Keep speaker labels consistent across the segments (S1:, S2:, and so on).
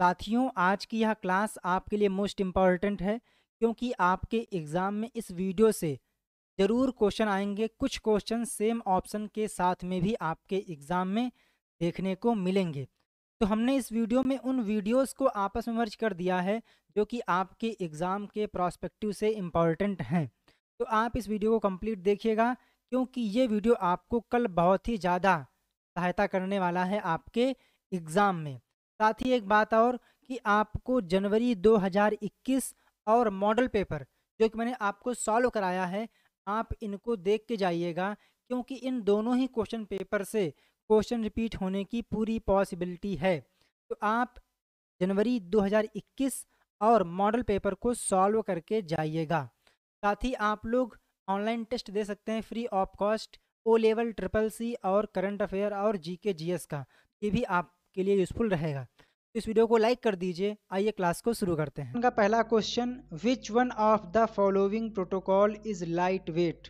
S1: साथियों आज की यह क्लास आपके लिए मोस्ट इम्पॉर्टेंट है क्योंकि आपके एग्ज़ाम में इस वीडियो से ज़रूर क्वेश्चन आएंगे कुछ क्वेश्चन सेम ऑप्शन के साथ में भी आपके एग्ज़ाम में देखने को मिलेंगे तो हमने इस वीडियो में उन वीडियोस को आपस में मर्ज कर दिया है जो कि आपके एग्ज़ाम के प्रॉस्पेक्टिव से इम्पॉर्टेंट हैं तो आप इस वीडियो को कम्प्लीट देखिएगा क्योंकि ये वीडियो आपको कल बहुत ही ज़्यादा सहायता करने वाला है आपके एग्ज़ाम में साथ ही एक बात और कि आपको जनवरी 2021 और मॉडल पेपर जो कि मैंने आपको सॉल्व कराया है आप इनको देख के जाइएगा क्योंकि इन दोनों ही क्वेश्चन पेपर से क्वेश्चन रिपीट होने की पूरी पॉसिबिलिटी है तो आप जनवरी 2021 और मॉडल पेपर को सॉल्व करके जाइएगा साथ ही आप लोग ऑनलाइन टेस्ट दे सकते हैं free of cost O level triple C और करंट अफेयर और जी के जी एस का ये भी आप आपके लिए यूज़फुल रहेगा तो इस वीडियो को लाइक कर दीजिए आइए क्लास को शुरू करते हैं उनका पहला question which one of the following protocol is lightweight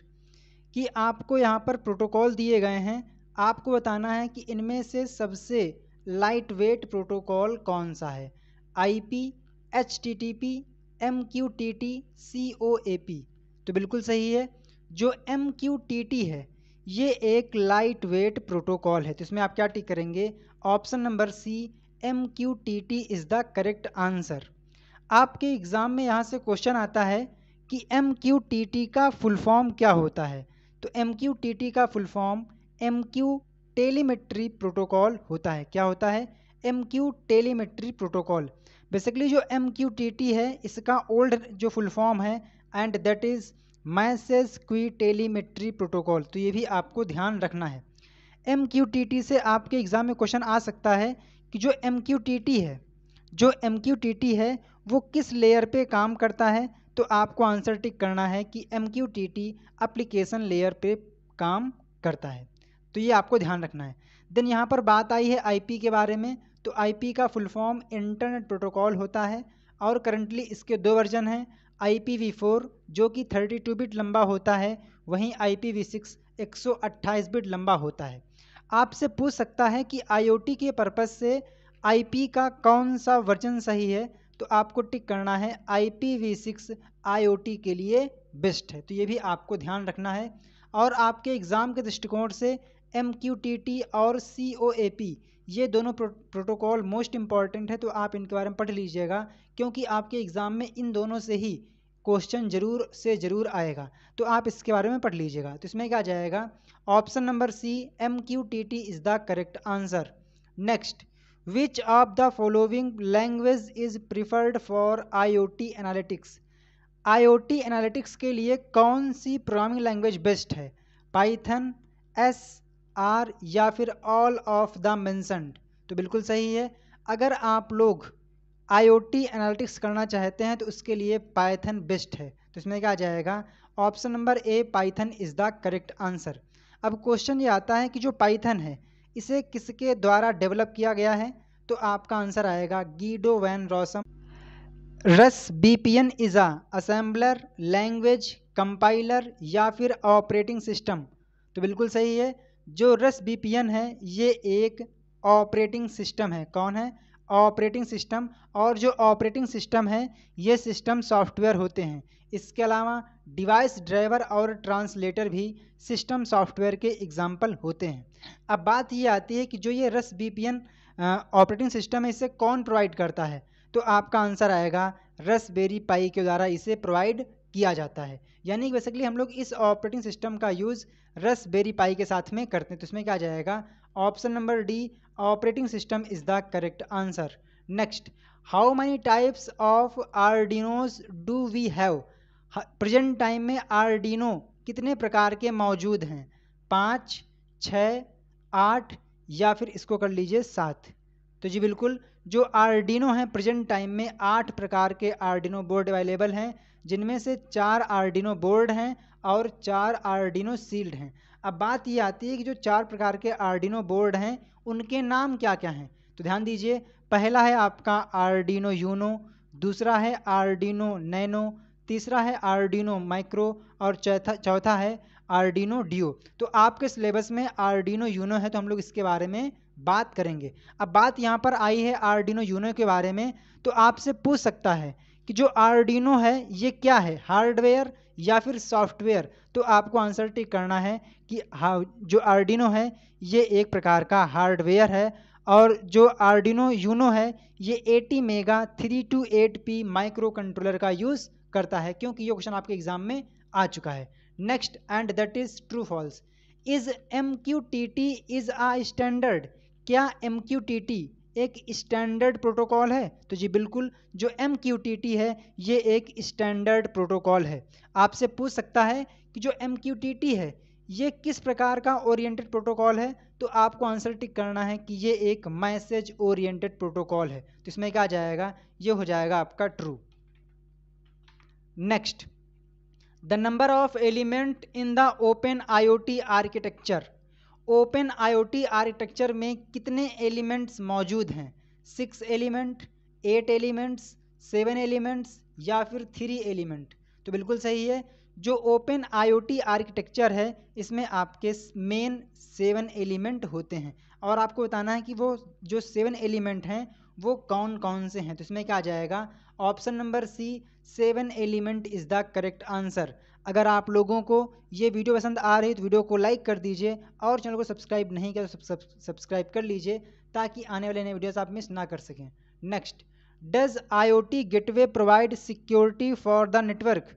S1: कि आपको यहाँ पर प्रोटोकॉल दिए गए हैं आपको बताना है कि इनमें से सबसे लाइट वेट प्रोटोकॉल कौन सा है I P H T T P M Q T T C O A P तो बिल्कुल सही है जो एम क्यू टी टी है ये एक लाइट वेट प्रोटोकॉल है तो इसमें आप क्या टिक करेंगे option number C M Q T T is the correct answer आपके एग्ज़ाम में यहाँ से क्वेश्चन आता है कि एम क्यू टी टी का फुल फॉर्म क्या होता है तो एम क्यू टी टी का full form M Q telemetry protocol होता है क्या होता है M Q telemetry protocol basically जो एम क्यू टी टी है इसका ओल्ड जो फुल फॉर्म है and that is message queue telemetry protocol तो ये भी आपको ध्यान रखना है एम क्यू टी टी से आपके एग्ज़ाम में क्वेश्चन आ सकता है कि जो एम क्यू टी टी है जो एम क्यू टी टी है वो किस लेयर पे काम करता है तो आपको आंसर टिक करना है कि M Q T T application layer पे काम करता है तो ये आपको ध्यान रखना है देन यहाँ पर बात आई है आई पी के बारे में तो आई पी का फुल फॉर्म इंटरनेट प्रोटोकॉल होता है और करंटली इसके दो वर्जन हैं IPv4 जो कि 32 बिट लंबा होता है वहीं IPv6 128 बिट लंबा होता है आपसे पूछ सकता है कि IoT के पर्पज़ से IP का कौन सा वर्जन सही है तो आपको टिक करना है IPv6 IoT के लिए बेस्ट है तो ये भी आपको ध्यान रखना है और आपके एग्ज़ाम के दृष्टिकोण से एम और सी ये दोनों प्रो, प्रोटोकॉल मोस्ट इम्पॉर्टेंट है तो आप इनके बारे में पढ़ लीजिएगा क्योंकि आपके एग्ज़ाम में इन दोनों से ही क्वेश्चन जरूर से ज़रूर आएगा तो आप इसके बारे में पढ़ लीजिएगा तो इसमें क्या जाएगा option number C M Q T T is the correct answer next which of the following language is preferred for I O T analytics I O T analytics के लिए कौन सी प्रोग्रामिंग लैंग्वेज बेस्ट है Python S R या फिर all of the mentioned तो बिल्कुल सही है अगर आप लोग आईओटी एनालिटिक्स करना चाहते हैं तो उसके लिए पाइथन बेस्ट है तो इसमें क्या आ जाएगा option number A Python is the correct answer अब क्वेश्चन ये आता है कि जो पाइथन है इसे किसके द्वारा डेवलप किया गया है तो आपका आंसर आएगा Guido van Rossum Raspbian is assembler language compiler या फिर ऑपरेटिंग सिस्टम तो बिल्कुल सही है जो रस बी पी एन है ये एक ऑपरेटिंग सिस्टम है कौन है ऑपरेटिंग सिस्टम और जो ऑपरेटिंग सिस्टम है ये सिस्टम सॉफ्टवेयर होते हैं इसके अलावा डिवाइस ड्राइवर और ट्रांसलेटर भी सिस्टम सॉफ्टवेयर के एग्जाम्पल होते हैं अब बात ये आती है कि जो ये रस बी ऑपरेटिंग सिस्टम है इसे कौन प्रोवाइड करता है तो आपका आंसर आएगा बेरी पाई के द्वारा इसे प्रोवाइड किया जाता है यानी कि बेसिकली हम लोग इस ऑपरेटिंग सिस्टम का यूज़ रस बेरी पाई के साथ में करते हैं तो इसमें क्या आ जाएगा option number D operating system is the correct answer next how many types of Arduinos do we have present time में आर्डिनो कितने प्रकार के मौजूद हैं पाँच छ आठ या फिर इसको कर लीजिए सात तो जी बिल्कुल जो आर्डिनो हैं प्रेजेंट टाइम में आठ प्रकार के आर्डिनो बोर्ड अवेलेबल हैं जिनमें से चार आर्डिनो बोर्ड हैं और चार आर्डिनो सील्ड हैं अब बात ये आती है कि जो चार प्रकार के आर्डिनो बोर्ड हैं उनके नाम क्या क्या हैं तो ध्यान दीजिए पहला है आपका आर्डिनो यूनो दूसरा है आर्डिनो नैनो तीसरा है आर्डिनो माइक्रो और चौथा चौथा है आर्डिनो डियो तो आपके सिलेबस में आर्डिनो यूनो है तो हम लोग इसके बारे में बात करेंगे अब बात यहाँ पर आई है आर्डिनो यूनो के बारे में तो आपसे पूछ सकता है कि जो आर्डिनो है ये क्या है हार्डवेयर या फिर सॉफ्टवेयर तो आपको आंसर टिक करना है कि जो आर्डिनो है ये एक प्रकार का हार्डवेयर है और जो आर्डिनो यूनो है ये 80 mega three two eight P microcontroller का यूज़ करता है क्योंकि ये क्वेश्चन आपके एग्जाम में आ चुका है next and that is true false is M Q T T is a standard क्या एम क्यू टी टी एक स्टैंडर्ड प्रोटोकॉल है तो जी बिल्कुल जो एम है ये एक स्टैंडर्ड प्रोटोकॉल है आपसे पूछ सकता है कि जो एम है ये किस प्रकार का ओरिएंटेड प्रोटोकॉल है तो आपको आंसर टिक करना है कि ये एक मैसेज ओरिएंटेड प्रोटोकॉल है तो इसमें क्या जाएगा ये हो जाएगा आपका true next the number of element in the open IoT architecture open IoT architecture में कितने एलिमेंट्स मौजूद हैं six element eight elements seven elements या फिर थ्री एलिमेंट तो बिल्कुल सही है जो ओपन आईओटी आर्किटेक्चर है इसमें आपके मेन सेवन एलिमेंट होते हैं और आपको बताना है कि वो जो सेवन एलिमेंट हैं वो कौन कौन से हैं तो इसमें क्या आ जाएगा option number C seven element is the correct answer अगर आप लोगों को ये वीडियो पसंद आ रही है तो वीडियो को लाइक कर दीजिए और चैनल को सब्सक्राइब नहीं किया तो सब्सक्राइब कर लीजिए ताकि आने वाले नए वीडियोस आप मिस ना कर सकें next does IoT gateway provide security for the network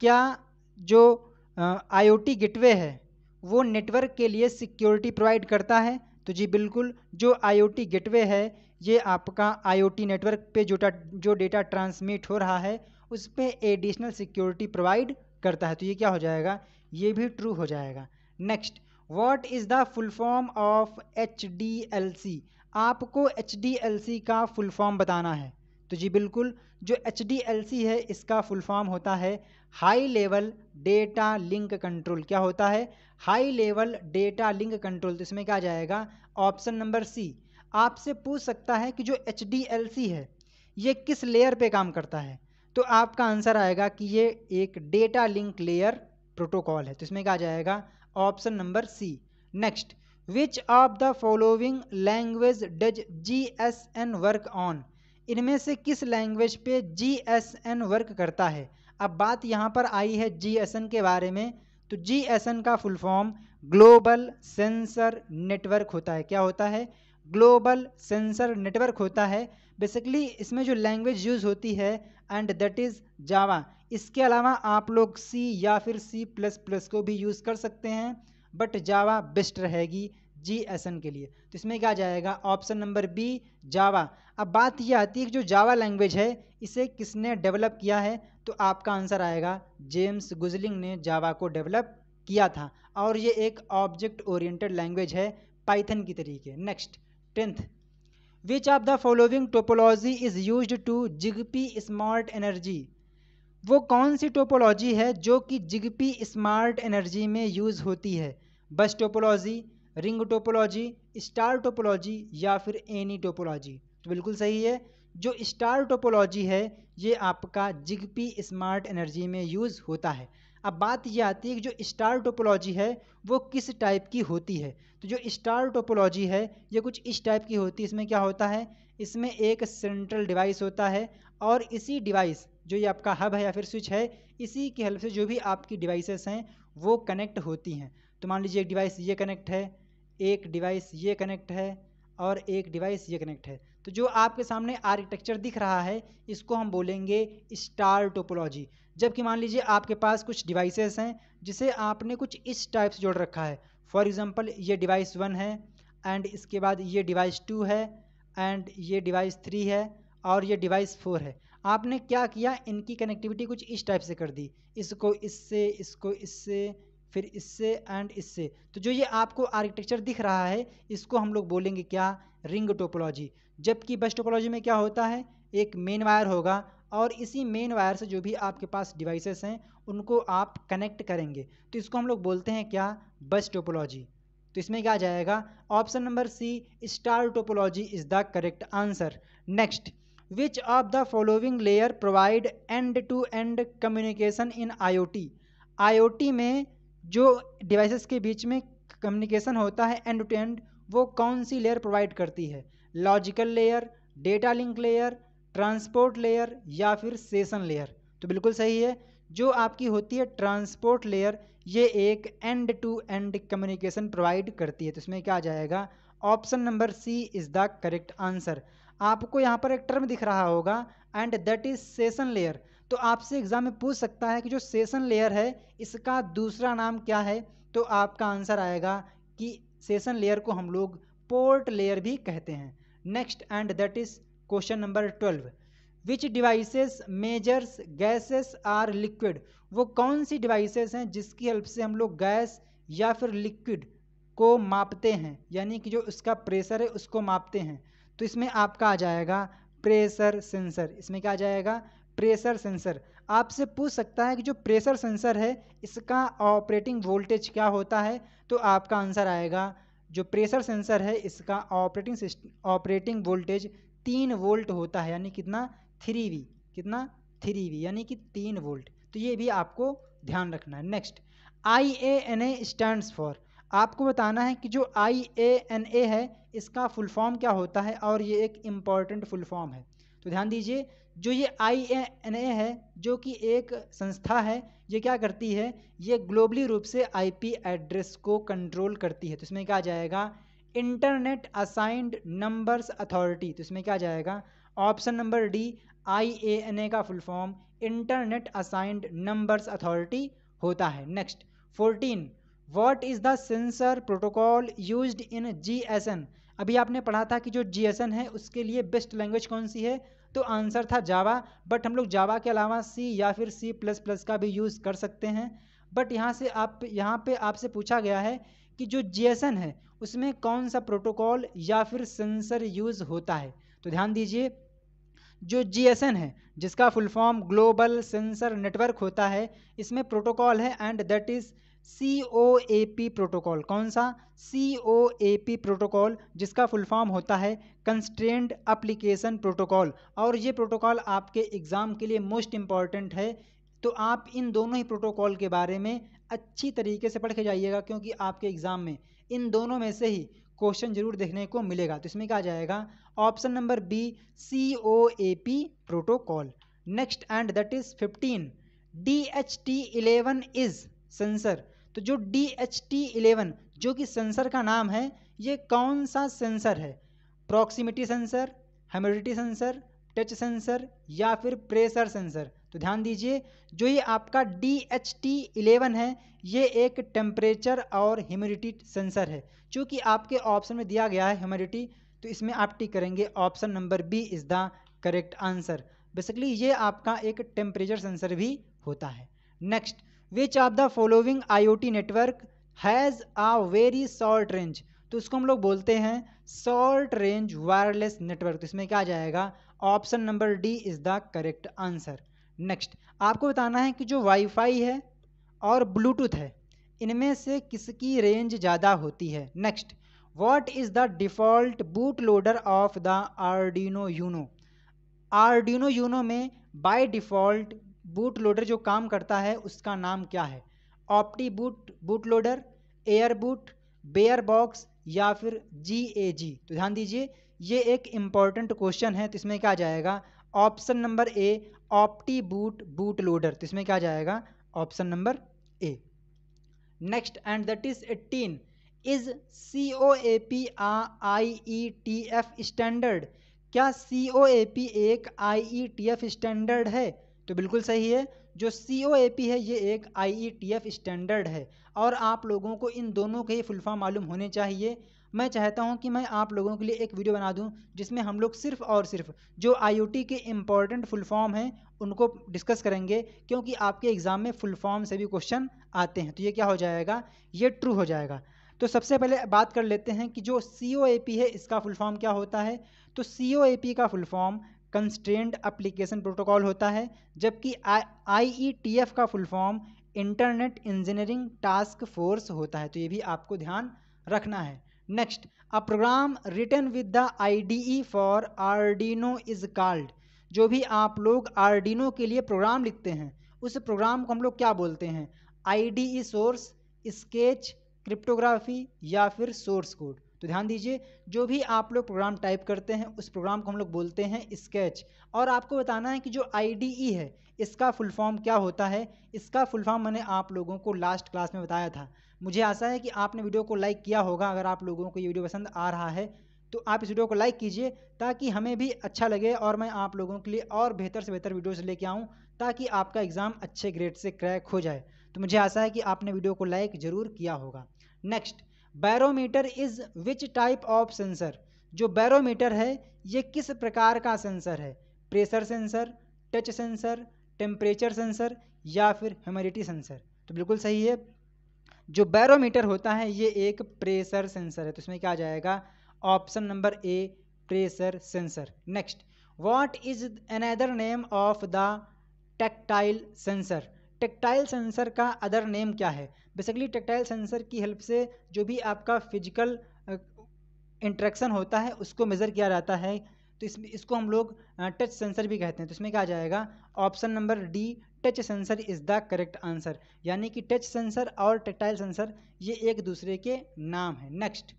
S1: क्या जो आईओटी गेटवे है वो नेटवर्क के लिए सिक्योरिटी प्रोवाइड करता है तो जी बिल्कुल जो गेट गेटवे है ये आपका टी नेटवर्क पर जो जो डेटा ट्रांसमिट हो रहा है उस पर एडिशनल सिक्योरिटी प्रोवाइड करता है तो ये क्या हो जाएगा ये भी ट्रू हो जाएगा next what is the full form of H D L C आपको एच डी एल सी का फुल फॉर्म बताना है तो जी बिल्कुल जो एच डी एल सी है इसका फुल फॉर्म होता है high level data link control क्या होता है high level data link control तो इसमें क्या जाएगा ऑप्शन नंबर सी आपसे पूछ सकता है कि जो एच डी एल सी है ये किस लेयर पे काम करता है तो आपका आंसर आएगा कि ये एक डेटा लिंक लेयर प्रोटोकॉल है तो इसमें क्या आ जाएगा option number C next which of the following language does G S N work on इनमें से किस लैंग्वेज पे जी एस एन वर्क करता है अब बात यहाँ पर आई है जी एस एन के बारे में तो जी एस एन का full form global sensor network होता है क्या होता है ग्लोबल सेंसर नेटवर्क होता है बेसिकली इसमें जो लैंग्वेज यूज़ होती है एंड दैट इज़ जावा इसके अलावा आप लोग सी या फिर सी प्लस प्लस को भी यूज़ कर सकते हैं बट जावा बेस्ट रहेगी जी एस एन के लिए तो इसमें क्या जाएगा ऑप्शन नंबर बी जावा अब बात यह आती है कि जो जावा लैंग्वेज है इसे किसने डेवलप किया है तो आपका आंसर आएगा जेम्स गुजलिंग ने जावा को डेवलप किया था और ये एक ऑब्जेक्ट ओरिएंटेड लैंग्वेज है पाइथन की तरीके next tenth which of the following topology is use to Zigbee smart energy वो कौन सी टोपोलॉजी है जो कि जिगपी स्मार्ट एनर्जी में यूज़ होती है bus topology ring topology star topology या फिर एनी टोपोलॉजी तो बिल्कुल सही है जो स्टार टोपोलॉजी है ये आपका जिगपी स्मार्ट एनर्जी में यूज़ होता है अब बात यह आती है कि जो स्टार टोपोलॉजी है वो किस टाइप की होती है तो जो स्टार टोपोलॉजी है ये कुछ इस टाइप की होती है इसमें क्या होता है इसमें एक सेंट्रल डिवाइस होता है और इसी डिवाइस जो ये आपका हब है या फिर स्विच है इसी की हेल्प से जो भी आपकी डिवाइसेस हैं वो कनेक्ट होती हैं तो मान लीजिए एक डिवाइस ये कनेक्ट है एक डिवाइस ये कनेक्ट है और एक डिवाइस ये कनेक्ट है तो जो आपके सामने आर्किटेक्चर दिख रहा है इसको हम बोलेंगे स्टार टोपोलॉजी जबकि मान लीजिए आपके पास कुछ डिवाइसेस हैं जिसे आपने कुछ इस टाइप से जोड़ रखा है फॉर एग्ज़ाम्पल ये डिवाइस वन है एंड इसके बाद ये डिवाइस टू है एंड ये डिवाइस थ्री है और ये डिवाइस फोर है आपने क्या किया इनकी कनेक्टिविटी कुछ इस टाइप से कर दी इसको इससे इसको इससे फिर इससे एंड इससे तो जो ये आपको आर्किटेक्चर दिख रहा है इसको हम लोग बोलेंगे क्या रिंग टोपोलॉजी जबकि बस टोपोलॉजी में क्या होता है एक मेन वायर होगा और इसी मेन वायर से जो भी आपके पास डिवाइसेस हैं उनको आप कनेक्ट करेंगे तो इसको हम लोग बोलते हैं क्या बस टोपोलॉजी तो इसमें क्या आ जाएगा option number C star topology is the correct answer next which of the following layer provide end to end communication in I O में जो डिवाइसेस के बीच में कम्युनिकेशन होता है एंड टू एंड वो कौन सी लेयर प्रोवाइड करती है logical layer data link layer transport layer या फिर सेशन लेयर तो बिल्कुल सही है जो आपकी होती है ट्रांसपोर्ट लेयर ये एक end to end communication provide करती है तो इसमें क्या आ जाएगा option number C is the correct answer आपको यहाँ पर एक टर्म दिख रहा होगा and that is session layer तो आपसे एग्जाम में पूछ सकता है कि जो सेशन लेयर है इसका दूसरा नाम क्या है तो आपका आंसर आएगा कि सेशन लेयर को हम लोग पोर्ट लेयर भी कहते हैं next and that is question number twelve which devices measures gases or liquid वो कौन सी डिवाइसेस हैं जिसकी हेल्प से हम लोग गैस या फिर लिक्विड को मापते हैं यानी कि जो उसका प्रेशर है उसको मापते हैं तो इसमें आपका आ जाएगा प्रेशर सेंसर इसमें क्या आ जाएगा प्रेशर सेंसर आपसे पूछ सकता है कि जो प्रेशर सेंसर है इसका ऑपरेटिंग वोल्टेज क्या होता है तो आपका आंसर आएगा जो प्रेशर सेंसर है इसका ऑपरेटिंग ऑपरेटिंग वोल्टेज तीन वोल्ट होता है यानी कितना थ्री वी कितना थ्री वी यानी कि तीन वोल्ट तो ये भी आपको ध्यान रखना है next I A N A stand for आपको बताना है कि जो आई ए एन ए है इसका फुल फॉर्म क्या होता है और ये एक इम्पॉर्टेंट फुल फॉर्म है तो ध्यान दीजिए जो ये आई एन ए है जो कि एक संस्था है ये क्या करती है ये ग्लोबली रूप से आईपी एड्रेस को कंट्रोल करती है तो इसमें क्या आ जाएगा इंटरनेट असाइंड नंबर्स अथॉरिटी तो इसमें क्या जाएगा option number D I A N A का full form internet assigned numbers authority होता है next fourteen what is the sensor protocol use in G S N अभी आपने पढ़ा था कि जो जी है उसके लिए बेस्ट लैंग्वेज कौन सी है तो आंसर था जावा बट हम लोग जावा के अलावा सी या फिर सी प्लस प्लस का भी यूज़ कर सकते हैं बट यहाँ से आप यहाँ पे आपसे पूछा गया है कि जो जी है उसमें कौन सा प्रोटोकॉल या फिर सेंसर यूज़ होता है तो ध्यान दीजिए जो जी है जिसका full form global sensor network होता है इसमें प्रोटोकॉल है and that is C O A P protocol कौन सा C O A P protocol जिसका फुल फॉर्म होता है कंस्ट्रेंड अप्लीकेशन प्रोटोकॉल और ये प्रोटोकॉल आपके एग्ज़ाम के लिए मोस्ट इम्पॉर्टेंट है तो आप इन दोनों ही प्रोटोकॉल के बारे में अच्छी तरीके से पढ़ के जाइएगा क्योंकि आपके एग्ज़ाम में इन दोनों में से ही क्वेश्चन जरूर देखने को मिलेगा तो इसमें क्या जाएगा option number B C O A P protocol next and that is fifteen D H T eleven is sensor तो जो डी एच टी इलेवन जो कि सेंसर का नाम है ये कौन सा सेंसर है proximity sensor humidity sensor touch sensor या फिर प्रेशर सेंसर तो ध्यान दीजिए जो ये आपका डी एच टी इलेवन है ये एक टेम्परेचर और ह्यूमिडिटी सेंसर है चूँकि आपके ऑप्शन में दिया गया है ह्यूमिडिटी तो इसमें आप टिक करेंगे option number B is the correct answer basically ये आपका एक टेम्परेचर सेंसर भी होता है next which of the following IoT network has a very short range तो इसको हम लोग बोलते हैं शॉर्ट रेंज वायरलेस नेटवर्क तो इसमें क्या आ जाएगा option number D is the correct answer next आपको बताना है कि जो वाईफाई है और ब्लूटूथ है इनमें से किसकी रेंज ज़्यादा होती है next what is the default boot loader of the Arduino Uno Arduino Uno में बाय डिफ़ॉल्ट बूट लोडर जो काम करता है उसका नाम क्या है Optiboot boot loader air boot bare box या फिर जी ए जी तो ध्यान दीजिए ये एक इंपॉर्टेंट क्वेश्चन है तो इसमें क्या जाएगा option number A Optiboot boot loader तो इसमें क्या जाएगा option number A next and that is eighteen is C O A P I E T F standard क्या सी ओ ए पी एक I E T F standard है तो बिल्कुल सही है जो सी ओ ए पी है ये एक I E T F standard है और आप लोगों को इन दोनों के ही फुलफॉर्म मालूम होने चाहिए मैं चाहता हूं कि मैं आप लोगों के लिए एक वीडियो बना दूं जिसमें हम लोग सिर्फ और सिर्फ जो टी के इम्पॉर्टेंट फुल फॉर्म हैं उनको डिस्कस करेंगे क्योंकि आपके एग्ज़ाम में फुल फॉर्म से भी क्वेश्चन आते हैं तो ये क्या हो जाएगा ये ट्रू हो जाएगा तो सबसे पहले बात कर लेते हैं कि जो सी है इसका फुल फॉर्म क्या होता है तो सी का full form constrained application protocol होता है जबकि आई e का full form internet engineering task force होता है तो ये भी आपको ध्यान रखना है next a program written with the IDE for Arduino is called जो भी आप लोग आरडीनो के लिए प्रोग्राम लिखते हैं उस प्रोग्राम को हम लोग क्या बोलते हैं आईडीई सोर्स स्केच क्रिप्टोग्राफी या फिर सोर्स कोड तो ध्यान दीजिए जो भी आप लोग प्रोग्राम टाइप करते हैं उस प्रोग्राम को हम लोग बोलते हैं स्केच और आपको बताना है कि जो आई है इसका फुल फॉर्म क्या होता है इसका फुल फॉर्म मैंने आप लोगों को लास्ट क्लास में बताया था मुझे आशा है कि आपने वीडियो को लाइक किया होगा अगर आप लोगों को ये वीडियो पसंद आ रहा है तो आप इस वीडियो को लाइक कीजिए ताकि हमें भी अच्छा लगे और मैं आप लोगों के लिए और बेहतर से बेहतर वीडियोस लेके आऊँ ताकि आपका एग्ज़ाम अच्छे ग्रेड से क्रैक हो जाए तो मुझे आशा है कि आपने वीडियो को लाइक ज़रूर किया होगा next barometer is which type of sensor जो बैरोमीटर है ये किस प्रकार का सेंसर है pressure sensor touch sensor temperature sensor या फिर ह्यूमिडिटी सेंसर तो बिल्कुल सही है जो बैरोमीटर होता है ये एक प्रेशर सेंसर है तो इसमें क्या आ जाएगा option number A pressure sensor next what is another name of the tactile sensor tactile sensor का अदर नेम क्या है बेसिकली टेक्टाइल सेंसर की हेल्प से जो भी आपका फिजिकल इंट्रैक्शन uh, होता है उसको मेज़र किया जाता है तो इस, इसको हम लोग टच uh, सेंसर भी कहते हैं तो इसमें क्या आ जाएगा option number D touch sensor is the correct answer यानी कि टच सेंसर और टेक्टाइल सेंसर ये एक दूसरे के नाम है नेक्स्ट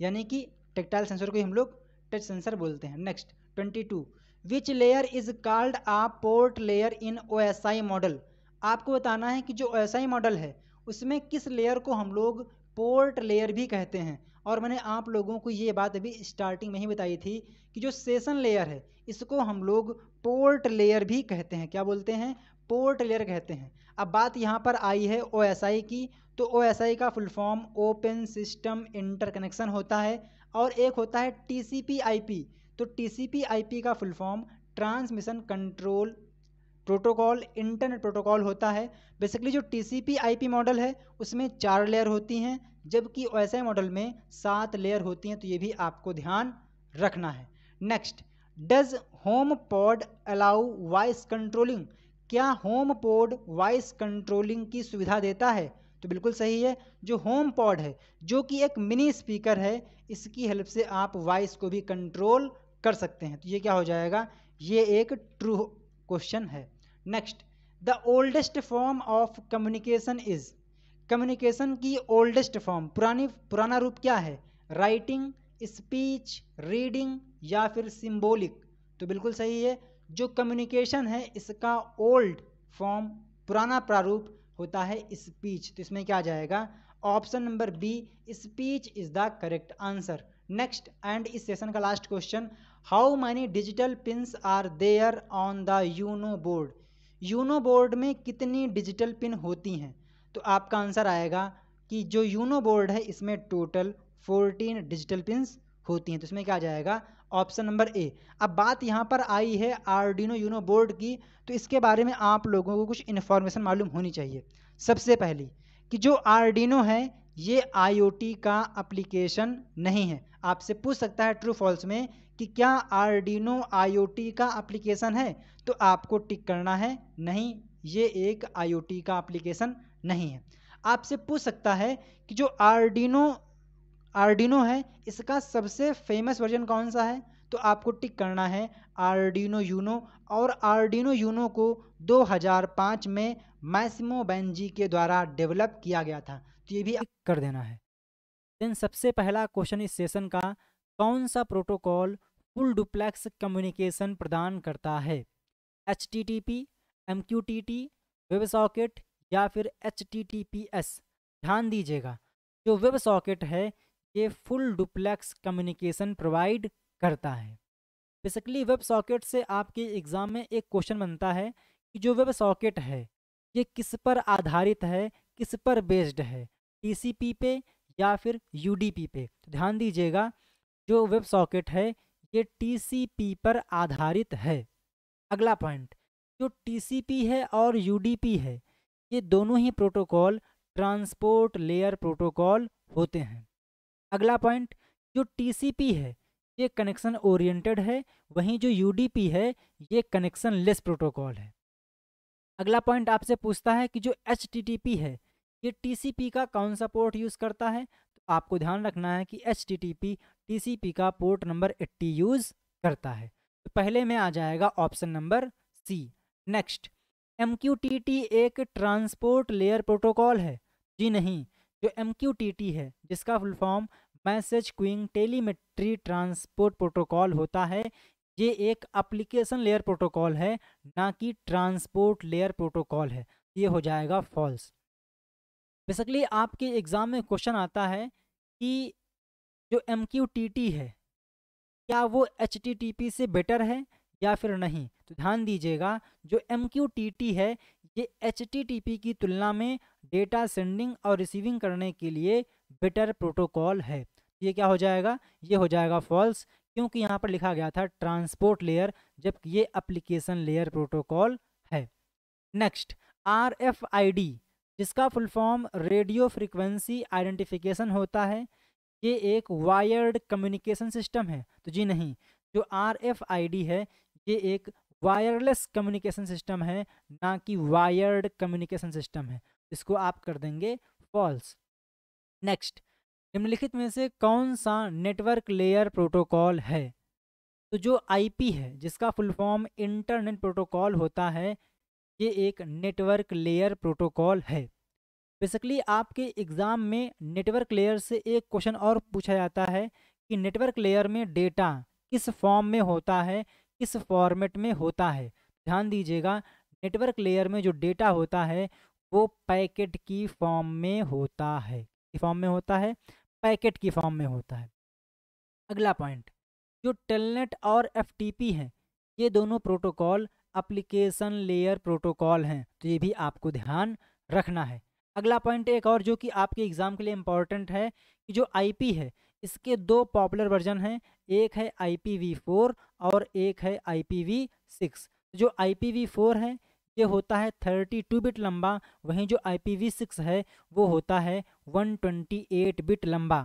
S1: यानी कि टेक्टाइल सेंसर को ही हम लोग टच सेंसर बोलते हैं next twenty two which layer is called a port layer in O S I model आपको बताना है कि जो ऐसा ही मॉडल है उसमें किस लेयर को हम लोग पोर्ट लेयर भी कहते हैं और मैंने आप लोगों को ये बात अभी स्टार्टिंग में ही बताई थी कि जो सेशन लेयर है इसको हम लोग पोर्ट लेयर भी कहते हैं क्या बोलते हैं पोर्ट लेयर कहते हैं अब बात यहाँ पर आई है ओ की तो ओ का full form open system interconnection होता है और एक होता है टी सी तो टी सी का full form transmission control protocol internet protocol होता है बेसिकली जो टी सी मॉडल है उसमें चार लेयर होती हैं जबकि ओ मॉडल में सात लेयर होती हैं तो ये भी आपको ध्यान रखना है next does home pod allow voice controlling क्या होम पॉड वॉइस कंट्रोलिंग की सुविधा देता है तो बिल्कुल सही है जो होम पॉड है जो कि एक मिनी स्पीकर है इसकी हेल्प से आप वॉइस को भी कंट्रोल कर सकते हैं तो ये क्या हो जाएगा ये एक ट्रू क्वेश्चन है next the oldest form of communication is communication की ओल्डेस्ट फॉर्म पुरानी पुराना रूप क्या है राइटिंग स्पीच रीडिंग या फिर सिम्बोलिक तो बिल्कुल सही है जो कम्युनिकेशन है इसका ओल्ड फॉर्म पुराना प्रारूप होता है स्पीच तो इसमें क्या आ जाएगा option number B speech is the correct answer next and इस सेशन का last question how many digital pins are there on the Uno board Uno board में कितनी डिजिटल पिन होती हैं तो आपका आंसर आएगा कि जो यूनो बोर्ड है इसमें टोटल फोर्टीन डिजिटल पिन होती हैं तो इसमें क्या आ जाएगा ऑप्शन नंबर ए अब बात यहाँ पर आई है आरडीनो यूनो बोर्ड की तो इसके बारे में आप लोगों को कुछ इन्फॉर्मेशन मालूम होनी चाहिए सबसे पहली कि जो आरडीनो है ये आईओटी का एप्लीकेशन नहीं है आपसे पूछ सकता है ट्रू फॉल्स में कि क्या आरडीनो आईओटी का एप्लीकेशन है तो आपको टिक करना है नहीं ये एक आई का एप्लीकेशन नहीं है आपसे पूछ सकता है कि जो आर्डिनो आर्डिनो है इसका सबसे फेमस वर्जन कौन सा है तो आपको टिक करना है आर्डिनो यूनो और आर्डिनो यूनो को 2005 में मैसिमो बैनजी के द्वारा डेवलप किया गया था तो ये भी कर देना है देन सबसे पहला क्वेश्चन इस सेशन का कौन सा प्रोटोकॉल फुल डुप्लेक्स कम्युनिकेशन प्रदान करता है H T T P M Q T T web socket या फिर H T T P S ध्यान दीजिएगा जो वेब सॉकेट है ये फुल डुप्लेक्स कम्युनिकेशन प्रोवाइड करता है बेसिकली वेब सॉकेट से आपके एग्ज़ाम में एक क्वेश्चन बनता है कि जो वेब सॉकेट है ये किस पर आधारित है किस पर बेस्ड है टीसीपी पे या फिर यूडीपी पे तो ध्यान दीजिएगा जो वेब सॉकेट है ये टीसीपी पर आधारित है अगला पॉइंट जो टीसीपी है और यूडीपी है ये दोनों ही प्रोटोकॉल ट्रांसपोर्ट लेयर प्रोटोकॉल होते हैं अगला पॉइंट जो टीसीपी है ये कनेक्शन ओरिएंटेड है वहीं जो यूडीपी है ये कनेक्शन लेस प्रोटोकॉल है अगला पॉइंट आपसे पूछता है कि जो एच है ये टी का कौन सा पोर्ट यूज़ करता है तो आपको ध्यान रखना है कि एच टी का पोर्ट नंबर एट्टी यूज़ करता है तो पहले में आ जाएगा option number C next M एक ट्रांसपोर्ट लेयर प्रोटोकॉल है जी नहीं जो एम है जिसका full form message queuing telemetry transport protocol होता है ये एक अप्लीकेशन लेयर प्रोटोकॉल है ना कि ट्रांसपोर्ट लेयर प्रोटोकॉल है ये हो जाएगा फॉल्स बेसिकली आपके एग्ज़ाम में क्वेश्चन आता है कि जो एम है क्या वो एच से बेटर है या फिर नहीं तो ध्यान दीजिएगा जो एम है ये एच की तुलना में डेटा सेंडिंग और रिसीविंग करने के लिए बेटर प्रोटोकॉल है तो ये क्या हो जाएगा ये हो जाएगा फॉल्स क्योंकि यहाँ पर लिखा गया था ट्रांसपोर्ट लेयर जबकि ये अप्लीकेशन लेयर प्रोटोकॉल है next R F I D जिसका full form radio frequency identification होता है ये एक वायर्ड कम्युनिकेशन सिस्टम है तो जी नहीं जो आर एफ आई डी है ये एक वायरलेस कम्युनिकेशन सिस्टम है ना कि वायर्ड कम्युनिकेशन सिस्टम है इसको आप कर देंगे फॉल्स नेक्स्ट निम्नलिखित में से कौन सा नेटवर्क लेयर प्रोटोकॉल है तो जो आईपी है जिसका फुल फॉर्म इंटरनेट प्रोटोकॉल होता है ये एक नेटवर्क लेयर प्रोटोकॉल है बेसिकली आपके एग्ज़ाम में नेटवर्क लेयर से एक क्वेश्चन और पूछा जाता है कि नेटवर्क लेयर में डेटा किस फॉर्म में होता है किस फॉर्मेट में होता है ध्यान दीजिएगा नेटवर्क लेयर में जो डेटा होता है वो पैकेट की फॉर्म में होता है फॉर्म में होता है पैकेट की फॉर्म में होता है अगला पॉइंट जो टेलनेट और एफ हैं ये दोनों प्रोटोकॉल अप्लीकेशन लेयर प्रोटोकॉल हैं तो ये भी आपको ध्यान रखना है अगला पॉइंट एक और जो कि आपके एग्ज़ाम के लिए इम्पॉर्टेंट है कि जो आई है इसके दो पॉपुलर वर्जन हैं एक है आई और एक है आई जो आई है ये होता है 32 बिट लंबा वहीं जो IPv6 है वो होता है 128 बिट लंबा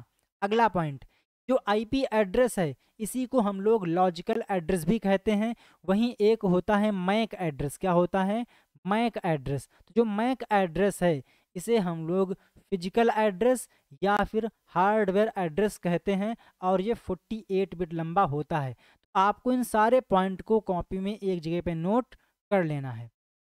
S1: अगला पॉइंट जो पी एड्रेस है इसी को हम लोग लॉजिकल एड्रेस भी कहते हैं वहीं एक होता है मैक एड्रेस क्या होता है मैक एड्रेस तो जो मैक एड्रेस है इसे हम लोग फिजिकल एड्रेस या फिर हार्डवेयर एड्रेस कहते हैं और ये 48 बिट लंबा होता है तो आपको इन सारे पॉइंट को कॉपी में एक जगह पे नोट कर लेना है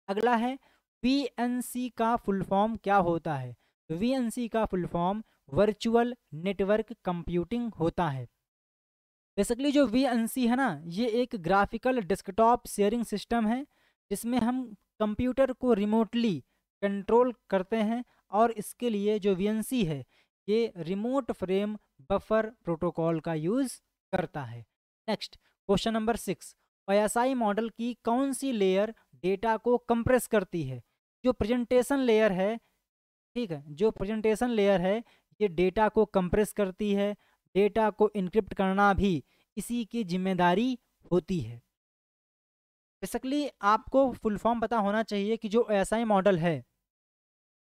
S1: अगला है वी का फुल फॉर्म क्या होता है वी तो का full form virtual network computing होता है बेसिकली जो वी है ना ये एक ग्राफिकल डेस्कटॉप शेयरिंग सिस्टम है जिसमें हम कंप्यूटर को रिमोटली कंट्रोल करते हैं और इसके लिए जो वी है ये रिमोट फ्रेम बफर प्रोटोकॉल का यूज़ करता है next question number six OSI model की कौन सी लेयर डेटा को कंप्रेस करती है जो प्रेजेंटेशन लेयर है ठीक है जो प्रेजेंटेशन लेयर है ये डेटा को कंप्रेस करती है डेटा को इनक्रिप्ट करना भी इसी की जिम्मेदारी होती है बेसिकली आपको फुल फॉर्म पता होना चाहिए कि जो एस मॉडल है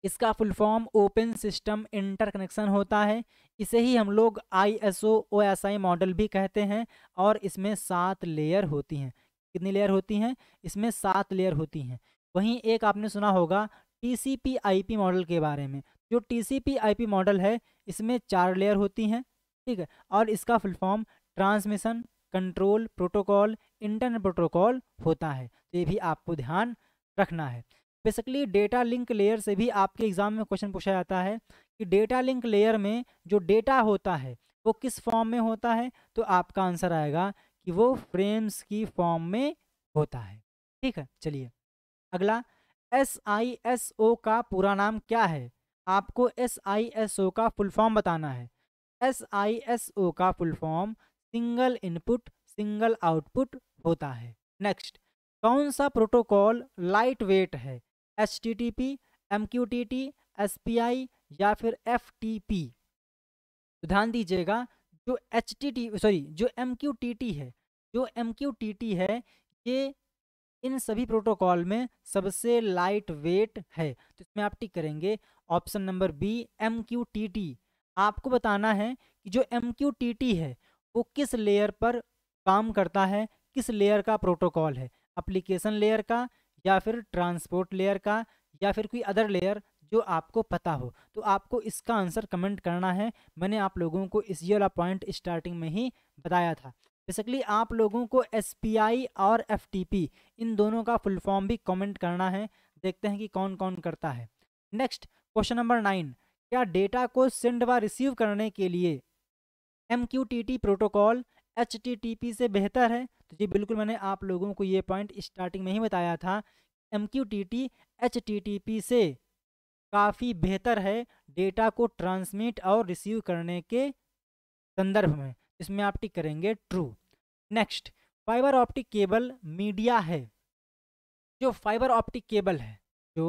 S1: इसका full form open system interconnection होता है इसे ही हम लोग I S O O S I model भी कहते हैं और इसमें सात लेयर होती हैं कितनी लेयर होती हैं इसमें सात लेयर होती हैं वहीं एक आपने सुना होगा T C P I P model के बारे में जो T C P I P model है इसमें चार लेयर होती हैं ठीक है और इसका full form transmission control protocol internet protocol होता है तो ये भी आपको ध्यान रखना है बेसिकली डेटा लिंक लेयर से भी आपके एग्जाम में क्वेश्चन पूछा जाता है कि डेटा लिंक लेयर में जो डेटा होता है वो किस फॉर्म में होता है तो आपका आंसर आएगा कि वो फ्रेम्स की फॉर्म में होता है ठीक है चलिए अगला एस आई एस ओ का पूरा नाम क्या है आपको एस आई एस ओ का फुल फॉर्म बताना है एस आई एस ओ का full form single input single output होता है नेक्स्ट कौन सा प्रोटोकॉल लाइट वेट है H T T P M Q T T S P I या फिर एफ टी पी तो ध्यान दीजिएगा जो एच टी टी सॉरी जो एम क्यू टी टी है जो एम क्यू टी टी है ये इन सभी प्रोटोकॉल में सबसे लाइट वेट है तो इसमें आप टिक करेंगे option number B M Q T T आपको बताना है कि जो एम क्यू टी टी है वो किस लेयर पर काम करता है किस लेयर का प्रोटोकॉल है अप्लीकेशन लेयर का या फिर ट्रांसपोर्ट लेयर का या फिर कोई अदर लेयर जो आपको पता हो तो आपको इसका आंसर कमेंट करना है मैंने आप लोगों को इस ये वाला पॉइंट स्टार्टिंग में ही बताया था बेसिकली आप लोगों को एस और एफ इन दोनों का फुल फॉर्म भी कमेंट करना है देखते हैं कि कौन कौन करता है नेक्स्ट क्वेश्चन नंबर नाइन क्या डेटा को सेंड व रिसीव करने के लिए एम प्रोटोकॉल एच से बेहतर है तो जी बिल्कुल मैंने आप लोगों को ये पॉइंट स्टार्टिंग में ही बताया था M Q T T H T T P से काफ़ी बेहतर है डेटा को ट्रांसमिट और रिसीव करने के संदर्भ में इसमें आप टिक करेंगे true next fibre optic cable media है जो फाइबर ऑप्टिक केबल है जो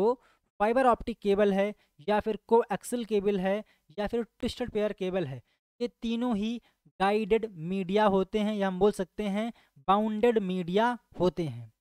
S1: फाइबर ऑप्टिक केबल है या फिर को एक्सल केबल है या फिर ट्विस्टेड पेयर केबल है ये तीनों ही गाइडेड मीडिया होते हैं या हम बोल सकते हैं बाउंडेड मीडिया होते हैं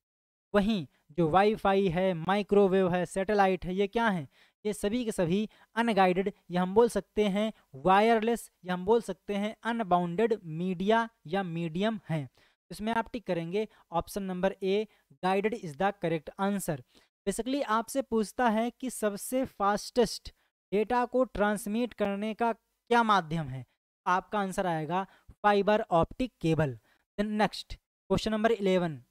S1: वहीं जो वाईफाई है माइक्रोवेव है सैटेलाइट है ये क्या है ये सभी के सभी अनगाइडेड या हम बोल सकते हैं वायरलेस या हम बोल सकते हैं अनबाउंडेड मीडिया या मीडियम हैं इसमें आप टिक करेंगे option number A guided is the correct answer basically आपसे पूछता है कि सबसे फास्टेस्ट डेटा को ट्रांसमिट करने का क्या माध्यम है आपका आंसर आएगा fibre optic cable next question number eleven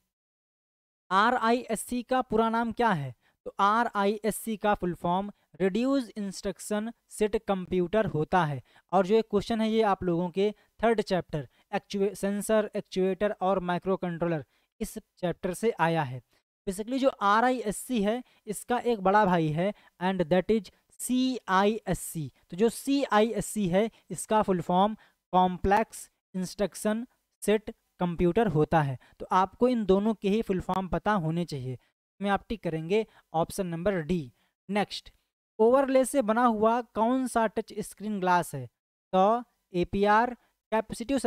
S1: R I S C का पूरा नाम क्या है तो आर आई एस सी का full form reduce instruction set computer होता है और जो एक क्वेश्चन है ये आप लोगों के थर्ड चैप्टर एक्चुए सेंसर एक्चुएटर और माइक्रो कंट्रोलर इस चैप्टर से आया है बेसिकली जो आर आई एस सी है इसका एक बड़ा भाई है and that is C I S C तो जो सी आई एस सी है इसका full form complex instruction set computer होता है तो आपको इन दोनों के ही फुल फॉर्म पता होने चाहिए में आप टिक करेंगे option number D next overlay से बना हुआ कौन सा टच स्क्रीन ग्लास है तो A P R capacitive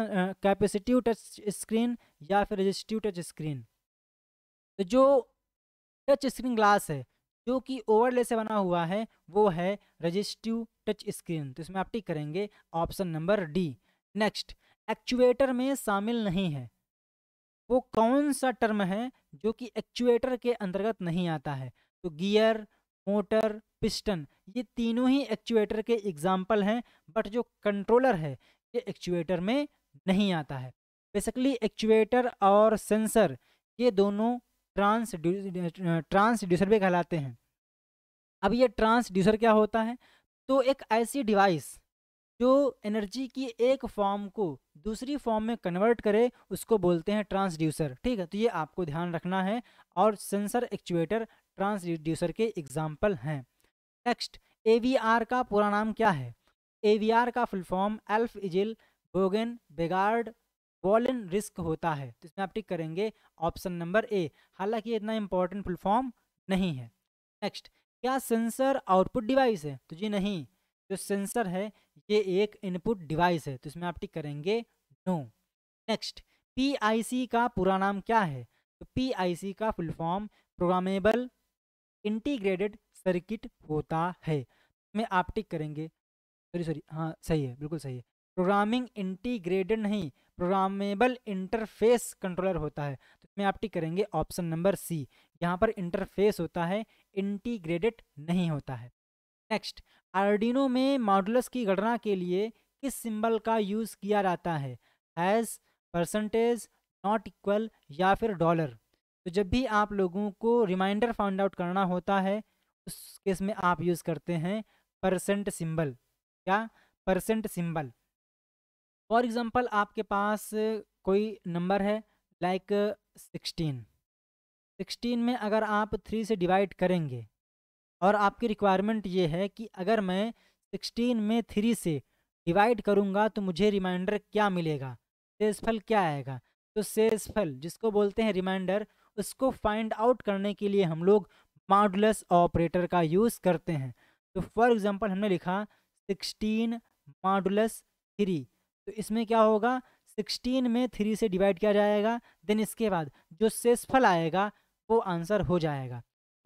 S1: capacitive touch screen या फिर रजिस्टिव टच स्क्रीन तो जो टच स्क्रीन ग्लास है जो कि ओवरले से बना हुआ है वो है रजिस्टिव टच स्क्रीन तो इसमें आप टिक करेंगे option number D next actuator में शामिल नहीं है वो कौन सा टर्म है जो कि एक्चुएटर के अंतर्गत नहीं आता है तो गियर मोटर पिस्टन ये तीनों ही एक्चुएटर के एग्जाम्पल हैं बट जो कंट्रोलर है ये एक्चुएटर में नहीं आता है बेसिकली एक्चुएटर और सेंसर ये दोनों ट्रांस ट्रांसड्यूसर भी कहलाते हैं अब ये ट्रांसड्यूसर क्या होता है तो एक ऐसी डिवाइस जो एनर्जी की एक फॉर्म को दूसरी फॉर्म में कन्वर्ट करे उसको बोलते हैं ट्रांसड्यूसर ठीक है तो ये आपको ध्यान रखना है और सेंसर एक्चुएटर ट्रांसड्यूसर के एग्जाम्पल हैं नेक्स्ट ए का पूरा नाम क्या है ए का full form Alf Egil Bogen Vegard Wollan RISC होता है तो इसमें आप टिक करेंगे ऑप्शन नंबर ए हालांकि इतना इंपॉर्टेंट फुलफॉर्म नहीं है नेक्स्ट क्या सेंसर आउटपुट डिवाइस है तो जी नहीं जो सेंसर है ये एक इनपुट डिवाइस है तो इसमें आप टिक करेंगे नो नेक्स्ट पीआईसी का पूरा नाम क्या है तो पीआईसी का full form programmable integrated circuit होता है में आप टिक करेंगे सॉरी सॉरी हाँ सही है बिल्कुल सही है प्रोग्रामिंग इंटीग्रेटेड नहीं प्रोग्रामेबल इंटरफेस कंट्रोलर होता है तो इसमें आप टिक करेंगे ऑप्शन नंबर सी यहाँ पर इंटरफेस होता है इंटीग्रेटेड नहीं होता है नेक्स्ट आर्डिनो में मॉडुलस की गणना के लिए किस सिंबल का यूज़ किया जाता है एज़ परसेंटेज नॉट इक्वल या फिर डॉलर तो जब भी आप लोगों को रिमाइंडर फाउंड आउट करना होता है उस केस में आप यूज़ करते हैं परसेंट सिंबल क्या परसेंट सिंबल फॉर एग्ज़ाम्पल आपके पास कोई नंबर है लाइक सिक्सटीन सिक्सटीन में अगर आप थ्री से डिवाइड करेंगे और आपकी रिक्वायरमेंट ये है कि अगर मैं सिक्सटीन में थ्री से डिवाइड करूँगा तो मुझे रिमाइंडर क्या मिलेगा सेसफल क्या आएगा तो सेसफल जिसको बोलते हैं रिमाइंडर उसको फाइंड आउट करने के लिए हम लोग मॉडुलस ऑपरेटर का यूज़ करते हैं तो फॉर एग्ज़ाम्पल हमने लिखा सिक्सटीन मॉडुलस थ्री तो इसमें क्या होगा सिक्सटीन में थ्री से डिवाइड किया जाएगा देन इसके बाद जो सेसफल आएगा वो आंसर हो जाएगा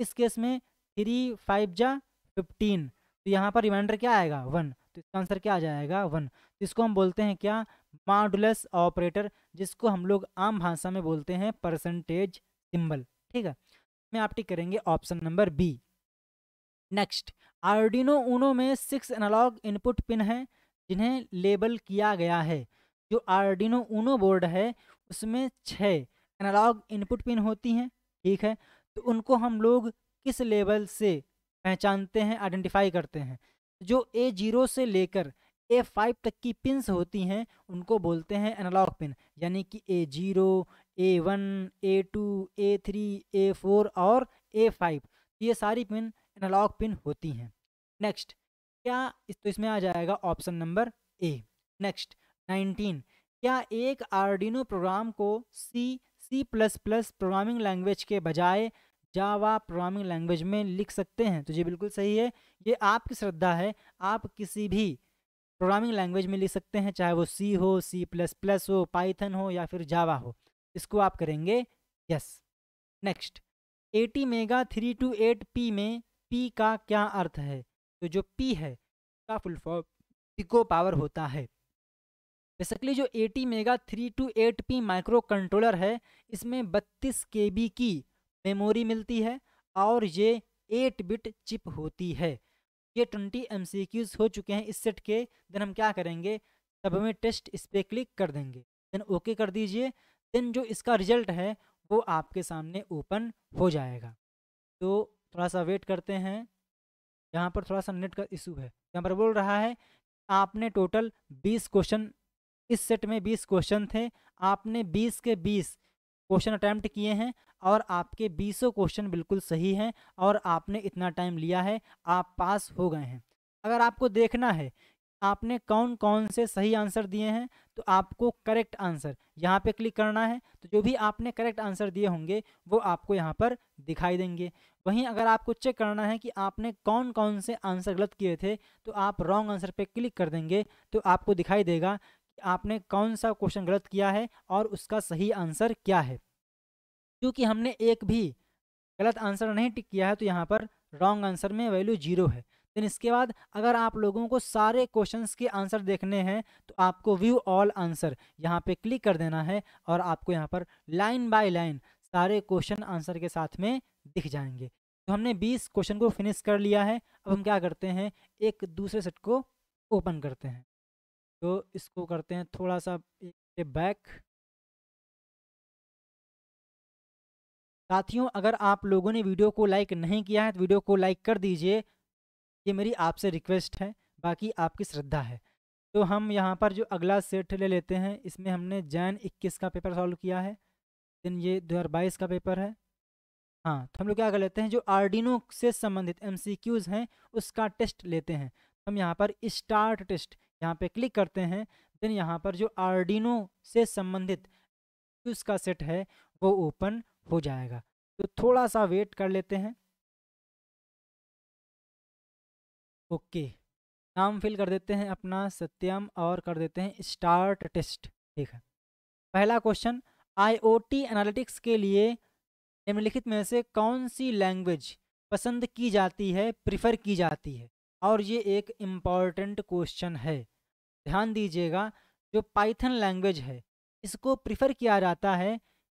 S1: इस केस में थ्री फाइव जा फिफ्टीन तो यहाँ पर रिमाइंडर क्या आएगा वन तो इसका आंसर क्या आ जाएगा वन तो इसको हम बोलते हैं क्या मॉडुलस ऑपरेटर जिसको हम लोग आम भाषा में बोलते हैं परसेंटेज सिंबल ठीक है मैं आप टिक करेंगे option number B next Arduino Uno में सिक्स एनालॉग इनपुट पिन है जिन्हें लेबल किया गया है जो आर्डिनो ऊनो बोर्ड है उसमें छः एनालॉग इनपुट पिन होती हैं ठीक है तो उनको हम लोग किस लेवल से पहचानते हैं आइडेंटिफाई करते हैं जो ए जीरो से लेकर ए फाइव तक की पिन्स होती हैं उनको बोलते हैं एनालॉग पिन यानी कि A zero A one A two A three A four और ए फाइव तो ये सारी पिन एनालॉग पिन होती हैं नेक्स्ट क्या इस तो इसमें आ जाएगा option number A next nineteen क्या एक आर्डिनो प्रोग्राम को C C plus plus programming language के बजाय जावा प्रोग्रामिंग लैंग्वेज में लिख सकते हैं तो ये बिल्कुल सही है ये आपकी श्रद्धा है आप किसी भी प्रोग्रामिंग लैंग्वेज में लिख सकते हैं चाहे वो सी हो सी प्लस प्लस हो पाइथन हो या फिर जावा हो इसको आप करेंगे yes next AT mega three two eight P में पी का क्या अर्थ है तो जो पी है का फुल फॉर्म पिको पावर होता है बेसिकली जो T mega three two eight P microcontroller है इसमें बत्तीस के बी की मेमोरी मिलती है और ये एट बिट चिप होती है ये ट्वेंटी एम हो चुके हैं इस सेट के देन हम क्या करेंगे तब हमें टेस्ट इस पर क्लिक कर देंगे देन ओके कर दीजिए देन जो इसका रिजल्ट है वो आपके सामने ओपन हो जाएगा तो थोड़ा सा वेट करते हैं यहाँ पर थोड़ा सा नेट का इशू है यहाँ पर बोल रहा है आपने टोटल बीस क्वेश्चन इस सेट में बीस क्वेश्चन थे आपने बीस के बीस क्वेश्चन अटैम्प्ट किए हैं और आपके बीसों क्वेश्चन बिल्कुल सही हैं और आपने इतना टाइम लिया है आप पास हो गए हैं अगर आपको देखना है आपने कौन कौन से सही आंसर दिए हैं तो आपको करेक्ट आंसर यहाँ पे क्लिक करना है तो जो भी आपने करेक्ट आंसर दिए होंगे वो आपको यहाँ पर दिखाई देंगे वहीं अगर आपको चेक करना है कि आपने कौन कौन से आंसर गलत किए थे तो आप रॉन्ग आंसर पे क्लिक कर देंगे तो आपको दिखाई देगा कि आपने कौन सा क्वेश्चन गलत किया है और उसका सही आंसर क्या है क्योंकि हमने एक भी गलत आंसर नहीं टिक किया है तो यहाँ पर रॉन्ग आंसर में वैल्यू जीरो है देन इसके बाद अगर आप लोगों को सारे क्वेश्चंस के आंसर देखने हैं तो आपको व्यू ऑल आंसर यहाँ पे क्लिक कर देना है और आपको यहाँ पर लाइन बाय लाइन सारे क्वेश्चन आंसर के साथ में दिख जाएंगे तो हमने 20 क्वेश्चन को फिनिश कर लिया है अब हम क्या करते हैं एक दूसरे सेट को ओपन करते हैं तो इसको करते हैं थोड़ा सा बैक साथियों अगर आप लोगों ने वीडियो को लाइक नहीं किया है तो वीडियो को लाइक कर दीजिए ये मेरी आपसे रिक्वेस्ट है बाकी आपकी श्रद्धा है तो हम यहाँ पर जो अगला सेट ले लेते हैं इसमें हमने जैन 21 का पेपर सॉल्व किया है देन ये 2022 का पेपर है हाँ तो हम लोग क्या कर लेते हैं जो आर्डिनो से संबंधित एम हैं उसका टेस्ट लेते हैं हम यहाँ पर स्टार्ट टेस्ट यहाँ पर क्लिक करते हैं देन यहाँ पर जो आर्डिनो से संबंधित का सेट है वो ओपन हो जाएगा तो थोड़ा सा वेट कर लेते हैं ओके नाम फिल कर देते हैं अपना सत्यम और कर देते हैं स्टार्ट टेस्ट ठीक है पहला क्वेश्चन आईओटी एनालिटिक्स के लिए निम्नलिखित में से कौन सी लैंग्वेज पसंद की जाती है प्रिफर की जाती है और ये एक इम्पॉर्टेंट क्वेश्चन है ध्यान दीजिएगा जो पाइथन लैंग्वेज है इसको प्रिफर किया जाता है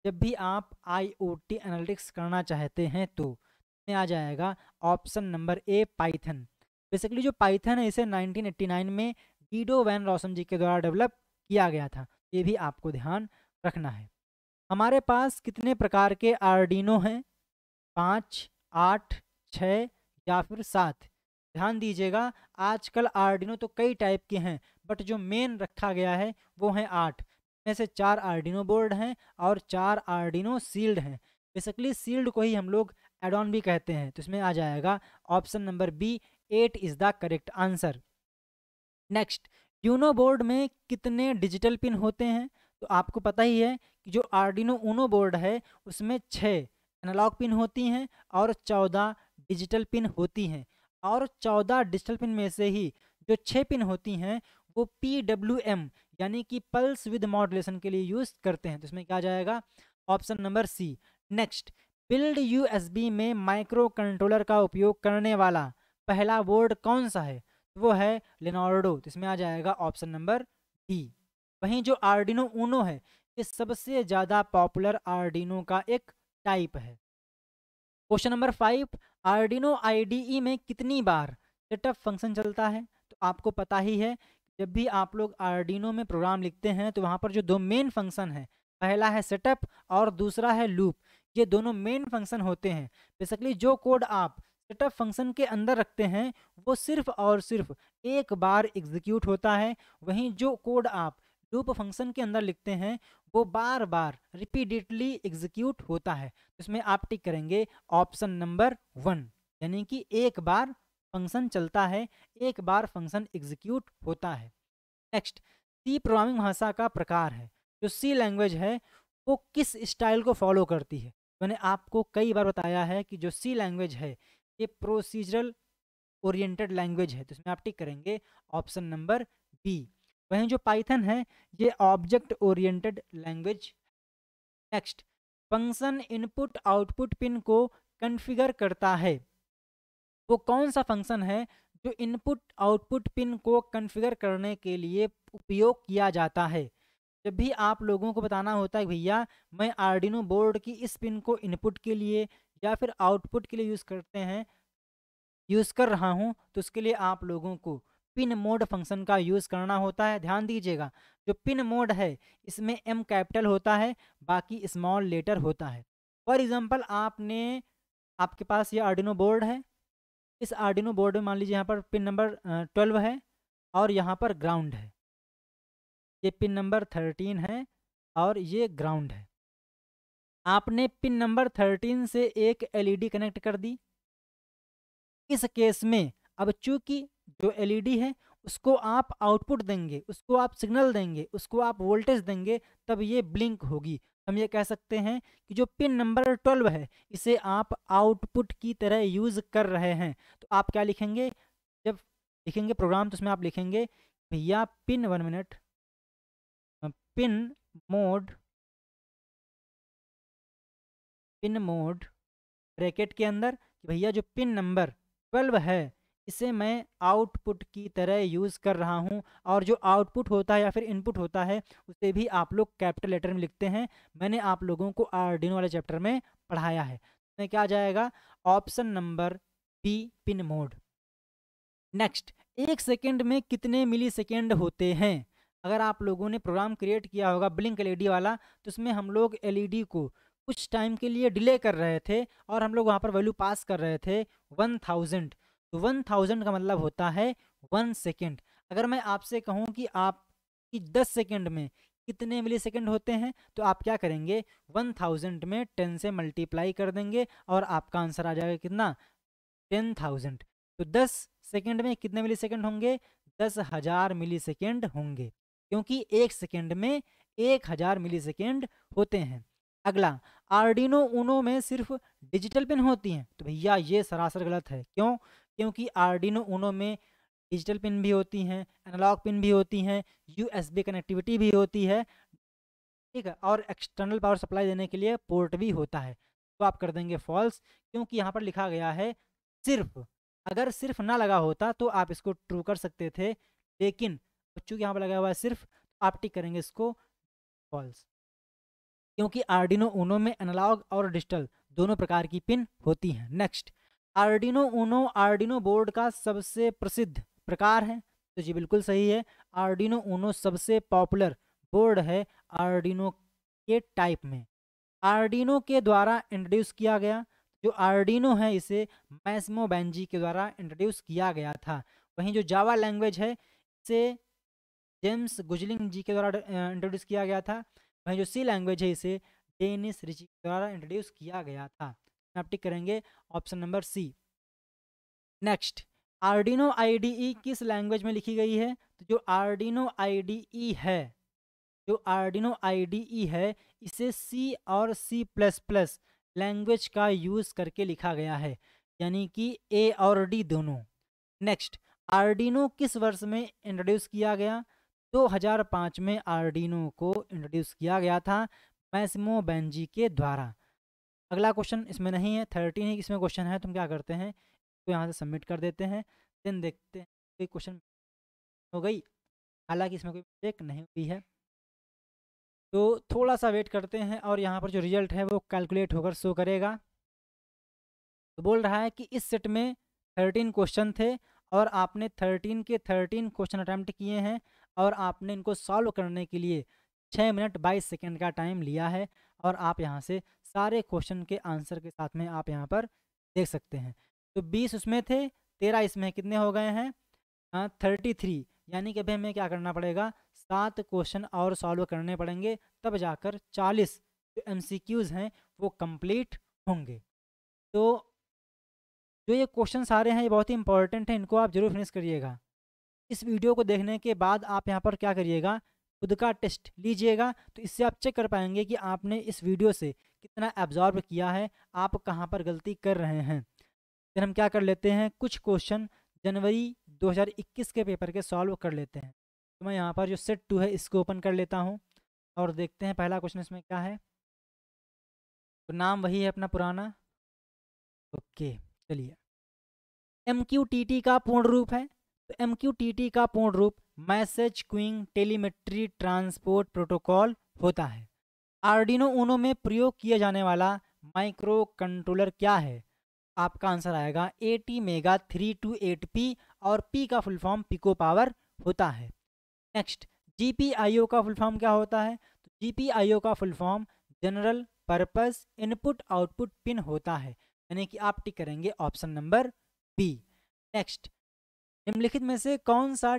S1: जब भी आप आईओटी एनालिटिक्स करना चाहते हैं तो आ जाएगा option number A Python basically जो पाइथन है इसे 1989 में डीडो वैन रोशन जी के द्वारा डेवलप किया गया था ये भी आपको ध्यान रखना है हमारे पास कितने प्रकार के आर्डिनो हैं पाँच आठ छः या फिर सात ध्यान दीजिएगा आजकल आर्डिनो तो कई टाइप के हैं बट जो मेन रखा गया है वो है आठ में से चार आर्डिनो बोर्ड हैं और चार आर्डिनो सील्ड हैं बेसिकली सील्ड को ही हम लोग एड ऑन भी कहते हैं तो इसमें आ जाएगा option number B eight is the correct answer next Uno board में कितने डिजिटल पिन होते हैं तो आपको पता ही है कि जो आर्डिनो ऊनो बोर्ड है उसमें छः एनालॉग पिन होती हैं और चौदह डिजिटल पिन होती हैं और चौदह डिजिटल पिन में से ही जो छः पिन होती हैं वो पी डब्ल्यू एम यानी कि पल्स विद मॉडुलेशन के लिए यूज़ करते हैं तो इसमें क्या जाएगा option number C next build U में माइक्रो कंट्रोलर का उपयोग करने वाला पहला वर्ड कौन सा है वो है लिनोर्डो तो इसमें आ जाएगा ऑप्शन नंबर डी वहीं जो आर्डिनो ऊनो है ये सबसे ज़्यादा पॉपुलर आर्डिनो का एक टाइप है question number five Arduino IDE e में कितनी बार सेटअप फंक्शन चलता है तो आपको पता ही है जब भी आप लोग आर्डिनो में प्रोग्राम लिखते हैं तो वहाँ पर जो दो मेन फंक्शन है पहला है सेटअप और दूसरा है लूप ये दोनों मेन फंक्शन होते हैं बेसिकली जो कोड आप सेटअप फंक्शन के अंदर रखते हैं वो सिर्फ और सिर्फ एक बार एग्जीक्यूट होता है वहीं जो कोड आप लूप फंक्शन के अंदर लिखते हैं वो बार बार रिपीडेटली एग्जीक्यूट होता है इसमें आप टिक करेंगे ऑप्शन नंबर वन यानी कि एक बार फंक्शन चलता है एक बार फंक्शन एग्जीक्यूट होता है नेक्स्ट सी प्रोग्रामिंग भाषा का प्रकार है जो सी लैंग्वेज है वो किस स्टाइल को फॉलो करती है मैंने आपको कई बार बताया है कि जो सी लैंग्वेज है ये प्रोसीजरल ओरिएंटेड लैंग्वेज है तो इसमें आप टिक करेंगे ऑप्शन नंबर बी वहीं जो पाइथन है ये object oriented language next function input output pin को कन्फिगर करता है वो कौन सा फंक्शन है जो इनपुट आउटपुट पिन को कन्फिगर करने के लिए उपयोग किया जाता है जब भी आप लोगों को बताना होता है भैया मैं आर्डिनो बोर्ड की इस पिन को इनपुट के लिए या फिर आउटपुट के लिए यूज़ करते हैं यूज़ कर रहा हूँ तो उसके लिए आप लोगों को पिन मोड फंक्शन का यूज़ करना होता है ध्यान दीजिएगा जो पिन मोड है इसमें एम कैपिटल होता है बाकी स्मॉल लेटर होता है फॉर एग्ज़ाम्पल आपने आपके पास ये आर्डिनो बोर्ड है इस आर्डिनो बोर्ड में मान लीजिए यहाँ पर पिन नंबर ट्वेल्व है और यहाँ पर ग्राउंड है ये पिन नंबर थर्टीन है और ये ग्राउंड है आपने पिन नंबर थर्टीन से एक एलईडी कनेक्ट कर दी इस केस में अब चूंकि जो एलईडी है उसको आप आउटपुट देंगे उसको आप सिग्नल देंगे उसको आप वोल्टेज देंगे तब ये ब्लिंक होगी हम ये कह सकते हैं कि जो पिन नंबर ट्वेल्व है इसे आप आउटपुट की तरह यूज़ कर रहे हैं तो आप क्या लिखेंगे जब लिखेंगे प्रोग्राम तो उसमें आप लिखेंगे भैया pin one minute pin mode pin mode bracket के अंदर कि भैया जो पिन नंबर ट्वेल्व है इसे मैं आउटपुट की तरह यूज़ कर रहा हूँ और जो आउटपुट होता है या फिर इनपुट होता है उसे भी आप लोग कैपिटल लेटर में लिखते हैं मैंने आप लोगों को आर्डिनो वाले चैप्टर में पढ़ाया है इसमें क्या आ जाएगा option number B pin mode next एक सेकेंड में कितने मिली सेकेंड होते हैं अगर आप लोगों ने प्रोग्राम क्रिएट किया होगा ब्लिंक एलईडी वाला तो उसमें हम लोग एलईडी को कुछ टाइम के लिए डिले कर रहे थे और हम लोग वहाँ पर वैल्यू पास कर रहे थे वन थाउजेंड तो वन थाउजेंड का मतलब होता है वन सेकेंड अगर मैं आपसे कहूँ कि आप कि दस सेकेंड में कितने मिली सेकेंड होते हैं तो आप क्या करेंगे वन थाउजेंड में टेन से मल्टीप्लाई कर देंगे और आपका आंसर आ जाएगा कितना टेन थाउजेंड तो दस सेकेंड में कितने मिली सेकेंड होंगे दस हज़ार मिली सेकेंड होंगे क्योंकि एक सेकेंड में एक हज़ार मिली सेकेंड होते हैं अगला आर्डिनो ऊनो में सिर्फ डिजिटल पिन होती हैं तो भैया ये सरासर गलत है क्यों क्योंकि आर्डिनो ऊनो में डिजिटल पिन भी होती हैं एनालॉग पिन भी होती हैं यूएसबी कनेक्टिविटी भी होती है ठीक है और एक्सटर्नल पावर सप्लाई देने के लिए पोर्ट भी होता है तो आप कर देंगे फॉल्स क्योंकि यहाँ पर लिखा गया है सिर्फ अगर सिर्फ ना लगा होता तो आप इसको ट्रू कर सकते थे लेकिन चूँकि यहाँ पर लगा हुआ है सिर्फ तो आप टिक करेंगे इसको फॉल्स क्योंकि आर्डिनो ऊनो में एनालॉग और डिजिटल दोनों प्रकार की पिन होती हैं next Arduino Uno Arduino board का सबसे प्रसिद्ध प्रकार है तो जी बिल्कुल सही है आर्डिनो ऊनो सबसे पॉपुलर बोर्ड है आर्डिनो के टाइप में आर्डिनो के द्वारा इंट्रोड्यूस किया गया जो आर्डिनो है इसे मैसमो बैंजी के द्वारा इंट्रोड्यूस किया गया था वहीं जो जावा लैंग्वेज है इसे जेम्स गुजलिंग जी के द्वारा इंट्रोड्यूस किया गया था वहीं जो सी लैंग्वेज है इसे डेनिस रिची द्वारा इंट्रोड्यूस किया गया था आप टिक करेंगे option number C next Arduino IDE किस लैंग्वेज में लिखी गई है तो जो आर्डिनो आईडीई e है जो आर्डिनो आईडीई e है इसे सी और सी प्लस प्लस लैंग्वेज का यूज़ करके लिखा गया है यानी कि ए और डी दोनों नेक्स्ट आर्डिनो किस वर्ष में इंट्रोड्यूस किया गया 2005 में आर्डिनो को इंट्रोड्यूस किया गया था मैसमो बेंजी के द्वारा अगला क्वेश्चन इसमें नहीं है थर्टीन ही इसमें क्वेश्चन है तुम क्या करते हैं इसको यहाँ से सबमिट कर देते हैं दिन देखते हैं कोई क्वेश्चन हो गई हालांकि इसमें कोई चेक नहीं हुई है तो थोड़ा सा वेट करते हैं और यहाँ पर जो रिजल्ट है वो कैलकुलेट होकर शो करेगा तो बोल रहा है कि इस सेट में थर्टीन क्वेश्चन थे और आपने थर्टीन के थर्टीन क्वेश्चन अटैम्प्ट किए हैं और आपने इनको सॉल्व करने के लिए छः मिनट बाईस सेकेंड का टाइम लिया है और आप यहाँ से सारे क्वेश्चन के आंसर के साथ में आप यहाँ पर देख सकते हैं तो बीस उसमें थे तेरह इसमें कितने हो गए हैं थर्टी थ्री यानी कि अभी हमें क्या करना पड़ेगा सात क्वेश्चन और सॉल्व करने पड़ेंगे तब जाकर चालीस जो एम हैं वो कंप्लीट होंगे तो जो ये क्वेश्चन सारे हैं ये बहुत ही इंपॉर्टेंट हैं इनको आप जरूर फिनिश करिएगा इस वीडियो को देखने के बाद आप यहाँ पर क्या करिएगा खुद का टेस्ट लीजिएगा तो इससे आप चेक कर पाएंगे कि आपने इस वीडियो से कितना एब्जॉर्ब किया है आप कहाँ पर गलती कर रहे हैं फिर हम क्या कर लेते हैं कुछ क्वेश्चन जनवरी 2021 के पेपर के सॉल्व कर लेते हैं तो मैं यहाँ पर जो सेट टू है इसको ओपन कर लेता हूँ और देखते हैं पहला क्वेश्चन इसमें क्या है तो नाम वही है अपना पुराना ओके चलिए एम क्यू टी टी का पूर्ण रूप है एम का पूर्ण रूप message queuing telemetry transport protocol होता है आर्डिनो ऊनो में प्रयोग किया जाने वाला माइक्रो कंट्रोलर क्या है आपका आंसर आएगा A T mega three two eight P और पी का फुल फॉर्म पिको पावर होता है next G P I O का फुल फॉर्म क्या होता है तो जी पी आई ओ का full form general purpose input output pin होता है यानी कि आप टिक करेंगे ऑप्शन नंबर बी नेक्स्ट निम्नलिखित में से कौन सा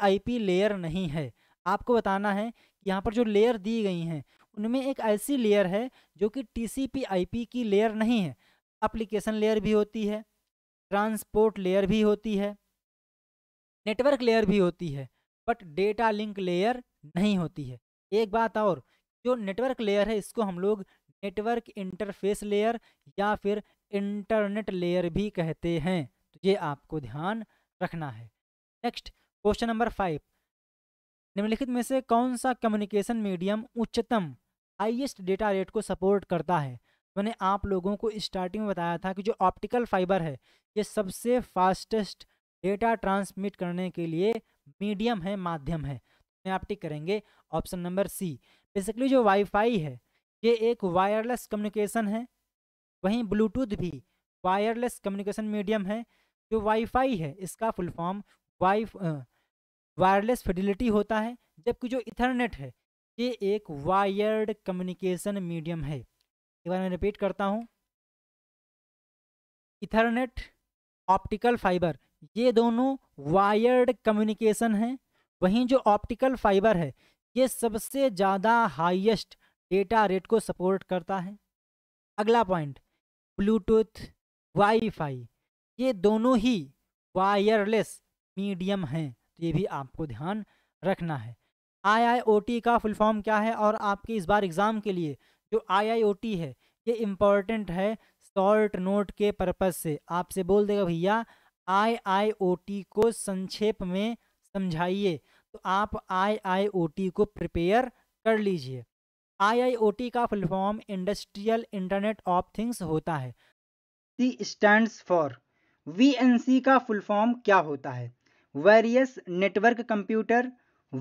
S1: आई पी लेयर नहीं है आपको बताना है कि यहाँ पर जो लेयर दी गई हैं उनमें एक ऐसी लेयर है जो कि आई पी की लेयर नहीं है एप्लीकेशन लेयर भी होती है ट्रांसपोर्ट लेयर भी होती है नेटवर्क लेयर भी होती है बट डेटा लिंक लेयर नहीं होती है एक बात और जो नेटवर्क लेयर है इसको हम लोग नेटवर्क इंटरफेस लेयर या फिर इंटरनेट लेयर भी कहते हैं तो ये आपको ध्यान रखना है नेक्स्ट क्वेश्चन नंबर फाइव निम्नलिखित में से कौन सा कम्युनिकेशन मीडियम उच्चतम हाइएस्ट डेटा रेट को सपोर्ट करता है मैंने आप लोगों को स्टार्टिंग में बताया था कि जो ऑप्टिकल फाइबर है ये सबसे फास्टेस्ट डेटा ट्रांसमिट करने के लिए मीडियम है माध्यम है तो आप टिक करेंगे ऑप्शन नंबर सी बेसिकली जो वाईफाई है ये एक वायरलेस कम्युनिकेशन है वहीं ब्लूटूथ भी वायरलेस कम्युनिकेशन मीडियम है जो वाईफाई है इसका full form wi wireless fidelity होता है जबकि जो इथरनेट है ये एक वायर्ड कम्युनिकेशन मीडियम है एक बार मैं रिपीट करता हूँ इथरनेट ऑप्टिकल फाइबर ये दोनों वायर्ड कम्युनिकेशन हैं वहीं जो ऑप्टिकल फाइबर है ये सबसे ज़्यादा हाईएस्ट डेटा रेट को सपोर्ट करता है अगला पॉइंट ब्लूटूथ वाईफाई ये दोनों ही वायरलेस मीडियम हैं तो ये भी आपको ध्यान रखना है आईआईओटी का फुल फॉर्म क्या है और आपके इस बार एग्ज़ाम के लिए जो आईआईओटी है ये इम्पॉर्टेंट है शॉर्ट नोट के पर्पज़ से आपसे बोल देगा भैया आईआईओटी को संक्षेप में समझाइए तो आप आईआईओटी को प्रिपेयर कर लीजिए आईआईओटी का full form industrial internet of things होता है सी स्टैंड्स फॉर वी का फुल फॉर्म क्या होता है various network computer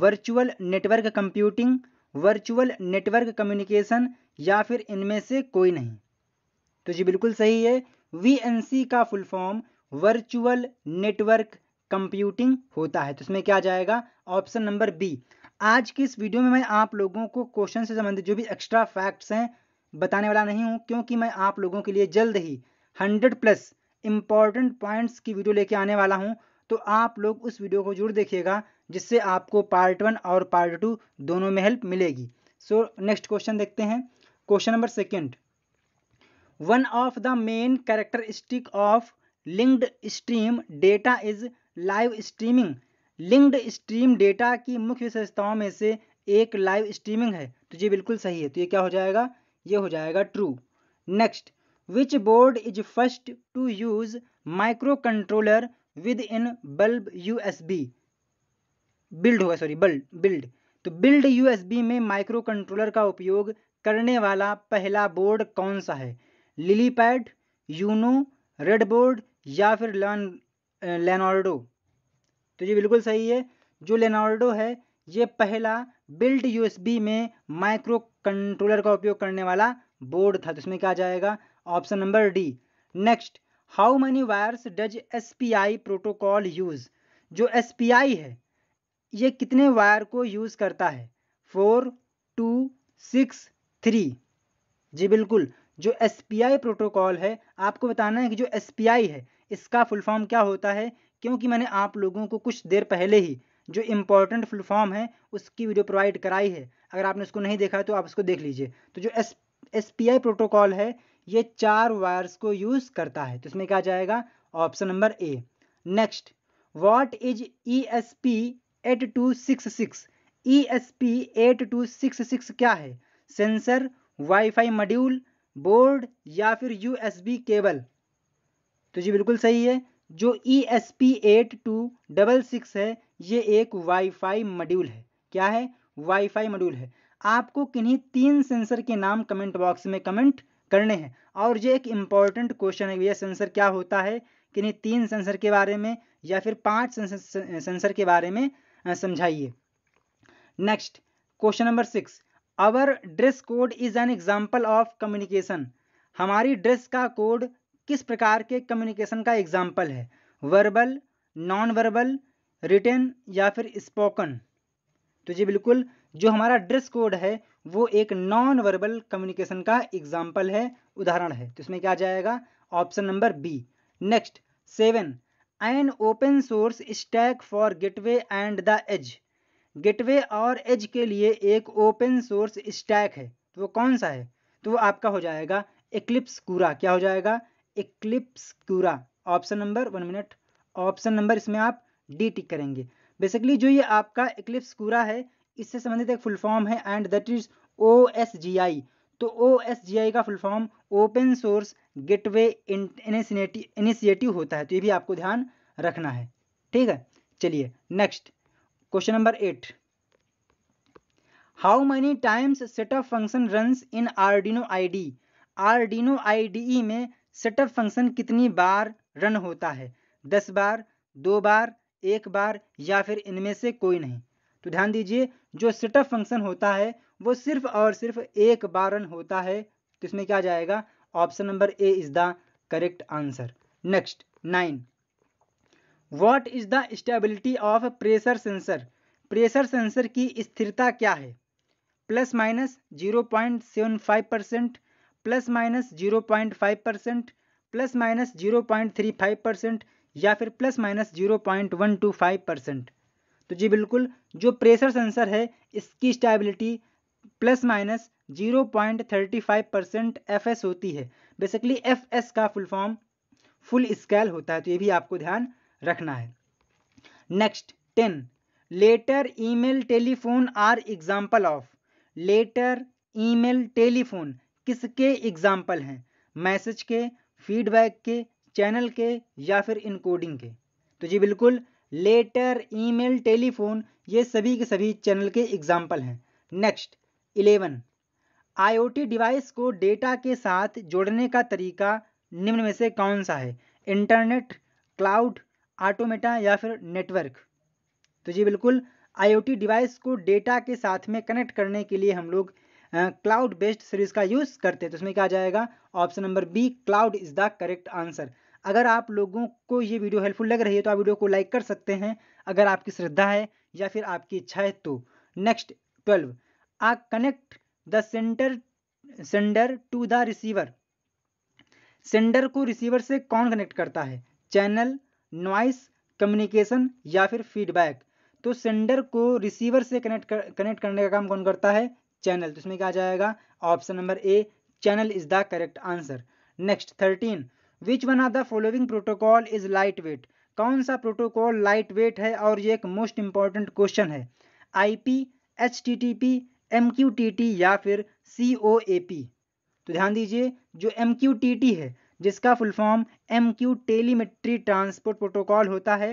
S1: virtual network computing virtual network communication या फिर इनमें से कोई नहीं तो जी बिल्कुल सही है वी का full form virtual network computing होता है तो इसमें क्या जाएगा ऑप्शन नंबर बी आज की इस वीडियो में मैं आप लोगों को क्वेश्चन से संबंधित जो भी एक्स्ट्रा फैक्ट्स हैं बताने वाला नहीं हूं क्योंकि मैं आप लोगों के लिए जल्द ही हंड्रेड प्लस इम्पॉर्टेंट पॉइंट्स की वीडियो लेके आने वाला हूँ तो आप लोग उस वीडियो को जरूर देखिएगा जिससे आपको पार्ट वन और पार्ट टू दोनों में हेल्प मिलेगी सो नेक्स्ट क्वेश्चन देखते हैं question number second one of the main characteristic of linked stream data is live streaming linked stream data की मुख्य विशेषताओं में से एक लाइव स्ट्रीमिंग है तो ये बिल्कुल सही है तो ये क्या हो जाएगा ये हो जाएगा true next board Which board is first to use microcontroller with in bulb B build होगा सॉरी बल्ब बिल्ड तो बिल्ड बी में माइक्रो कंट्रोलर का उपयोग करने वाला पहला बोर्ड कौन सा है LilyPad Uno RedBoard या फिर लॉन लेनोर्डो तो ये बिल्कुल सही है जो लेनार्डो है ये पहला बिल्ड बी में माइक्रो कंट्रोलर का उपयोग करने वाला बोर्ड था तो इसमें क्या जाएगा option number D next how many wires does S P I protocol use जो एस पी आई है ये कितने वायर को यूज़ करता है फोर टू सिक्स थ्री जी बिल्कुल जो एस पी आई प्रोटोकॉल है आपको बताना है कि जो एस पी आई है इसका फुल फॉर्म क्या होता है क्योंकि मैंने आप लोगों को कुछ देर पहले ही जो इम्पोर्टेंट फुल फॉर्म है उसकी वीडियो प्रोवाइड कराई है अगर आपने उसको नहीं देखा है तो आप उसको देख लीजिए तो जो S S P I protocol है ये चार वायर्स को यूज करता है तो इसमें क्या जाएगा option number A next what is E S P eight two six six E S P eight two six six क्या है सेंसर वाईफाई मॉड्यूल बोर्ड या फिर यू एस बी केबल तो जी बिल्कुल सही है जो E S P eight two double six है ये एक वाईफाई मॉड्यूल है क्या है वाईफाई मॉड्यूल है आपको किन्हीं तीन सेंसर के नाम कमेंट बॉक्स में कमेंट करने हैं और ये एक इम्पॉर्टेंट क्वेश्चन है भैया सेंसर क्या होता है कि नहीं तीन सेंसर के बारे में या फिर पांच सेंसर के बारे में समझाइए next question number six our dress code is an example of communication हमारी ड्रेस का कोड किस प्रकार के कम्युनिकेशन का एग्जाम्पल है वर्बल नॉन वर्बल रिटर्न या फिर स्पोकन तो जी बिल्कुल जो हमारा ड्रेस कोड है वो एक नॉन वर्बल कम्युनिकेशन का एग्जाम्पल है उदाहरण है तो इसमें क्या जाएगा option number B next seven an open source stack for gateway and the edge gateway और एज के लिए एक ओपन सोर्स स्टैक है तो वो कौन सा है तो वो आपका हो जाएगा इक्लिप्स कूरा क्या हो जाएगा Eclipse Kura option number one minute option number इसमें आप डी टिक करेंगे बेसिकली जो ये आपका एक्लिप्स कूरा है इससे संबंधित एक फुल फॉर्म है and that is O S G I तो ओ एस जी आई का full form open source gateway initiative होता है तो ये भी आपको ध्यान रखना है ठीक है चलिए next question number eight how many times setup function runs in Arduino ID Arduino IDE में सेटअप फंक्शन कितनी बार रन होता है दस बार दो बार एक बार या फिर इनमें से कोई नहीं तो ध्यान दीजिए जो सेटअप फंक्शन होता है वो सिर्फ और सिर्फ एक बार रन होता है तो इसमें क्या जाएगा option number A is the correct answer next nine what is the stability of pressure sensor pressure sensor की स्थिरता क्या है plus minus zero point seven five percent plus minus zero point five percent plus minus zero point three five percent या फिर plus minus zero point one two five percent तो जी बिल्कुल जो प्रेशर सेंसर है इसकी stability plus minus 0.35 percent F होती है बेसिकली एफ का फुल फॉर्म फुल स्केल होता है तो ये भी आपको ध्यान रखना है next ten letter email telephone are example of letter email telephone किसके एग्जाम्पल हैं मैसेज के फीडबैक के चैनल के या फिर इनकोडिंग के तो जी बिल्कुल लेटर ईमेल टेलीफोन ये सभी के सभी चैनल के एग्जाम्पल हैं नेक्स्ट इलेवन आई डिवाइस को डेटा के साथ जोड़ने का तरीका निम्न में से कौन सा है इंटरनेट क्लाउड ऑटोमेटा या फिर नेटवर्क तो जी बिल्कुल आई डिवाइस को डेटा के साथ में कनेक्ट करने के लिए हम लोग क्लाउड बेस्ड सर्विस का यूज़ करते हैं तो इसमें क्या आ जाएगा option number B cloud is the correct answer अगर आप लोगों को ये वीडियो हेल्पफुल लग रही है तो आप वीडियो को लाइक कर सकते हैं अगर आपकी श्रद्धा है या फिर आपकी इच्छा है तो next twelve a connect the center sender to the receiver sender को रिसीवर से कौन कनेक्ट करता है चैनल नॉइस कम्युनिकेशन या फिर फीडबैक तो सेंडर को रिसीवर से कनेक्ट कनेक्ट करने का काम कौन करता है चैनल तो इसमें क्या आ जाएगा option number A channel is the correct answer next thirteen which one of the following protocol is light weight कौन सा प्रोटोकॉल लाइट वेट है और ये एक मोस्ट इंपॉर्टेंट क्वेश्चन है I P H T T P M Q T T या फिर सी O A P तो ध्यान दीजिए जो एम क्यू टी टी है जिसका full form M Q telemetry transport protocol होता है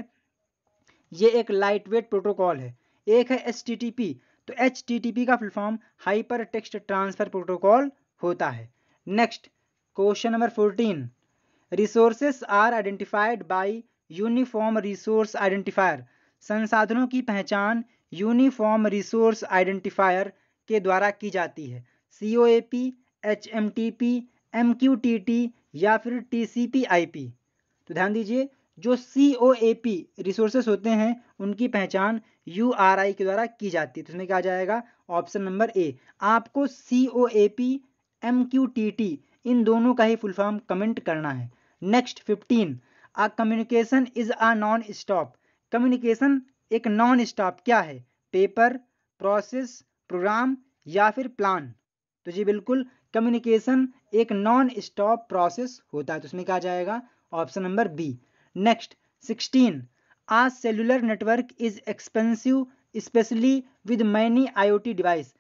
S1: ये एक लाइट वेट प्रोटोकॉल है एक है एच टी टी पी तो एच टी टी पी का full form hyper text transfer protocol होता है next question number fourteen resources are identified by uniform resource identifier संसाधनों की पहचान यूनिफॉर्म रिसोर्स आइडेंटिफायर के द्वारा की जाती है C O A P H M T P M Q T T या फिर T C P I P तो ध्यान दीजिए जो C O A P resources होते हैं उनकी पहचान यू आर आई के द्वारा की जाती है तो इसमें क्या आ जाएगा ऑप्शन नंबर ए आपको C O A P M Q T T इन दोनों का ही फुल फॉर्म कमेंट करना है next fifteen a communication is a non stop communication एक नॉन स्टॉप क्या है पेपर प्रोसेस प्रोग्राम या फिर प्लान तो जी बिल्कुल कम्युनिकेशन एक नॉन स्टॉप प्रोसेस होता है तो उसमें क्या जाएगा option number B next sixteen a cellular network is expensive specially with many T device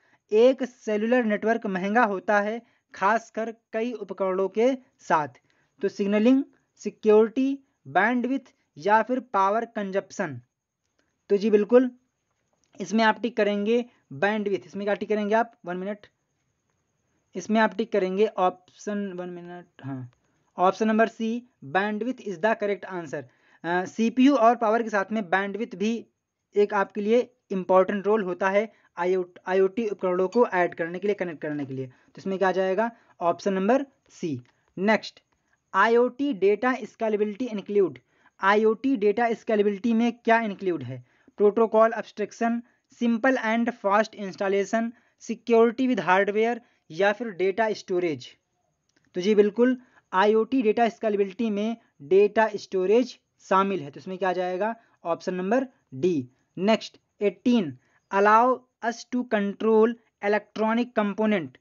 S1: एक सेलुलर नेटवर्क महंगा होता है खासकर कई उपकरणों के साथ तो सिग्नलिंग सिक्योरिटी बैंडविथ या फिर पावर कंजप्शन तो जी बिल्कुल इसमें आप टिक करेंगे बैंडविथ इसमें क्या टिक करेंगे आप वन मिनट इसमें आप टिक करेंगे ऑप्शन वन मिनट हाँ option number C bandwidth is the correct answer CPU और पावर के साथ में बैंडविथ भी एक आपके लिए इंपॉर्टेंट रोल होता है आई आईओ टी उपकरणों को ऐड करने के लिए कनेक्ट करने के लिए तो इसमें क्या आ जाएगा option number C next IoT data scalability include IoT data scalability में क्या इंक्लूड है protocol abstraction simple and fast installation security with hardware या फिर डेटा स्टोरेज तो जी बिल्कुल आईओटी डेटा स्केलेबिलिटी में डेटा स्टोरेज शामिल है तो इसमें क्या जाएगा option number D next eighteen allow us to control electronic component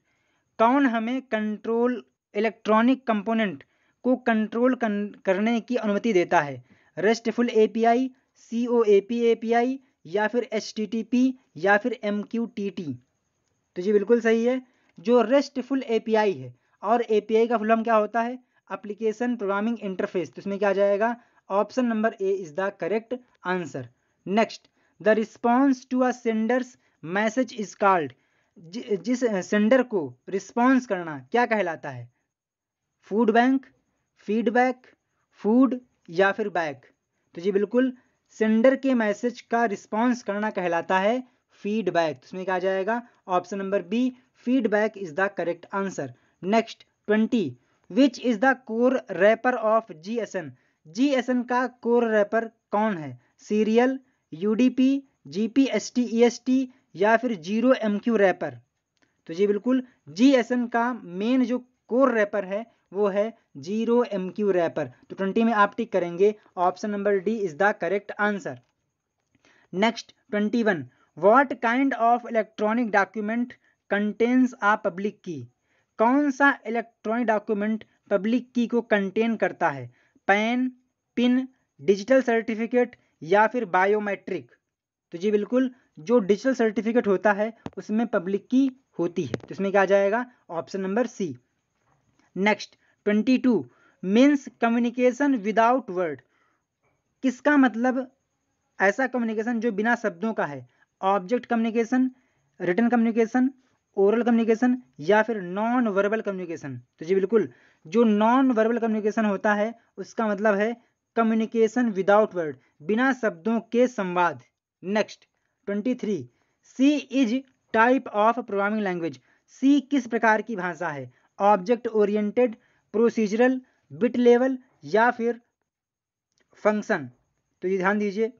S1: कौन हमें कंट्रोल इलेक्ट्रॉनिक कंपोनेंट को कंट्रोल करने की अनुमति देता है रेस्टफुल ए पी आई या फिर एच टी टी पी या फिर एम क्यू टी टी तो ये बिल्कुल सही है जो रेस्टफुल आई है और एपीआई का फुल क्या होता है अप्लीकेशन प्रोग्रामिंग इंटरफेस तो इसमें क्या आ जाएगा option number A is the correct answer next the response to a sender's message is called जिस सेंडर को रिस्पॉन्स करना क्या कहलाता है फूड बैंक फीडबैक फूड या फिर बैक तो जी बिल्कुल सेंडर के मैसेज का रिस्पॉन्स करना कहलाता है फीडबैक तो इसमें क्या आ जाएगा option number B feedback is the correct answer next twenty which is the core wrapper of G S N G S N का कोर रैपर कौन है serial U D P G P S T E S T या फिर zero M Q wrapper तो जी बिल्कुल G S N का main जो कोर रैपर है वो है जीरो एम क्यू रैपर तो ट्वेंटी में आप टिक करेंगे option number D is the correct answer next twenty one what kind of electronic document contains a public key कौन सा इलेक्ट्रॉनिक डॉक्यूमेंट पब्लिक की को कंटेन करता है पैन पिन डिजिटल सर्टिफिकेट या फिर बायोमेट्रिक तो जी बिल्कुल जो डिजिटल सर्टिफिकेट होता है उसमें पब्लिक की होती है तो इसमें क्या आ जाएगा option number C next twenty two means communication without word किसका मतलब ऐसा कम्युनिकेशन जो बिना शब्दों का है object communication return communication oral communication या फिर नॉन वर्बल कम्युनिकेशन तो जी बिल्कुल जो नॉन वर्बल कम्युनिकेशन होता है उसका मतलब है कम्युनिकेशन विदाउट वर्ड बिना शब्दों के संवाद next twenty three C is type of programming language C किस प्रकार की भाषा है object oriented procedural bit level या फिर फंक्शन तो ये ध्यान दीजिए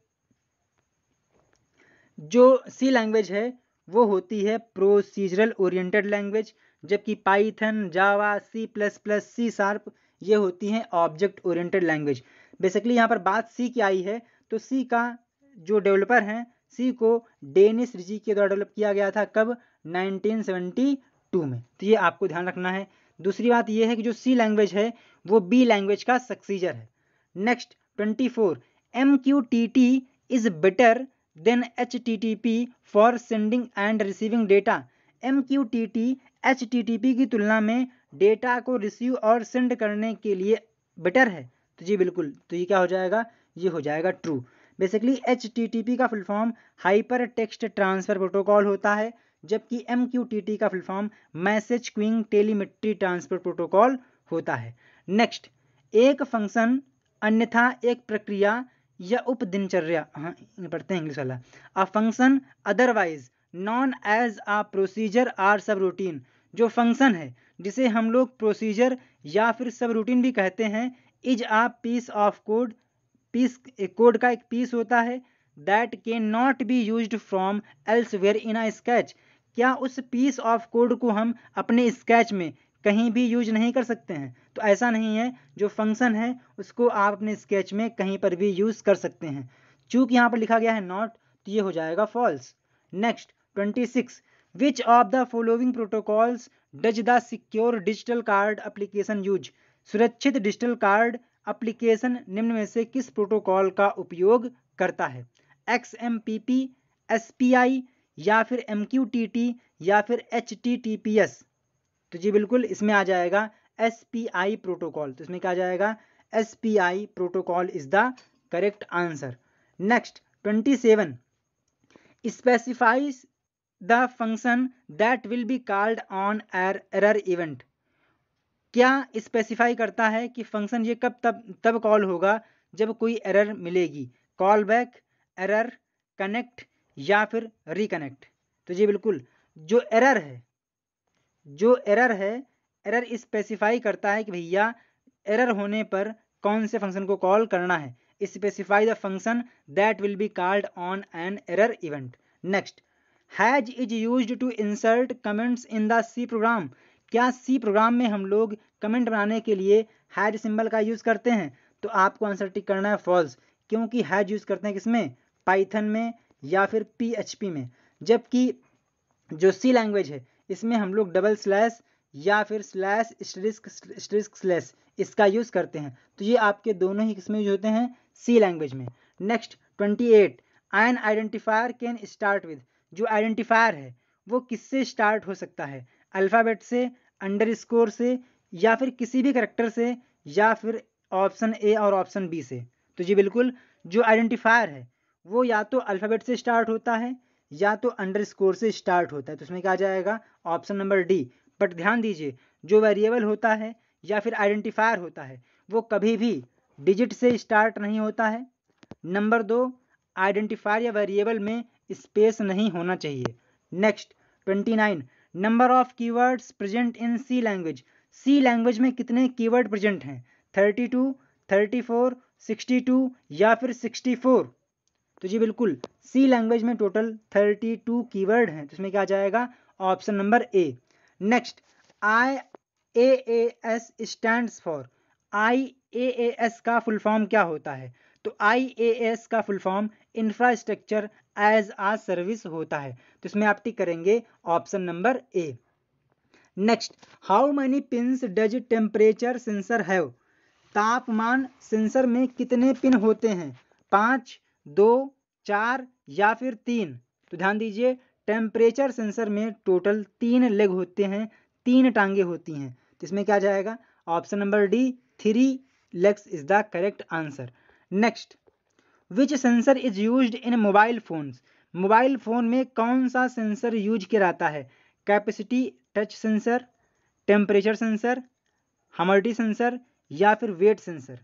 S1: जो सी लैंग्वेज है वो होती है प्रोसीजरल ओरिएंटेड लैंग्वेज जबकि Python Java C plus plus C sharp ये होती हैं ऑब्जेक्ट ओरिएंटेड लैंग्वेज बेसिकली यहाँ पर बात सी की आई है तो सी का जो डेवलपर हैं सी को डेनिस रिजी के द्वारा डेवलप किया गया था कब टू में तो ये आपको ध्यान रखना है दूसरी बात ये है कि जो सी लैंग्वेज है वो बी लैंग्वेज का सक्सीजर है next twenty four M Q T T is better than H T T P for sending and receiving data M Q T T H T T P की तुलना में data को receive और send करने के लिए better है तो जी बिल्कुल तो ये क्या हो जाएगा ये हो जाएगा true basically H T T P का full form hyper text transfer protocol होता है जबकि एम का full form message queuing telemetry transfer protocol होता है नेक्स्ट एक फंक्शन अन्यथा एक प्रक्रिया या उप दिनचर्या हाँ पढ़ते हैं इंग्लिश वाला a function otherwise known as a procedure or sub routine function है जिसे हम लोग प्रोसीजर या फिर सब रूटीन भी कहते हैं is a piece of code piece code का एक पीस होता है that can not be use from elsewhere in a sketch क्या उस पीस ऑफ कोड को हम अपने स्केच में कहीं भी यूज नहीं कर सकते हैं तो ऐसा नहीं है जो फंक्शन है उसको आप अपने स्केच में कहीं पर भी यूज़ कर सकते हैं चूंकि यहाँ पर लिखा गया है नॉट तो ये हो जाएगा false next twenty six which of the following protocols does the secure digital card application use सुरक्षित डिजिटल कार्ड अप्लीकेशन निम्न में से किस प्रोटोकॉल का उपयोग करता है X M P P S P I या फिर एम या फिर एच तो जी बिल्कुल इसमें आ जाएगा एस प्रोटोकॉल तो इसमें क्या आ जाएगा S protocol is the correct answer next twenty seven specifies the function that will be called on er error event क्या स्पेसिफाई करता है कि फंक्शन ये कब तब तब कॉल होगा जब कोई एरर मिलेगी कॉल बैक एरर कनेक्ट या फिर रिकनेक्ट तो जी बिल्कुल जो एरर है जो एरर है एरर स्पेसिफाई करता है कि भैया एरर होने पर कौन से फंक्शन को कॉल करना है specify the function that will be called on an error event next has is use to insert comments in the C program क्या सी प्रोग्राम में हम लोग कमेंट बनाने के लिए हैज सिंबल का यूज़ करते हैं तो आपको आंसर टिक करना है फॉल्स क्योंकि हैज यूज़ करते हैं किसमें पाइथन में या फिर पी में जबकि जो सी लैंग्वेज है इसमें हम लोग डबल स्लैश या फिर स्लैश स्ट्रिस्क स्ट्रिस्क स्लैश इसका यूज़ करते हैं तो ये आपके दोनों ही किस्में यूज होते हैं सी लैंग्वेज में next twenty eight an identifier can start with जो आइडेंटिफायर है वो किससे स्टार्ट हो सकता है अल्फ़ाबेट से अंडर स्कोर से या फिर किसी भी करेक्टर से या फिर ऑप्शन ए और ऑप्शन बी से तो जी बिल्कुल जो आइडेंटिफायर है वो या तो अल्फ़ाबेट से स्टार्ट होता है या तो अंडरस्कोर से स्टार्ट होता है तो उसमें क्या जाएगा ऑप्शन नंबर डी बट ध्यान दीजिए जो वेरिएबल होता है या फिर आइडेंटिफायर होता है वो कभी भी डिजिट से स्टार्ट नहीं होता है नंबर दो आइडेंटिफायर या वेरिएबल में स्पेस नहीं होना चाहिए next twenty nine number of keywords present in C language C language में कितने कीवर्ड प्रेजेंट हैं thirty two thirty four sixty two या फिर सिक्सटी फोर तो जी बिल्कुल सी लैंग्वेज में टोटल थर्टी टू कीवर्ड हैं जिसमें तो क्या जाएगा option number A next I A A S stand for I A A S का फुल फॉर्म क्या होता है तो आई ए एस का full form infrastructure as a service होता है तो इसमें आप टिक करेंगे option number A next how many pin does temperature sensor have तापमान सेंसर में कितने पिन होते हैं पाँच दो चार या फिर तीन तो ध्यान दीजिए टेम्परेचर सेंसर में टोटल तीन लेग होते हैं तीन टांगे होती हैं तो इसमें क्या जाएगा option number D three legs is the correct answer next which sensor is use in mobile phones mobile phone में कौन सा सेंसर यूज किया जाता है capacity touch sensor temperature sensor humidity sensor या फिर वेट सेंसर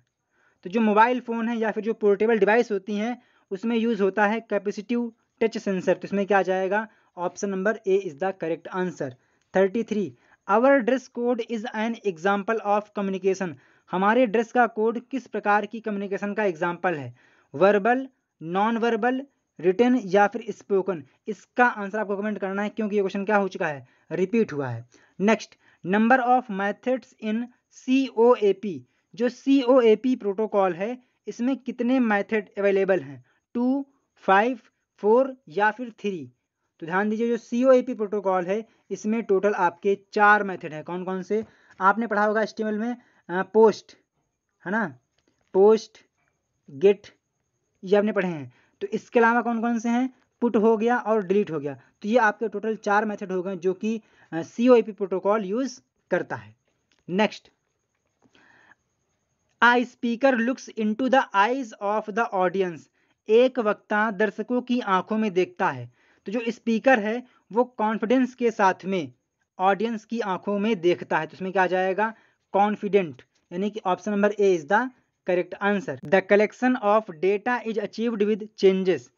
S1: तो जो मोबाइल फ़ोन है या फिर जो पोर्टेबल डिवाइस होती हैं उसमें यूज़ होता है कैपेसिटिव टच सेंसर तो इसमें क्या आ जाएगा option number A is the correct answer thirty three our dress code is an example of communication हमारे ड्रेस का कोड किस प्रकार की कम्युनिकेशन का एग्जाम्पल है वर्बल नॉन वर्बल रिटर्न या फिर स्पोकन इसका आंसर आपको कमेंट करना है क्योंकि ये क्वेश्चन क्या हो चुका है रिपीट हुआ है next number of methods in C O A P जो C O A P protocol है इसमें कितने मैथड अवेलेबल हैं टू फाइव फोर या फिर थ्री तो ध्यान दीजिए जो C O A P protocol है इसमें टोटल आपके चार मेथड हैं कौन कौन से आपने पढ़ा होगा एस्टिमल में आ, पोस्ट है ना पोस्ट गेट ये आपने पढ़े हैं तो इसके अलावा कौन कौन से हैं पुट हो गया और डिलीट हो गया तो ये आपके टोटल चार मेथड हो गए जो कि C O A P protocol use करता है next a speaker looks into the eyes of the audience एक वक्ता दर्शकों की आंखों में देखता है तो जो स्पीकर है वो कॉन्फिडेंस के साथ में ऑडियंस की आंखों में देखता है तो इसमें क्या आ जाएगा कॉन्फिडेंट यानी कि option number A is the correct answer the collection of data is achieved with changes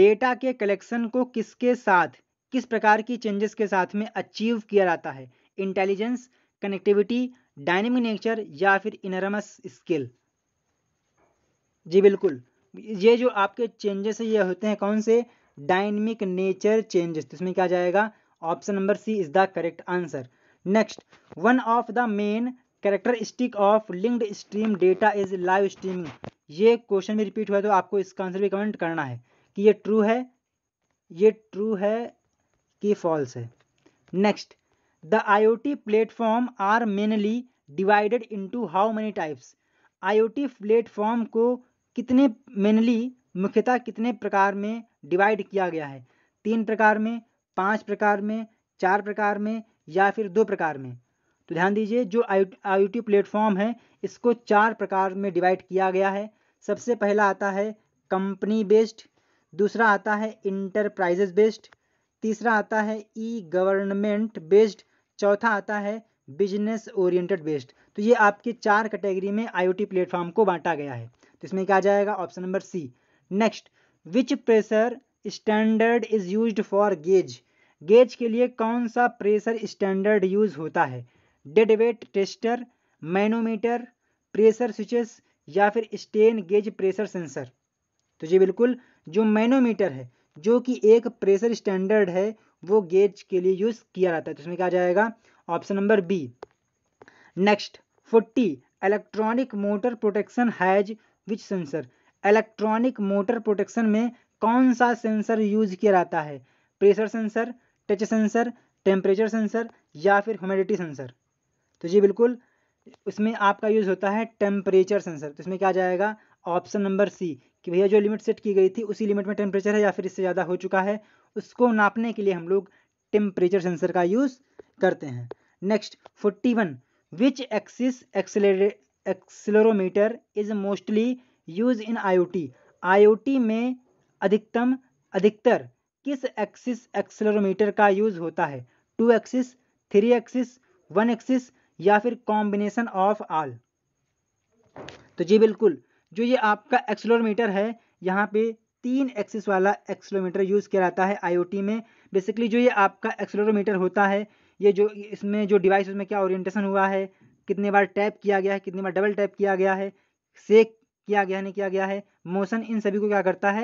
S1: data के कलेक्शन को किसके साथ किस प्रकार की चेंजेस के साथ में अचीव किया जाता है इंटेलिजेंस कनेक्टिविटी डायनेमिक नेचर या फिर इनरमस स्किल जी बिल्कुल ये जो आपके चेंजेस है ये होते हैं कौन से डायनमिक नेचर चेंजेस इसमें क्या जाएगा option number C is the correct answer next one of the main characteristic of linked stream data is live streaming ये क्वेश्चन भी रिपीट हुआ तो आपको इसका आंसर भी कमेंट करना है कि ये ट्रू है ये ट्रू है कि फॉल्स है next the I O T platform are mainly divided into how many types I O T platform को कितने मेनली मुख्यतः कितने प्रकार में डिवाइड किया गया है तीन प्रकार में पांच प्रकार में चार प्रकार में या फिर दो प्रकार में तो ध्यान दीजिए जो आई टी प्लेटफॉर्म है इसको चार प्रकार में डिवाइड किया गया है सबसे पहला आता है कंपनी बेस्ड दूसरा आता है इंटरप्राइजेज बेस्ड तीसरा आता है ई गवर्नमेंट बेस्ड चौथा आता है बिजनेस ओरिएंटेड बेस्ड तो ये आपके चार कैटेगरी में आईओटी प्लेटफॉर्म को बांटा गया है तो इसमें क्या आ जाएगा option number C next which pressure standard is use for gauge gauge के लिए कौन सा प्रेशर स्टैंडर्ड यूज होता है dead weight tester manometer pressure switches या फिर स्टेन गेज प्रेशर सेंसर तो ये बिल्कुल जो मैनोमीटर है जो कि एक प्रेशर स्टैंडर्ड है वो गेज के लिए यूज़ किया जाता है तो इसमें क्या जाएगा option number B next forty electronic motor protection has which sensor electronic motor protection में कौन सा सेंसर यूज किया जाता है pressure sensor touch sensor temperature sensor या फिर ह्यूमिडिटी सेंसर तो जी बिल्कुल इसमें आपका यूज होता है टेम्परेचर सेंसर तो इसमें क्या जाएगा ऑप्शन नंबर सी कि भैया जो लिमिट सेट की गई थी उसी लिमिट में टेम्परेचर है या फिर इससे ज़्यादा हो चुका है उसको नापने के लिए हम लोग टेम्परेचर सेंसर का यूज़ करते हैं next forty one which axis accelerometer is mostly use in IoT IoT में अधिकतम अधिकतर किस एक्सिस एक्सलोरोमीटर का यूज होता है two axis three axis one axis या फिर कॉम्बिनेशन ऑफ ऑल तो जी बिल्कुल जो ये आपका एक्सलोरोमीटर है यहाँ पे तीन एक्सिस वाला एक्सलोमीटर यूज़ किया जाता है आईओटी में बेसिकली जो ये आपका एक्सलोरोमीटर होता है ये जो इसमें जो डिवाइस उसमें क्या ओरिएंटेशन हुआ है कितने बार टैप किया गया है कितनी बार डबल टैप किया गया है सेक किया गया नहीं किया गया है मोशन इन सभी को क्या करता है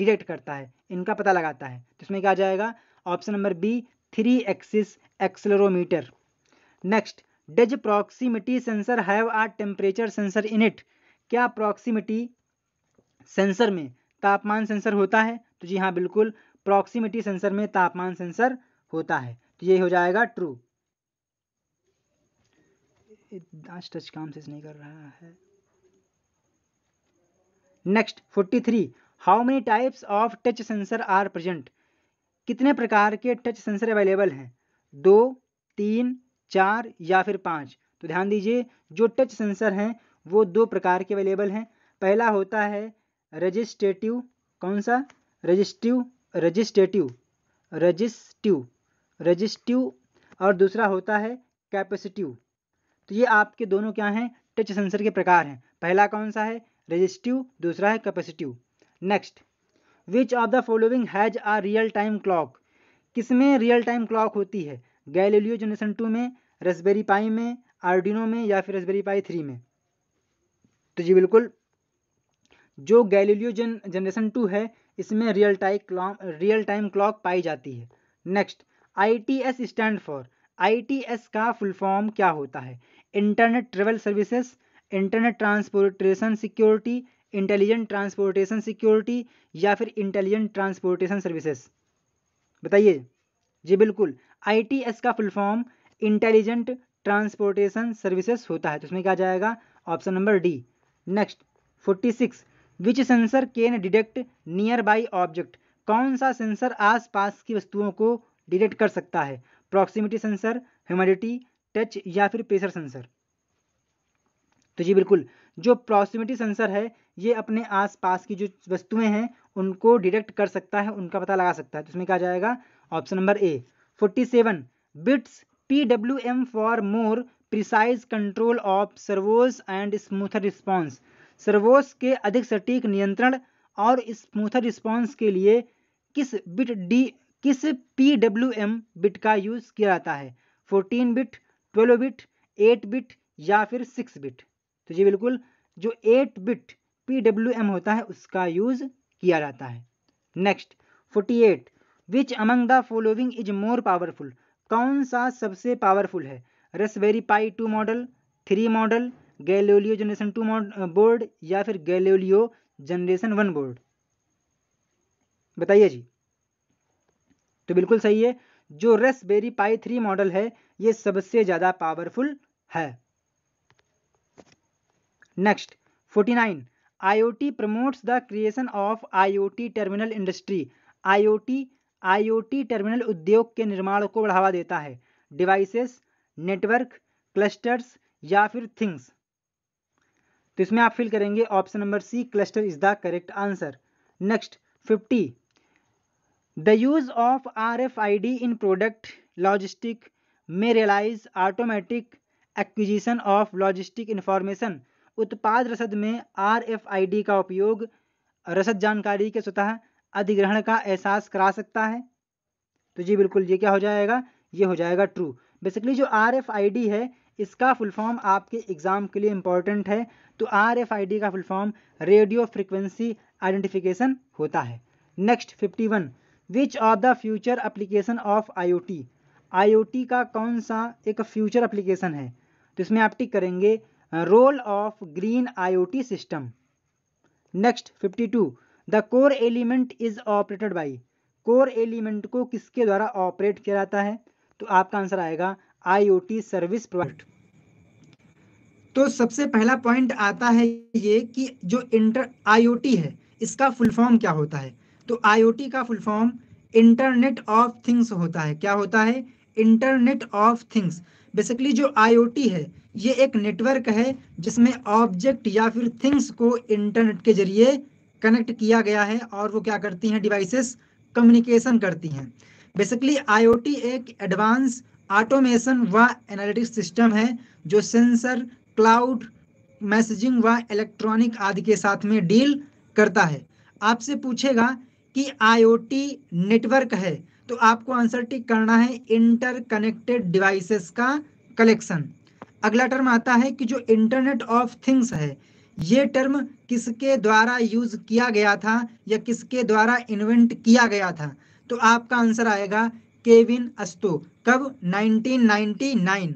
S1: डिटेक्ट करता है इनका पता लगाता है तो इसमें क्या आ जाएगा option number B three axis accelerometer next does proximity sensor have a temperature sensor in it क्या प्रॉक्सीमिटी सेंसर में तापमान सेंसर होता है तो जी हाँ बिल्कुल प्रॉक्सीमिटी सेंसर में तापमान सेंसर होता है तो ये हो जाएगा ट्रू आज टच काम से नहीं कर रहा है next 43 how many types of touch sensor are present कितने प्रकार के टच सेंसर अवेलेबल हैं दो तीन चार या फिर पाँच तो ध्यान दीजिए जो टच सेंसर हैं वो दो प्रकार के अवेलेबल हैं पहला होता है रजिस्ट्रेटिव कौन सा रजिस्टिव रजिस्ट्रेटिव रजिस्टिव रजिस्टिव और दूसरा होता है कैपेसिटिव तो ये आपके दोनों क्या हैं टच सेंसर के प्रकार हैं पहला कौन सा है रजिस्टिव दूसरा है capacitive next which of the following has a real time clock किसमें रियल टाइम क्लॉक होती है गैलीलियो जनरेशन टू में रसबेरी पाई में आर्डिनो में या फिर रसबेरी पाई थ्री में तो जी बिल्कुल जो गैलेलियो जन जनरेशन टू है इसमें real time clock real time clock पाई जाती है next I T S stand for I T S का फुल फॉर्म क्या होता है internet travel services internet transportation security intelligent transportation security या फिर इंटेलिजेंट ट्रांसपोर्टेशन सर्विसेज बताइए जी बिल्कुल आईटीएस का full form intelligent transportation services होता है तो उसमें क्या जाएगा option number D next forty six which sensor can detect nearby object कौन सा सेंसर आसपास की वस्तुओं को डिटेक्ट कर सकता है प्रॉक्सिमिटी सेंसर ह्यूमिडिटी टच या फिर प्रेशर सेंसर तो जी बिल्कुल जो प्रॉक्सिमिटी सेंसर है ये अपने आसपास की जो वस्तुएं हैं उनको डिटेक्ट कर सकता है उनका पता लगा सकता है तो इसमें क्या जाएगा option number A forty seven bits P W M for more precise control of servos and smoother response servos के अधिक सटीक नियंत्रण और स्मूथर रिस्पॉन्स के लिए किस बिट डी किस पी डब्ल्यू एम बिट का यूज़ किया जाता है fourteen bit twelve bit eight bit या फिर सिक्स बिट तो ये बिल्कुल जो eight bit P W M होता है उसका यूज किया जाता है next forty eight which among the following is more powerful कौन सा सबसे पावरफुल है Raspberry Pi two model three model Galileo generation two board या फिर गैलोलियो जनरेशन वन बोर्ड बताइए जी तो बिल्कुल सही है जो रसबेरी पाई थ्री मॉडल है ये सबसे ज़्यादा पावरफुल है next 49 IoT promotes the creation of IoT terminal industry. IoT IoT terminal उद्योग के निर्माण को बढ़ावा देता है डिवाइसेस नेटवर्क क्लस्टर्स या फिर थिंग्स तो इसमें आप फिल करेंगे option number C cluster is the correct answer next fifty The use of RFID in product logistic may realize automatic acquisition of logistic information उत्पाद रसद में डी का उपयोग रसद जानकारी के स्वतः अधिग्रहण का एहसास करा सकता है तो जी बिल्कुल ये क्या हो जाएगा ये हो जाएगा ट्रू बेसिकली जो डी है इसका फुल फॉर्म आपके एग्ज़ाम के लिए इम्पोर्टेंट है तो डी का full form radio frequency identification होता है next fifty one which are the future application of O T का कौन सा एक फ्यूचर अप्लीकेशन है तो इसमें आप टिक करेंगे role of green IoT system next 52 the core element is operated by core element को किसके द्वारा ऑपरेट किया जाता है तो आपका आंसर आएगा टी सर्विस प्रोवाइड तो सबसे पहला पॉइंट आता है ये कि जो इंटर टी है इसका फुल फॉर्म क्या होता है तो आईओटी का full form internet of things होता है क्या होता है इंटरनेट ऑफ थिंग्स बेसिकली जो आईओटी है ये एक नेटवर्क है जिसमें ऑब्जेक्ट या फिर थिंग्स को इंटरनेट के जरिए कनेक्ट किया गया है और वो क्या करती हैं डिवाइसेस कम्युनिकेशन करती हैं बेसिकली आईओटी एक एडवांस ऑटोमेशन व एनालिटिक्स सिस्टम है जो सेंसर क्लाउड मैसेजिंग व इलेक्ट्रॉनिक आदि के साथ में डील करता है आपसे पूछेगा कि आईओटी नेटवर्क है तो आपको आंसर टिक करना है इंटरकनेक्टेड डिवाइसेस का कलेक्शन अगला टर्म आता है कि जो इंटरनेट ऑफ थिंग्स है ये टर्म किसके द्वारा यूज किया गया था या किसके द्वारा इन्वेंट किया गया था तो आपका आंसर आएगा केविन अस्तो कब 1999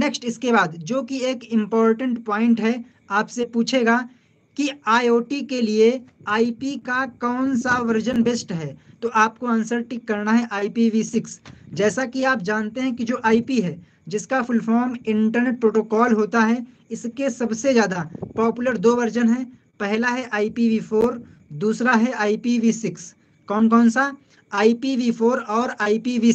S1: नेक्स्ट इसके बाद जो कि एक इम्पॉर्टेंट पॉइंट है आपसे पूछेगा कि आईओटी के लिए आईपी का कौन सा वर्जन बेस्ट है तो आपको आंसर टिक करना है सिक्स जैसा कि आप जानते हैं कि जो आईपी है जिसका फुल फॉर्म इंटरनेट प्रोटोकॉल होता है इसके सबसे ज़्यादा पॉपुलर दो वर्जन है पहला है फोर दूसरा है सिक्स कौन कौन सा फोर और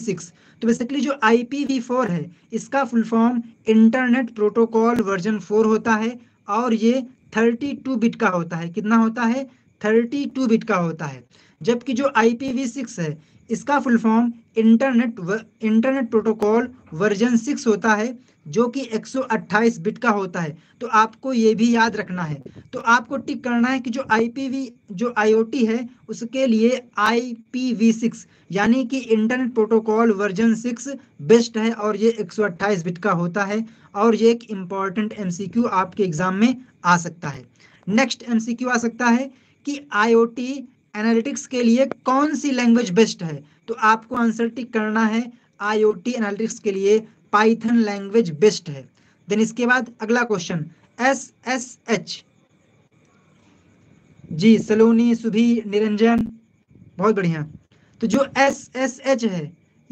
S1: सिक्स तो बेसिकली जो फोर है इसका full form internet protocol version four होता है और ये थर्टी टू बिट का होता है कितना होता है थर्टी टू बिट का होता है जबकि जो आई सिक्स है इसका full form internet internet protocol version six होता है जो कि 128 बिट का होता है तो आपको ये भी याद रखना है तो आपको टिक करना है कि जो आईपीवी जो आईओटी है उसके लिए सिक्स यानी कि internet protocol version six best है और ये 128 बिट का होता है और ये एक इम्पॉर्टेंट एमसीक्यू आपके एग्जाम में आ सकता है नेक्स्ट एम आ सकता है कि आई एनालिटिक्स के लिए कौन सी लैंग्वेज बेस्ट है तो आपको आंसर टिक करना है आई एनालिटिक्स के लिए पाइथन लैंग्वेज बेस्ट है देन इसके बाद अगला क्वेश्चन एस एस एच जी सलोनी सुधी निरंजन बहुत बढ़िया तो जो एस एस एच है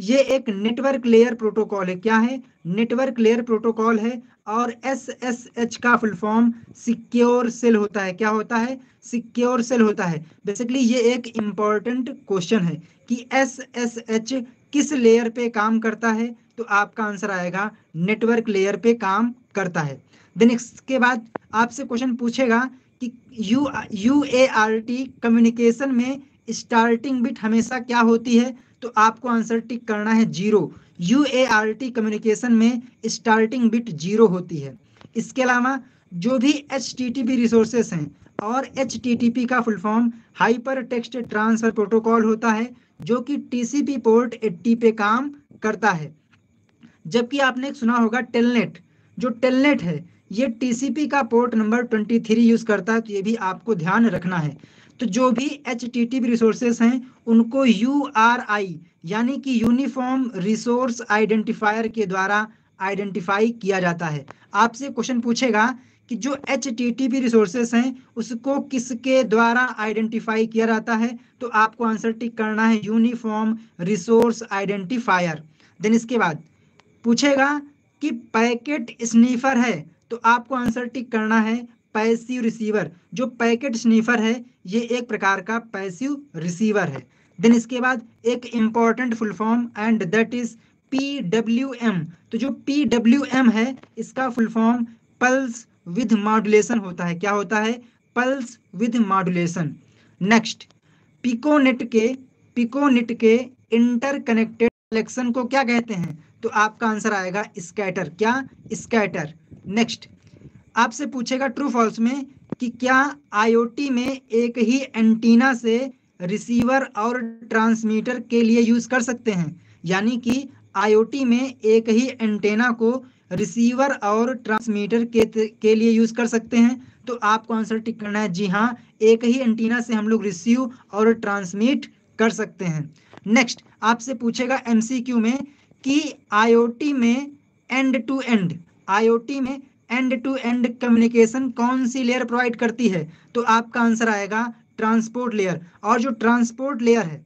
S1: ये एक नेटवर्क लेयर प्रोटोकॉल है क्या है नेटवर्क लेयर प्रोटोकॉल है और एस एस एच का फुल फॉर्म सिक्योर सेल होता है क्या होता है सिक्योर सेल होता है बेसिकली ये एक इंपॉर्टेंट क्वेश्चन है कि एस एस एच किस लेयर पे काम करता है तो आपका आंसर आएगा नेटवर्क लेयर पे काम करता है देन इसके बाद आपसे क्वेश्चन पूछेगा कि U U A R T communication में स्टार्टिंग बिट हमेशा क्या होती है तो आपको आंसर टिक करना है zero U A R T communication में स्टार्टिंग बिट जीरो होती है इसके अलावा जो भी H T T P resources हैं और एच टी टी पी का full form hyper text transfer protocol होता है जो कि T C P port eighty पे काम करता है जबकि आपने एक सुना होगा टेलनेट जो टेलनेट है ये टीसीपी का पोर्ट नंबर 23 यूज करता है तो ये भी आपको ध्यान रखना है तो जो भी एच टी टी रिसोर्सेस हैं उनको यू आर आई यानी कि यूनिफॉर्म रिसोर्स आइडेंटिफायर के द्वारा आइडेंटिफाई किया जाता है आपसे क्वेश्चन पूछेगा कि जो H T T P resources हैं उसको किसके द्वारा आइडेंटिफाई किया जाता है तो आपको आंसर टिक करना है यूनिफॉर्म रिसोर्स आइडेंटिफायर देन इसके बाद पूछेगा कि पैकेट स्नीफर है तो आपको आंसर टिक करना है पैसिव रिसीवर जो पैकेट स्नीफर है ये एक प्रकार का पैसिव रिसीवर है देन इसके बाद एक important full form and that is P W M तो जो पी डब्ल्यू एम है इसका full form pulse width modulation होता है क्या होता है pulse width modulation next piconet के पिकोनेट के इंटरकनेक्टेड कलेक्शन को क्या कहते हैं तो आपका आंसर आएगा स्कैटर क्या स्कैटर नेक्स्ट आपसे पूछेगा ट्रू फॉल्स में कि क्या आईओटी में एक ही एंटीना से रिसीवर और ट्रांसमीटर के लिए यूज कर सकते हैं यानी कि आईओटी में एक ही एंटेना को रिसीवर और ट्रांसमीटर के के लिए यूज कर सकते हैं तो आपको आंसर टिक करना है जी हाँ एक ही एंटीना से हम लोग रिसीव और ट्रांसमिट कर सकते हैं नेक्स्ट आपसे पूछेगा एमसीक्यू में कि आईओटी में एंड टू एंड आईओटी में एंड टू एंड कम्युनिकेशन कौन सी लेयर प्रोवाइड करती है तो आपका आंसर आएगा ट्रांसपोर्ट लेयर और जो ट्रांसपोर्ट लेयर है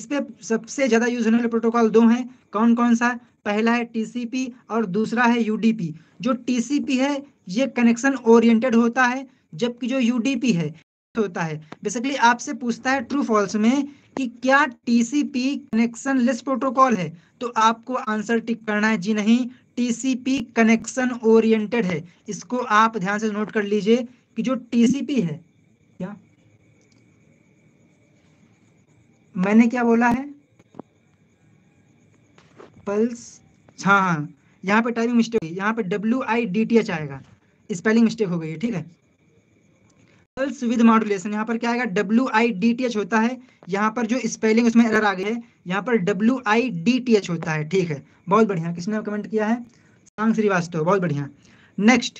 S1: इस पर सबसे ज़्यादा यूज होने वाले प्रोटोकॉल दो हैं कौन कौन सा पहला है टीसीपी और दूसरा है यूडीपी जो टीसीपी है ये कनेक्शन ओरिएंटेड होता है जबकि जो यूडीपी है होता है बेसिकली आपसे पूछता है ट्रू फॉल्स में कि क्या टीसीपी कनेक्शन लेस प्रोटोकॉल है तो आपको आंसर टिक करना है जी नहीं टीसीपी कनेक्शन ओरिएंटेड है इसको आप ध्यान से नोट कर लीजिए कि जो टीसीपी है क्या मैंने क्या बोला है पल्स हाँ हाँ यहाँ पे टाइपिंग मिस्टेक यहाँ पे W I D T H आएगा स्पेलिंग मिस्टेक हो गई है ठीक है पल्स विद मॉडुलेशन यहाँ पर क्या आएगा W I D T H होता है यहाँ पर जो स्पेलिंग उसमें एरर आ गई है यहाँ पर W I D T H होता है ठीक है बहुत बढ़िया किसने कमेंट किया है सांग श्रीवास्तव बहुत बढ़िया नेक्स्ट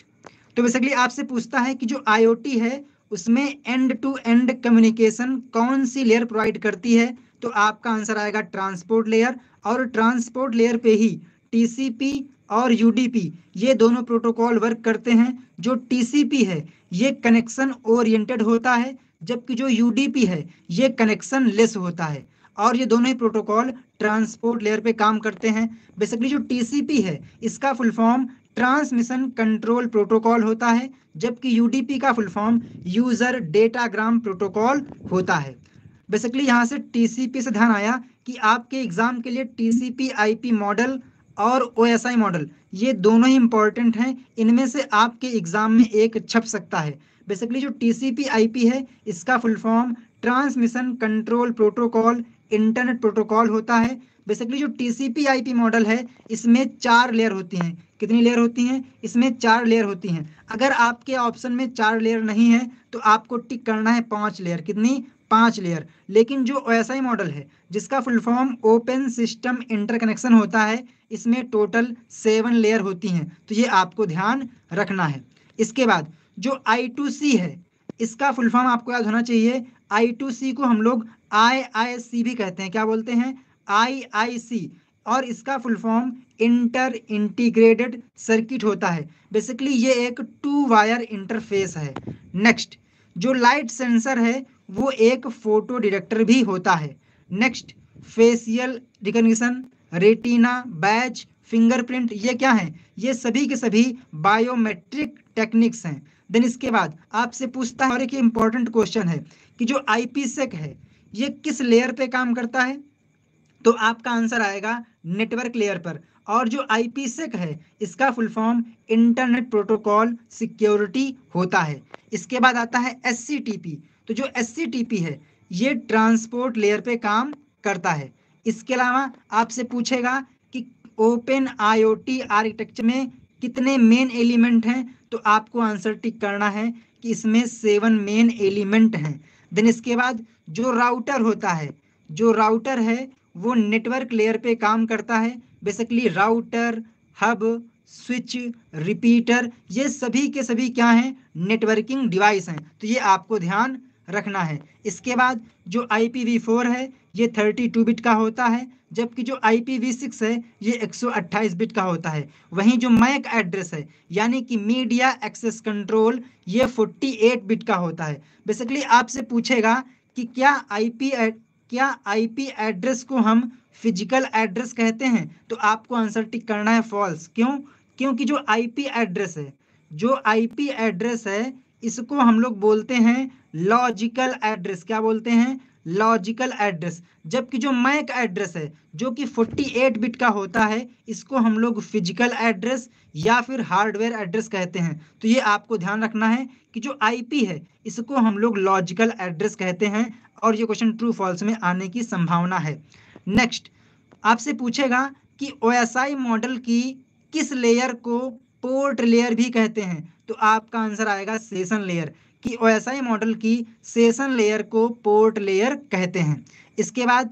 S1: तो बेसिकली आपसे पूछता है कि जो आई है उसमें एंड टू एंड कम्युनिकेशन कौन सी लेयर प्रोवाइड करती है तो आपका आंसर आएगा ट्रांसपोर्ट लेयर और ट्रांसपोर्ट लेयर पे ही टीसीपी और यूडीपी ये दोनों प्रोटोकॉल वर्क करते हैं जो टीसीपी है ये कनेक्शन ओरिएंटेड होता है जबकि जो यूडीपी है ये कनेक्शन लेस होता है और ये दोनों ही प्रोटोकॉल ट्रांसपोर्ट लेयर पे काम करते हैं बेसिकली जो टीसीपी है इसका full form transmission control protocol होता है जबकि यूडीपी का full form user datagram protocol होता है बेसिकली यहाँ से टीसीपी से ध्यान आया कि आपके एग्जाम के लिए टीसीपी आईपी मॉडल और ओ मॉडल ये दोनों ही इंपॉर्टेंट हैं इनमें से आपके एग्जाम में एक छप सकता है बेसिकली जो T C P I P है इसका full form transmission control protocol internet protocol होता है बेसिकली जो T C P I P model है इसमें चार लेयर होती हैं कितनी लेयर होती हैं इसमें चार लेयर होती हैं अगर आपके ऑप्शन में चार लेयर नहीं है तो आपको टिक करना है पांच लेयर कितनी पांच लेयर लेकिन जो ऐसा ही मॉडल है जिसका full form open system interconnection होता है इसमें टोटल सेवन लेयर होती हैं तो ये आपको ध्यान रखना है इसके बाद जो आई टू सी है इसका फुल फॉर्म आपको याद होना चाहिए आई टू सी को हम लोग आई आई सी भी कहते हैं क्या बोलते हैं आई आई सी और इसका full form inter integrated circuit होता है बेसिकली ये एक टू वायर इंटरफेस है नेक्स्ट जो लाइट सेंसर है वो एक फोटो डिटेक्टर भी होता है next facial recognition retina batch fingerprint ये क्या है ये सभी के सभी बायोमेट्रिक टेक्निक्स हैं देन इसके बाद आपसे पूछता है और एक इम्पॉर्टेंट क्वेश्चन है कि जो आई सेक है ये किस लेयर पे काम करता है तो आपका आंसर आएगा नेटवर्क लेयर पर और जो आई सेक है इसका full form internet protocol security होता है इसके बाद आता है एस तो जो एस है ये ट्रांसपोर्ट लेयर पे काम करता है इसके अलावा आपसे पूछेगा कि ओपन आईओटी आर्किटेक्चर में कितने मेन एलिमेंट हैं तो आपको आंसर टिक करना है कि इसमें सेवन मेन एलिमेंट हैं देन इसके बाद जो राउटर होता है जो राउटर है वो नेटवर्क लेयर पे काम करता है basically router hub switch repeater ये सभी के सभी क्या हैं नेटवर्किंग डिवाइस हैं तो ये आपको ध्यान रखना है इसके बाद जो आई पी वी फोर है ये थर्टी टू बिट का होता है जबकि जो आई पी वी सिक्स है ये एक सौ अट्ठाईस बिट का होता है वहीं जो मैक एड्रेस है यानी कि मीडिया एक्सेस कंट्रोल ये फोर्टी एट बिट का होता है बेसिकली आपसे पूछेगा कि क्या आई पी क्या आई पी एड्रेस को हम फिजिकल एड्रेस कहते हैं तो आपको आंसर टिक करना है फॉल्स क्यों क्योंकि जो आई पी एड्रेस है जो आई पी एड्रेस है इसको हम लोग बोलते हैं लॉजिकल एड्रेस क्या बोलते हैं लॉजिकल एड्रेस जबकि जो मैक एड्रेस है जो कि 48 बिट का होता है इसको हम लोग फिजिकल एड्रेस या फिर हार्डवेयर एड्रेस कहते हैं तो ये आपको ध्यान रखना है कि जो आईपी है इसको हम लोग लॉजिकल एड्रेस कहते हैं और ये क्वेश्चन ट्रू फॉल्स में आने की संभावना है नेक्स्ट आपसे पूछेगा कि ओ मॉडल की किस लेयर को पोर्ट लेयर भी कहते हैं तो आपका आंसर आएगा सेशन लेयर कि ओएसआई मॉडल की सेशन लेयर को पोर्ट लेयर कहते हैं इसके बाद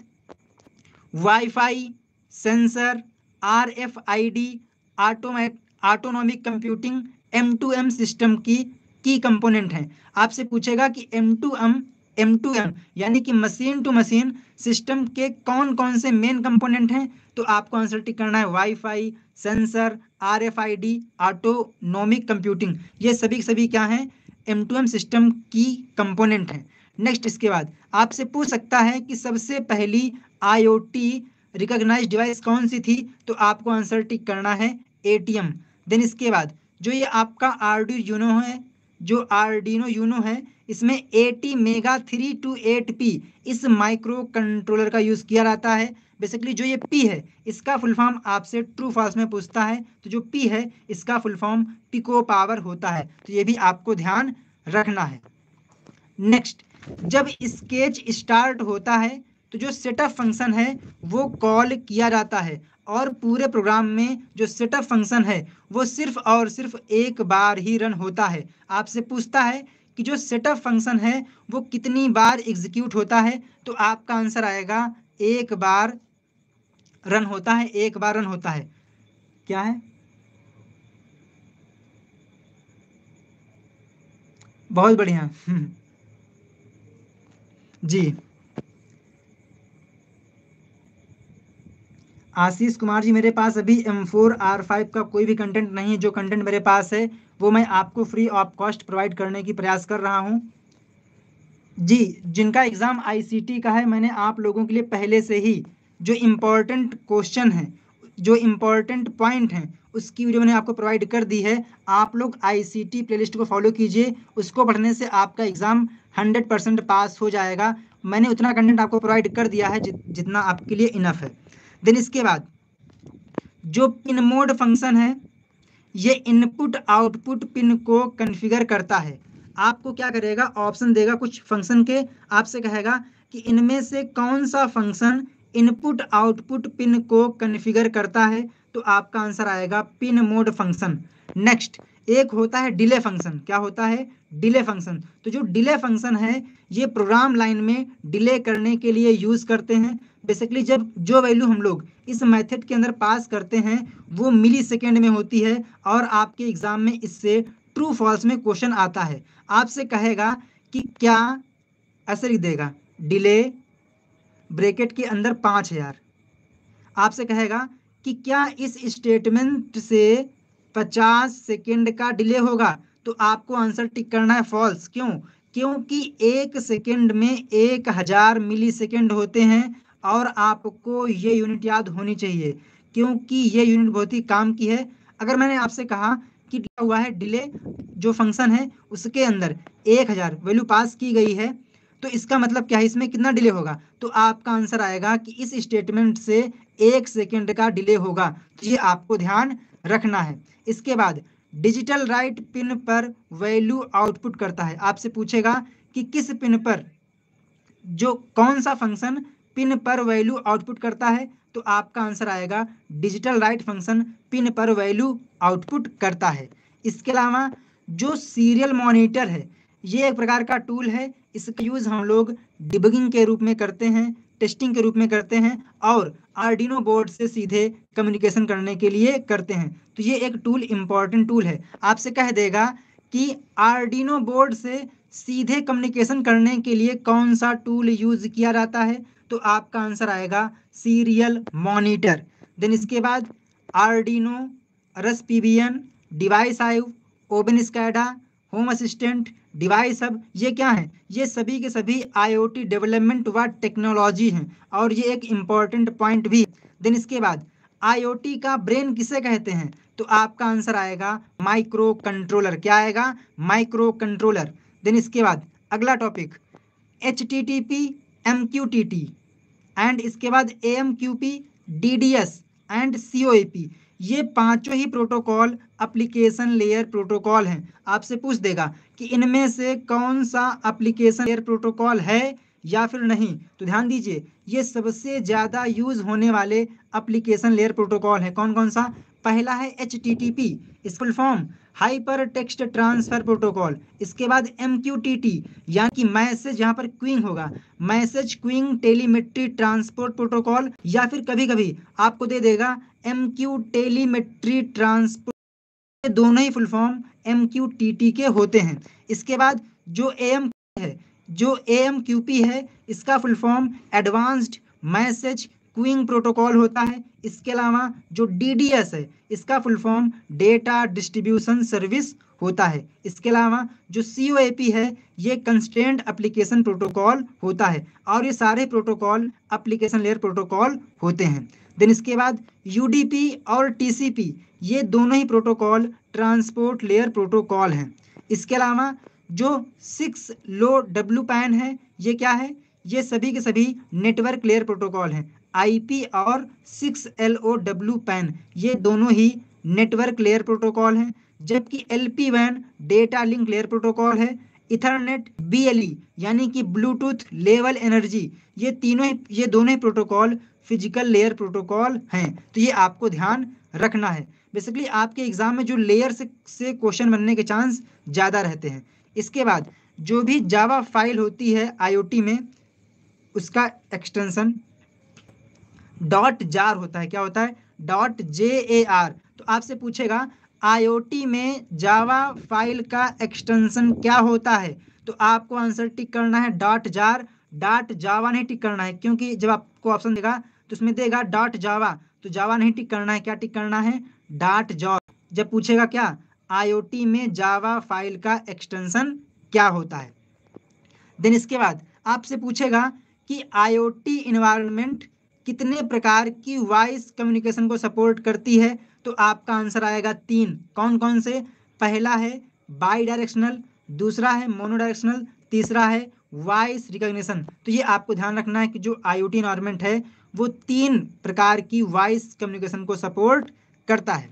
S1: WiFi sensor R F I D ऑटोमे autonomic computing M to M system की की कंपोनेंट हैं आपसे पूछेगा कि M to M M to M यानी कि मशीन टू मशीन सिस्टम के कौन कौन से मेन कंपोनेंट हैं तो आपको आंसर टिक करना है WiFi sensor R F I D autonomic computing ये सभी सभी क्या हैं एम टू एम सिस्टम की कंपोनेंट है नेक्स्ट इसके बाद आपसे पूछ सकता है कि सबसे पहली आईओटी रिकॉग्नाइज डिवाइस कौन सी थी तो आपको आंसर टिक करना है एटीएम देन इसके बाद जो ये आपका डी यूनो है जो आरडीनो यूनो है इसमें T mega three two eight P इस माइक्रो कंट्रोलर का यूज़ किया जाता है बेसिकली जो ये पी है इसका फुल फॉर्म आपसे ट्रू फॉल्स में पूछता है तो जो पी है इसका फुल फॉर्म पिको पावर होता है तो ये भी आपको ध्यान रखना है नेक्स्ट जब स्केच स्टार्ट होता है तो जो सेटअप फंक्शन है वो कॉल किया जाता है और पूरे प्रोग्राम में जो सेटअप फंक्शन है वो सिर्फ और सिर्फ एक बार ही रन होता है आपसे पूछता है कि जो सेटअप फंक्शन है वो कितनी बार एग्जीक्यूट होता है तो आपका आंसर आएगा एक बार रन होता है एक बार रन होता है क्या है बहुत बढ़िया जी आशीष कुमार जी मेरे पास अभी एम फोर आर फाइव का कोई भी कंटेंट नहीं है जो कंटेंट मेरे पास है वो मैं आपको फ्री ऑफ कॉस्ट प्रोवाइड करने की प्रयास कर रहा हूँ जी जिनका एग्ज़ाम आईसीटी का है मैंने आप लोगों के लिए पहले से ही जो इम्पोर्टेंट क्वेश्चन हैं जो इम्पोर्टेंट पॉइंट हैं उसकी वीडियो मैंने आपको प्रोवाइड कर दी है आप लोग आईसीटी प्लेलिस्ट को फॉलो कीजिए उसको पढ़ने से आपका एग्ज़ाम हंड्रेड परसेंट पास हो जाएगा मैंने उतना कंटेंट आपको प्रोवाइड कर दिया है जितना आपके लिए इनफ है देन इसके बाद जो पिन मोड फंक्शन है ये इनपुट आउटपुट पिन को कन्फिगर करता है आपको क्या करेगा ऑप्शन देगा कुछ फंक्शन के आपसे कहेगा कि इनमें से कौन सा फंक्शन इनपुट आउटपुट पिन को कन्फिगर करता है तो आपका आंसर आएगा पिन मोड फंक्शन नेक्स्ट एक होता है डिले फंक्शन क्या होता है डिले फंक्शन तो जो डिले फंक्शन है ये प्रोग्राम लाइन में डिले करने के लिए यूज़ करते हैं बेसिकली जब जो वैल्यू हम लोग इस मेथड के अंदर पास करते हैं वो मिली सेकेंड में होती है और आपके एग्ज़ाम में इससे ट्रू फॉल्स में क्वेश्चन आता है आपसे कहेगा कि क्या असर देगा डिले ब्रेकेट के अंदर पाँच हजार आपसे कहेगा कि क्या इस स्टेटमेंट से पचास सेकेंड का डिले होगा तो आपको आंसर टिक करना है फॉल्स क्यों क्योंकि एक सेकेंड में एक हजार मिली सेकेंड होते हैं और आपको ये यूनिट याद होनी चाहिए क्योंकि ये यूनिट बहुत ही काम की है अगर मैंने आपसे कहा कि हुआ है डिले जो फंक्शन है उसके अंदर एक हजार वैल्यू पास की गई है तो इसका मतलब क्या है इसमें कितना डिले होगा तो आपका आंसर आएगा कि इस स्टेटमेंट से एक सेकेंड का डिले होगा तो ये आपको ध्यान रखना है इसके बाद डिजिटल राइट पिन पर वैल्यू आउटपुट करता है आपसे पूछेगा कि किस पिन पर जो कौन सा फंक्शन पिन पर वैल्यू आउटपुट करता है तो आपका आंसर आएगा डिजिटल राइट फंक्शन पिन पर वैल्यू आउटपुट करता है इसके अलावा जो सीरियल मॉनिटर है ये एक प्रकार का टूल है इसका यूज़ हम लोग डिबगिंग के रूप में करते हैं टेस्टिंग के रूप में करते हैं और आर्डिनो बोर्ड से सीधे कम्युनिकेशन करने के लिए करते हैं तो ये एक टूल इम्पॉर्टेंट टूल है आपसे कह देगा कि आर्डिनो बोर्ड से सीधे कम्युनिकेशन करने के लिए कौन सा टूल यूज़ किया जाता है तो आपका आंसर आएगा सीरियल मॉनिटर देन इसके बाद आर्डिनो रस पी बी एन डिवाइस आयु ओबन स्कैडा होम असिस्टेंट डिवाइस अब ये क्या है ये सभी के सभी आईओटी डेवलपमेंट व टेक्नोलॉजी हैं और ये एक इम्पॉर्टेंट पॉइंट भी देन इसके बाद आईओटी का ब्रेन किसे कहते हैं तो आपका आंसर आएगा माइक्रो कंट्रोलर क्या आएगा माइक्रो कंट्रोलर देन इसके बाद अगला topic H T T P M Q T T and इसके बाद A M Q P D D S and C O A P ये पांचों ही प्रोटोकॉल एप्लीकेशन लेयर प्रोटोकॉल हैं आपसे पूछ देगा कि इनमें से कौन सा एप्लीकेशन लेयर प्रोटोकॉल है या फिर नहीं तो ध्यान दीजिए ये सबसे ज़्यादा यूज होने वाले एप्लीकेशन लेयर प्रोटोकॉल है कौन कौन सा पहला है एच टी टी पी स्कूल form hyper text transfer protocol इसके बाद एम क्यू टी टी यानी कि मैसेज यहाँ पर क्विंग होगा message queuing telemetry transport protocol या फिर कभी कभी आपको दे देगा एम क्यू टेलीमेट्री ट्रांसपोर्ट दोनों ही full form M Q T T के होते हैं इसके बाद जो ए एम है जो ए एम क्यू पी है इसका full form advanced message queuing protocol होता है इसके अलावा जो डी डी एस है इसका full form data distribution service होता है इसके अलावा जो सी ओ ए पी है ये कंस्टेंट एप्लीकेशन प्रोटोकॉल होता है और ये सारे प्रोटोकॉल अप्लीकेशन लेयर प्रोटोकॉल होते हैं देन इसके बाद यूडीपी और टीसीपी ये दोनों ही प्रोटोकॉल ट्रांसपोर्ट लेयर प्रोटोकॉल हैं इसके अलावा जो सिक्स लो डब्ल्यू पैन है ये क्या है ये सभी के सभी नेटवर्क लेयर प्रोटोकॉल हैं आईपी और six L O W PAN ये दोनों ही नेटवर्क लेयर प्रोटोकॉल हैं जबकि एल पी वैन डेटा लिंक लेयर प्रोटोकॉल है इथरनेट बी e, यानी कि ब्लूटूथ लेवल एनर्जी ये तीनों ही ये दोनों ही प्रोटोकॉल फिजिकल लेयर प्रोटोकॉल हैं तो ये आपको ध्यान रखना है बेसिकली आपके एग्जाम में जो लेयर से, से क्वेश्चन बनने के चांस ज़्यादा रहते हैं इसके बाद जो भी जावा फाइल होती है आईओटी में उसका एक्सटेंशन डॉट जार होता है क्या होता है डॉट जे ए आर तो आपसे पूछेगा आईओटी में जावा फाइल का एक्सटेंशन क्या होता है तो आपको आंसर टिक करना है डॉट जार डॉट जावा नहीं टिक करना है क्योंकि जब आपको ऑप्शन देगा तो इसमें देगा डॉट जावा तो जावा नहीं टिक करना है क्या टिक करना है डॉट जॉब जब पूछेगा क्या आईओटी में जावा फाइल का एक्सटेंशन क्या होता है देन इसके बाद आपसे पूछेगा कि आईओटी इन्वायरमेंट कितने प्रकार की वॉइस कम्युनिकेशन को सपोर्ट करती है तो आपका आंसर आएगा तीन कौन कौन से पहला है बाई डायरेक्शनल दूसरा है मोनो डायरेक्शनल तीसरा है वॉइस रिकॉग्निशन तो ये आपको ध्यान रखना है कि जो आईओटी ओ है वो तीन प्रकार की वॉइस कम्युनिकेशन को सपोर्ट करता है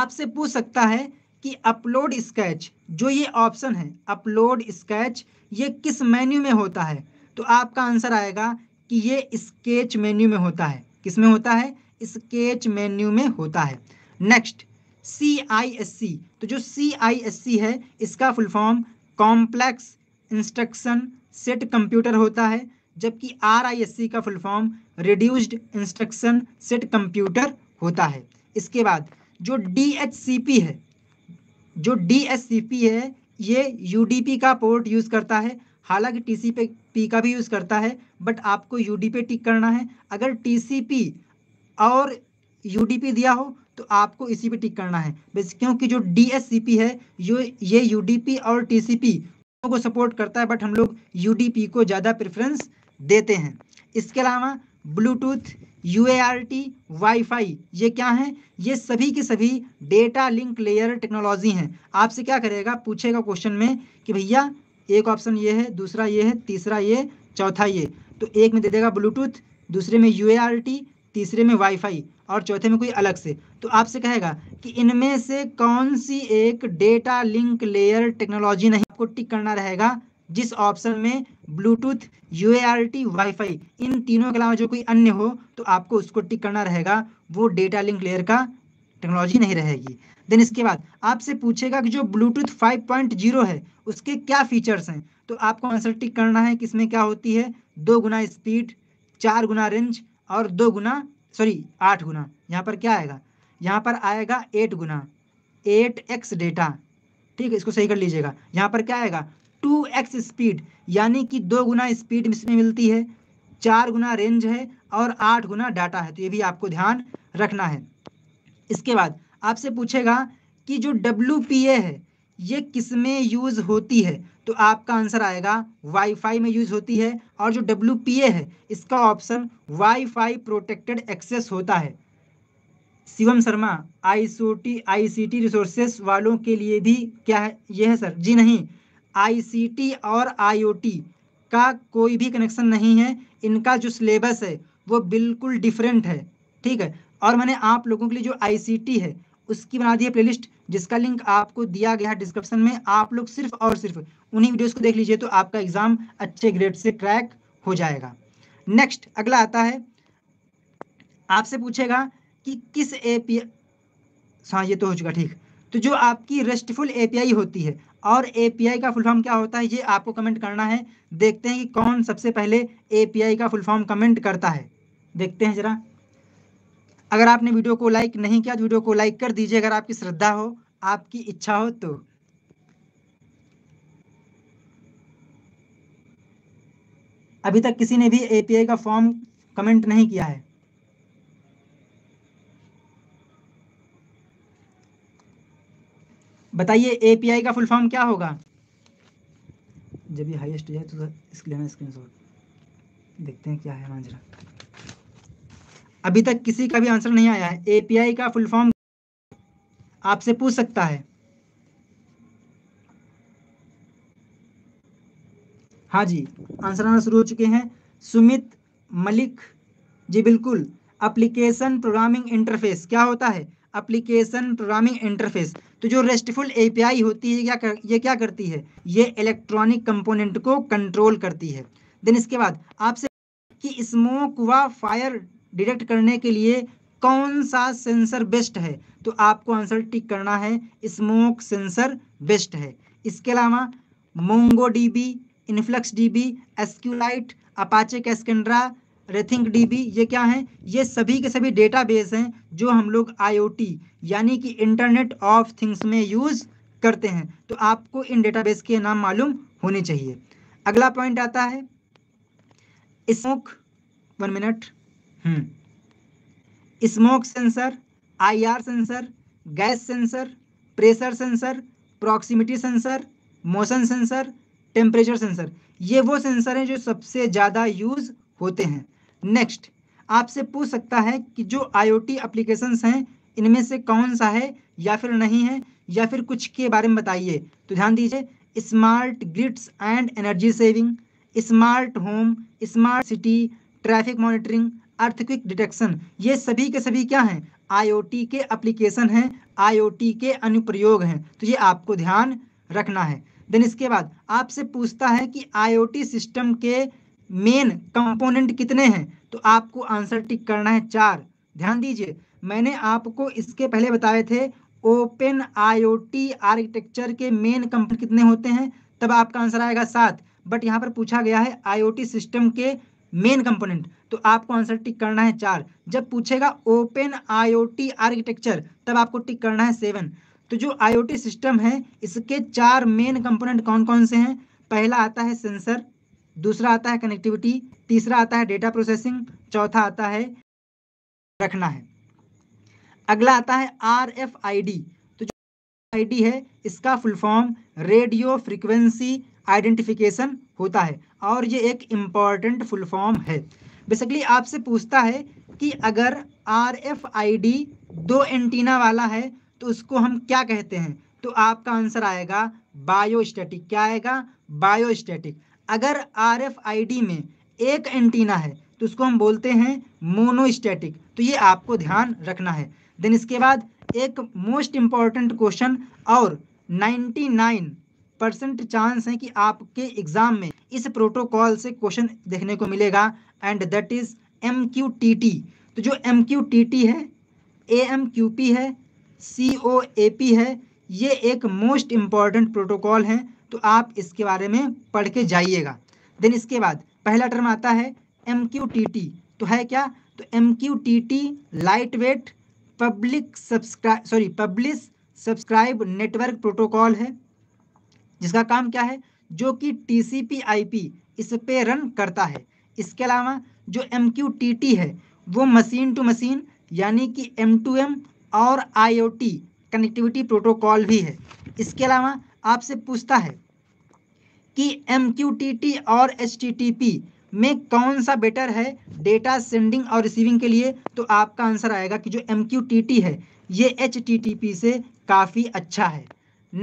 S1: आपसे पूछ सकता है कि अपलोड स्केच जो ये ऑप्शन है अपलोड स्केच ये किस मेन्यू में होता है तो आपका आंसर आएगा कि ये स्केच मेन्यू में होता है किस में होता है स्केच मेन्यू में होता है next C I S C तो जो सी आई एस सी है इसका full form complex instruction set computer होता है जबकि सी का full form reduced instruction set computer होता है इसके बाद जो पी है जो पी है ये पी का पोर्ट यूज़ करता है हालांकि पी का भी यूज़ करता है बट आपको डी पी टिक करना है अगर पी और पी दिया हो तो आपको इसी पे टिक करना है बस क्योंकि जो पी है यो ये पी और टीसीपी को सपोर्ट करता है बट हम लोग पी को ज़्यादा प्रेफरेंस देते हैं इसके अलावा Bluetooth U A R T WiFi ये क्या है ये सभी के सभी डेटा लिंक लेयर टेक्नोलॉजी हैं आपसे क्या करेगा पूछेगा क्वेश्चन में कि भैया एक ऑप्शन ये है दूसरा ये है तीसरा ये चौथा ये तो एक में दे देगा ब्लूटूथ दूसरे में यू ए आर टी तीसरे में वाईफाई और चौथे में कोई अलग से तो आपसे कहेगा कि इनमें से कौन सी एक डेटा लिंक लेयर टेक्नोलॉजी नहीं आपको टिक करना रहेगा जिस ऑप्शन में ब्लूटूथ यू ए वाईफाई इन तीनों के अलावा जो कोई अन्य हो तो आपको उसको टिक करना रहेगा वो डेटा लिंक लेयर का टेक्नोलॉजी नहीं रहेगी देन इसके बाद आपसे पूछेगा कि जो ब्लूटूथ 5.0 है उसके क्या फीचर्स हैं तो आपको आंसर टिक करना है कि इसमें क्या होती है दो गुना स्पीड चार गुना रेंज और दो गुना सॉरी आठ गुना यहाँ पर क्या आएगा यहाँ पर आएगा एट गुना एट एक्स डेटा ठीक है इसको सही कर लीजिएगा यहाँ पर क्या आएगा टू एक्स स्पीड यानी कि दो गुना स्पीड इसमें मिलती है चार गुना रेंज है और आठ गुना डाटा है तो ये भी आपको ध्यान रखना है इसके बाद आपसे पूछेगा कि जो डब्ल्यू है ये किस में यूज़ होती है तो आपका आंसर आएगा वाईफाई में यूज़ होती है और जो डब्ल्यू है इसका ऑप्शन वाईफाई प्रोटेक्टेड एक्सेस होता है Shivam Sharma I I C T C T resources वालों के लिए भी क्या है ये है सर जी नहीं आईसीटी और आईओटी का कोई भी कनेक्शन नहीं है इनका जो सिलेबस है वो बिल्कुल डिफरेंट है ठीक है और मैंने आप लोगों के लिए जो आईसीटी है उसकी बना दी है प्लेलिस्ट जिसका लिंक आपको दिया गया है डिस्क्रिप्शन में आप लोग सिर्फ और सिर्फ उन्हीं वीडियोस को देख लीजिए तो आपका एग्जाम अच्छे ग्रेड से क्रैक हो जाएगा नेक्स्ट अगला आता है आपसे पूछेगा कि किस ए पी हाँ ये तो हो चुका ठीक तो जो आपकी रेस्टफुल एपीआई होती है और एपीआई का फुल फॉर्म क्या होता है ये आपको कमेंट करना है देखते हैं कि कौन सबसे पहले एपीआई का फुल फॉर्म कमेंट करता है देखते हैं जरा अगर आपने वीडियो को लाइक नहीं किया तो वीडियो को लाइक कर दीजिए अगर आपकी श्रद्धा हो आपकी इच्छा हो तो अभी तक किसी ने भी एपीआई का फॉर्म कमेंट नहीं किया है बताइए एपीआई का फुल फॉर्म क्या होगा जब ये हाईएस्ट जाए तो इसके लिए स्क्रीन शॉट देखते हैं क्या है मांझरा अभी तक किसी का भी आंसर नहीं आया है एपीआई का फुल फॉर्म आपसे पूछ सकता है हाँ जी आंसर आना शुरू हो चुके हैं सुमित मलिक जी बिल्कुल एप्लीकेशन प्रोग्रामिंग इंटरफेस क्या होता है एप्लीकेशन प्रोग्रामिंग इंटरफेस तो जो रेस्टफुल एपीआई होती है क्या कर, ये क्या करती है ये इलेक्ट्रॉनिक कंपोनेंट को कंट्रोल करती है देन इसके बाद आपसे कि स्मोक व फायर डिटेक्ट करने के लिए कौन सा सेंसर बेस्ट है तो आपको आंसर टिक करना है स्मोक सेंसर बेस्ट है इसके अलावा Mongo D B Influx D B SQLite Apache Cassandra Rethink DB ये क्या है ये सभी के सभी डेटाबेस हैं जो हम लोग आईओटी यानी कि इंटरनेट ऑफ थिंग्स में यूज़ करते हैं तो आपको इन डेटाबेस के नाम मालूम होने चाहिए अगला पॉइंट आता है smoke one minute smoke sensor IR sensor gas sensor pressure sensor proximity sensor motion sensor temperature sensor ये वो सेंसर हैं जो सबसे ज़्यादा यूज़ होते हैं नेक्स्ट आपसे पूछ सकता है कि जो आईओटी एप्लीकेशंस हैं इनमें से कौन सा है या फिर नहीं है या फिर कुछ के बारे में बताइए तो ध्यान दीजिए smart grids and energy saving smart home smart city traffic monitoring earthquake detection ये सभी के सभी क्या हैं आईओटी के एप्लीकेशन हैं आईओटी के अनुप्रयोग हैं तो ये आपको ध्यान रखना है देन इसके बाद आपसे पूछता है कि आईओटी सिस्टम के मेन कंपोनेंट कितने हैं तो आपको आंसर टिक करना है चार ध्यान दीजिए मैंने आपको इसके पहले बताए थे ओपन आईओटी आर्किटेक्चर के मेन कंपोनेंट कितने होते हैं तब आपका आंसर आएगा सात बट यहाँ पर पूछा गया है आईओटी सिस्टम के मेन कंपोनेंट तो आपको आंसर टिक करना है चार जब पूछेगा ओपन आईओटी आर्किटेक्चर तब आपको टिक करना है सेवन तो जो आईओटी सिस्टम है इसके चार मेन कंपोनेंट कौन कौन से हैं पहला आता है सेंसर दूसरा आता है कनेक्टिविटी तीसरा आता है डेटा प्रोसेसिंग चौथा आता है रखना है अगला आता है आर एफ आई डी तो जो आई डी है इसका full form radio frequency identification होता है और ये एक इम्पॉर्टेंट फुल फॉर्म है बेसिकली आपसे पूछता है कि अगर आर एफ आई डी दो एंटीना वाला है तो उसको हम क्या कहते हैं तो आपका आंसर आएगा बायोस्टैटिक क्या आएगा बायोस्टैटिक अगर आर एफ आई डी में एक एंटीना है तो उसको हम बोलते हैं मोनोस्टैटिक तो ये आपको ध्यान रखना है देन इसके बाद एक मोस्ट इम्पॉर्टेंट क्वेश्चन और 99 परसेंट चांस है कि आपके एग्जाम में इस प्रोटोकॉल से क्वेश्चन देखने को मिलेगा and that is M Q T T तो जो एम क्यू टी टी है ए एम क्यू पी है सी ओ ए पी है ये एक मोस्ट इम्पॉर्टेंट प्रोटोकॉल हैं तो आप इसके बारे में पढ़ के जाइएगा देन इसके बाद पहला टर्म आता है एम तो है क्या तो M Q T T lightweight public subscribe sorry publish subscribe network protocol है जिसका काम क्या है जो कि T C P I P इस पे रन करता है इसके अलावा जो एम क्यू टी टी है वो मशीन टू मशीन यानी कि एम टू एम और I O T connectivity protocol भी है इसके अलावा आपसे पूछता है कि एम और एच में कौन सा बेटर है डेटा सेंडिंग और रिसीविंग के लिए तो आपका आंसर आएगा कि जो एम है ये एच से काफ़ी अच्छा है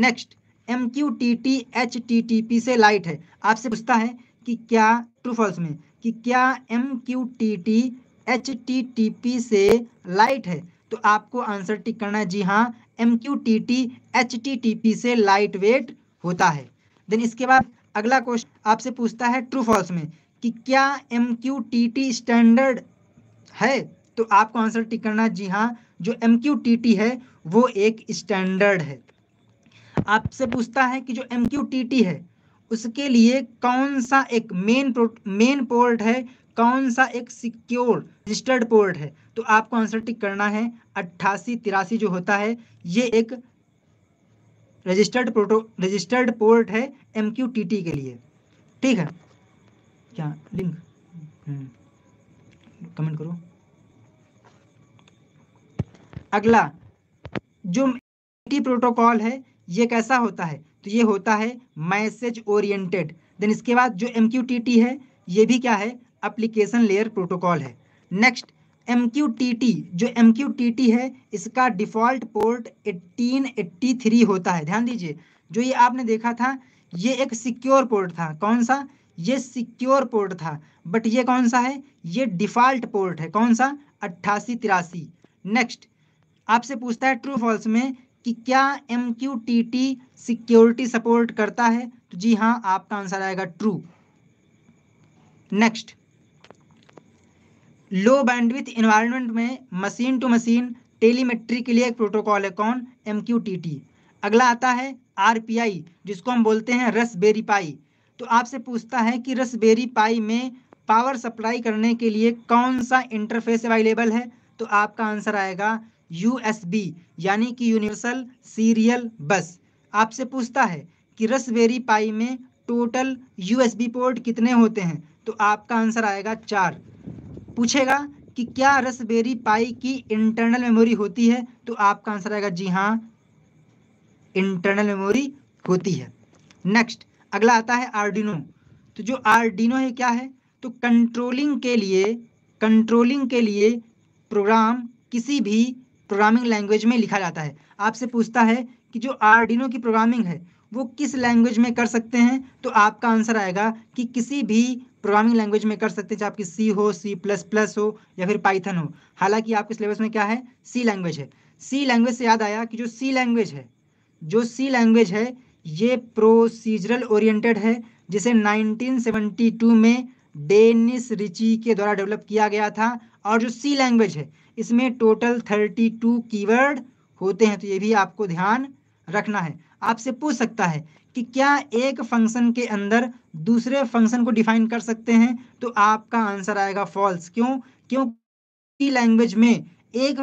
S1: next M Q T T H T T P से लाइट है आपसे पूछता है कि क्या ट्रू फॉल्स में कि क्या M Q T T H T T P से लाइट है तो आपको आंसर टिक करना है जी हाँ M Q T T H T T P से लाइट वेट होता है देन इसके बाद अगला क्वेश्चन आपसे पूछता है ट्रू फॉल्स में कि क्या M Q T T standard है तो आपको आंसर टिक करना जी हाँ जो एम क्यू टी टी है वो एक स्टैंडर्ड है आपसे पूछता है कि जो एम क्यू टी टी है उसके लिए कौन सा एक मेन मेन पोर्ट है कौन सा एक सिक्योर रजिस्टर्ड पोर्ट है तो आपको आंसर टिक करना है अट्ठासी तिरासी जो होता है ये एक रजिस्टर्ड प्रोटो रजिस्टर्ड पोर्ट है एम क्यू टी टी के लिए ठीक है क्या लिंक हम्म। कमेंट करो अगला जो टी प्रोटोकॉल है ये कैसा होता है तो ये होता है मैसेज ओरिएंटेड देन इसके बाद जो एम क्यू टी टी है ये भी क्या है अप्लीकेशन लेयर प्रोटोकॉल है नेक्स्ट एम जो एम है इसका डिफॉल्ट पोर्ट 1883 होता है ध्यान दीजिए जो ये आपने देखा था ये एक सिक्योर पोर्ट था कौन सा ये सिक्योर पोर्ट था बट ये कौन सा है ये डिफॉल्ट पोर्ट है कौन सा अट्ठासी तिरासी नेक्स्ट आपसे पूछता है ट्रू फॉल्स में कि क्या एम सिक्योरिटी सपोर्ट करता है तो जी हाँ आपका आंसर आएगा true next low bandwidth environment में मशीन टू मशीन टेलीमेट्री के लिए एक प्रोटोकॉल है कौन एम क्यू टी टी अगला आता है आर पी आई जिसको हम बोलते हैं रसबेरी पाई तो आपसे पूछता है कि रसबेरी पाई में पावर सप्लाई करने के लिए कौन सा इंटरफेस अवेलेबल है तो आपका आंसर आएगा यू एस बी यानी कि यूनिवर्सल सीरियल बस आपसे पूछता है कि रसबेरी पाई में total U S B port कितने होते हैं तो आपका आंसर आएगा चार पूछेगा कि क्या रसबेरी पाई की इंटरनल मेमोरी होती है तो आपका आंसर आएगा जी हाँ इंटरनल मेमोरी होती है नेक्स्ट अगला आता है आर्डिनो तो जो आर्डिनो है क्या है तो कंट्रोलिंग के लिए कंट्रोलिंग के लिए प्रोग्राम किसी भी प्रोग्रामिंग लैंग्वेज में लिखा जाता है आपसे पूछता है कि जो आर्डिनो की प्रोग्रामिंग है वो किस लैंग्वेज में कर सकते हैं तो आपका आंसर आएगा कि किसी भी प्रोग्रामिंग लैंग्वेज में कर सकते हैं चाहे आपकी सी हो सी प्लस प्लस हो या फिर पाइथन हो हालांकि आपके सिलेबस में क्या है सी लैंग्वेज है सी लैंग्वेज से याद आया कि जो सी लैंग्वेज है जो सी लैंग्वेज है ये प्रोसीजरल ओरिएंटेड है जिसे 1972 में डेनिस रिची के द्वारा डेवलप किया गया था और जो सी लैंग्वेज है इसमें टोटल 32 कीवर्ड होते हैं तो ये भी आपको ध्यान रखना है आपसे पूछ सकता है कि क्या एक फंक्शन के अंदर दूसरे फंक्शन को डिफाइन कर सकते हैं तो आपका आंसर आएगा फॉल्स क्यों क्योंकि लैंग्वेज में एक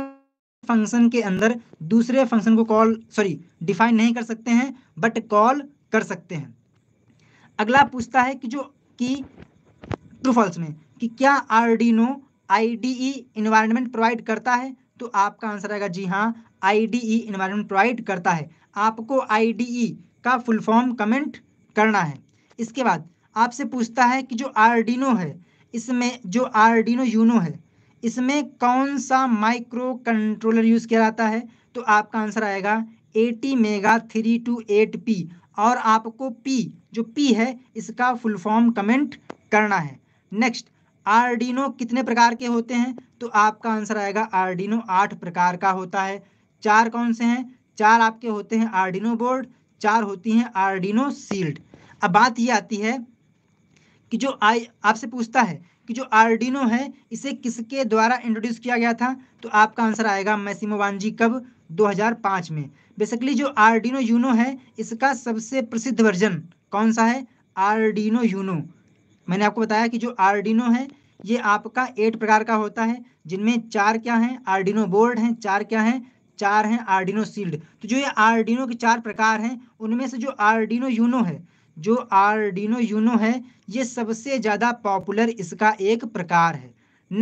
S1: फंक्शन के अंदर दूसरे फंक्शन को कॉल सॉरी डिफाइन नहीं कर सकते हैं बट कॉल कर सकते हैं अगला पूछता है कि जो कि ट्रू फॉल्स में कि क्या आरडीनो आईडीई इन्वायरमेंट प्रोवाइड करता है तो आपका आंसर आएगा जी हाँ आईडीई इन्वायरमेंट प्रोवाइड करता है आपको आईडीई का फुल फॉर्म कमेंट करना है इसके बाद आपसे पूछता है कि जो आर्डिनो है इसमें जो आर्डिनो यूनो है इसमें कौन सा माइक्रो कंट्रोलर यूज़ किया जाता है तो आपका आंसर आएगा AT mega three two eight P और आपको पी जो पी है इसका फुल फॉर्म कमेंट करना है नेक्स्ट आर्डिनो कितने प्रकार के होते हैं तो आपका आंसर आएगा आर्डिनो आठ प्रकार का होता है चार कौन से हैं चार आपके होते हैं आर्डिनो बोर्ड चार होती हैं आर्डिनो सील्ड अब बात ये आती है कि जो आई आपसे पूछता है कि जो आर्डिनो है इसे किसके द्वारा इंट्रोड्यूस किया गया था तो आपका आंसर आएगा मैसीमो वांजी कब 2005 में बेसिकली जो आर्डिनो यूनो है इसका सबसे प्रसिद्ध वर्जन कौन सा है आर्डिनो यूनो मैंने आपको बताया कि जो आर्डिनो है ये आपका एट प्रकार का होता है जिनमें चार क्या हैं आर्डिनो बोर्ड हैं चार क्या हैं चार हैं आर्डिनो सील्ड तो जो ये आर्डिनो के चार प्रकार हैं उनमें से जो आर्डिनो यूनो है जो आर्डिनो यूनो है ये सबसे ज़्यादा पॉपुलर इसका एक प्रकार है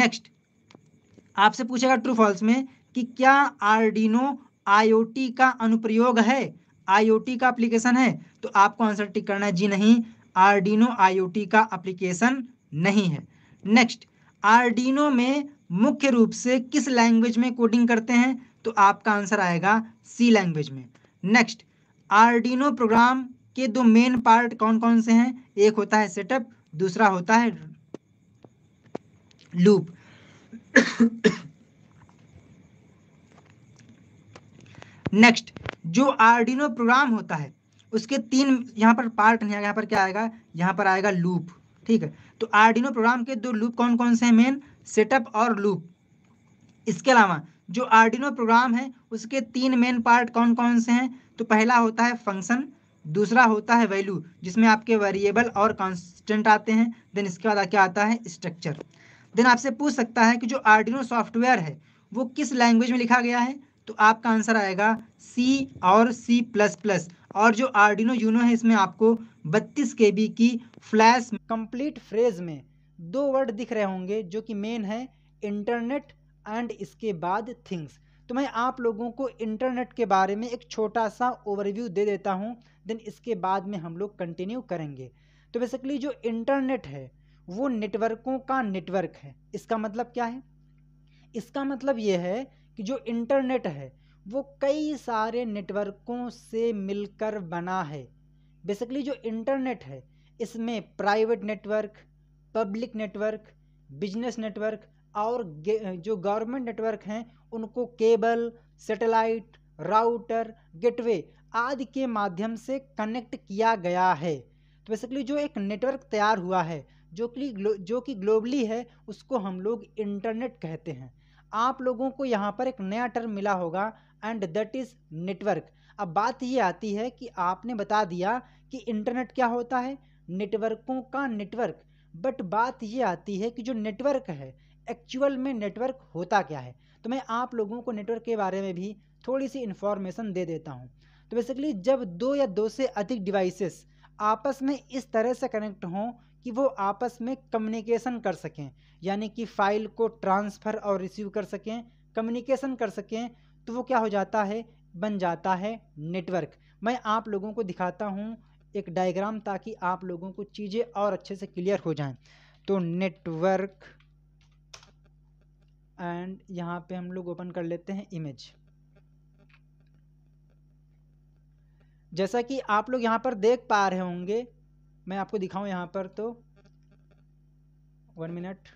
S1: नेक्स्ट आपसे पूछेगा ट्रू फॉल्स में कि क्या आर्डिनो आईओटी का अनुप्रयोग है आईओटी का एप्लीकेशन है तो आपको आंसर टिक करना है जी नहीं आर्डिनो आईओटी का एप्लीकेशन नहीं है नेक्स्ट आर्डिनो में मुख्य रूप से किस लैंग्वेज में कोडिंग करते हैं तो आपका आंसर आएगा सी लैंग्वेज में नेक्स्ट आर्डिनो प्रोग्राम के दो मेन पार्ट कौन कौन से हैं एक होता है सेटअप दूसरा होता है लूप नेक्स्ट जो आर्डिनो प्रोग्राम होता है उसके तीन यहाँ पर पार्ट नहीं आएगा यहाँ पर क्या आएगा यहाँ पर आएगा लूप ठीक है तो आरडीनो प्रोग्राम के दो लूप कौन कौन से हैं मेन सेटअप और लूप इसके अलावा जो आर्डिनो प्रोग्राम है उसके तीन मेन पार्ट कौन कौन से हैं तो पहला होता है फंक्शन दूसरा होता है वैल्यू जिसमें आपके वेरिएबल और कॉन्स्टेंट आते हैं देन इसके बाद क्या आता है स्ट्रक्चर देन आपसे पूछ सकता है कि जो आर्डिनो सॉफ्टवेयर है वो किस लैंग्वेज में लिखा गया है तो आपका आंसर आएगा सी और सी प्लस प्लस और जो आर्डिनो यूनो है इसमें आपको बत्तीस के की फ्लैश कंप्लीट फ्रेज में दो वर्ड दिख रहे होंगे जो कि मेन है इंटरनेट एंड इसके बाद थिंग्स तो मैं आप लोगों को इंटरनेट के बारे में एक छोटा सा ओवरव्यू दे देता हूँ देन इसके बाद में हम लोग कंटिन्यू करेंगे तो बेसिकली जो इंटरनेट है वो नेटवर्कों का नेटवर्क है इसका मतलब क्या है इसका मतलब ये है कि जो इंटरनेट है वो कई सारे नेटवर्कों से मिलकर बना है बेसिकली जो इंटरनेट है इसमें private network public network business network और जो गवर्नमेंट नेटवर्क हैं उनको केबल सेटेलाइट राउटर गेटवे आदि के माध्यम से कनेक्ट किया गया है तो बेसिकली जो एक नेटवर्क तैयार हुआ है जो कि जो कि ग्लोबली है उसको हम लोग इंटरनेट कहते हैं आप लोगों को यहाँ पर एक नया टर्म मिला होगा एंड दैट इज़ नेटवर्क अब बात ये आती है कि आपने बता दिया कि इंटरनेट क्या होता है नेटवर्कों का नेटवर्क बट बात ये आती है कि जो नेटवर्क है एक्चुअल में नेटवर्क होता क्या है तो मैं आप लोगों को नेटवर्क के बारे में भी थोड़ी सी इन्फॉर्मेशन दे देता हूँ तो बेसिकली जब दो या दो से अधिक डिवाइसेस आपस में इस तरह से कनेक्ट हों कि वो आपस में कम्युनिकेशन कर सकें यानी कि फ़ाइल को ट्रांसफ़र और रिसीव कर सकें कम्युनिकेशन कर सकें तो वो क्या हो जाता है बन जाता है नेटवर्क मैं आप लोगों को दिखाता हूँ एक डायग्राम ताकि आप लोगों को चीज़ें और अच्छे से क्लियर हो जाएं तो नेटवर्क एंड यहाँ पे हम लोग ओपन कर लेते हैं इमेज जैसा कि आप लोग यहाँ पर देख पा रहे होंगे मैं आपको दिखाऊं यहाँ पर तो वन मिनट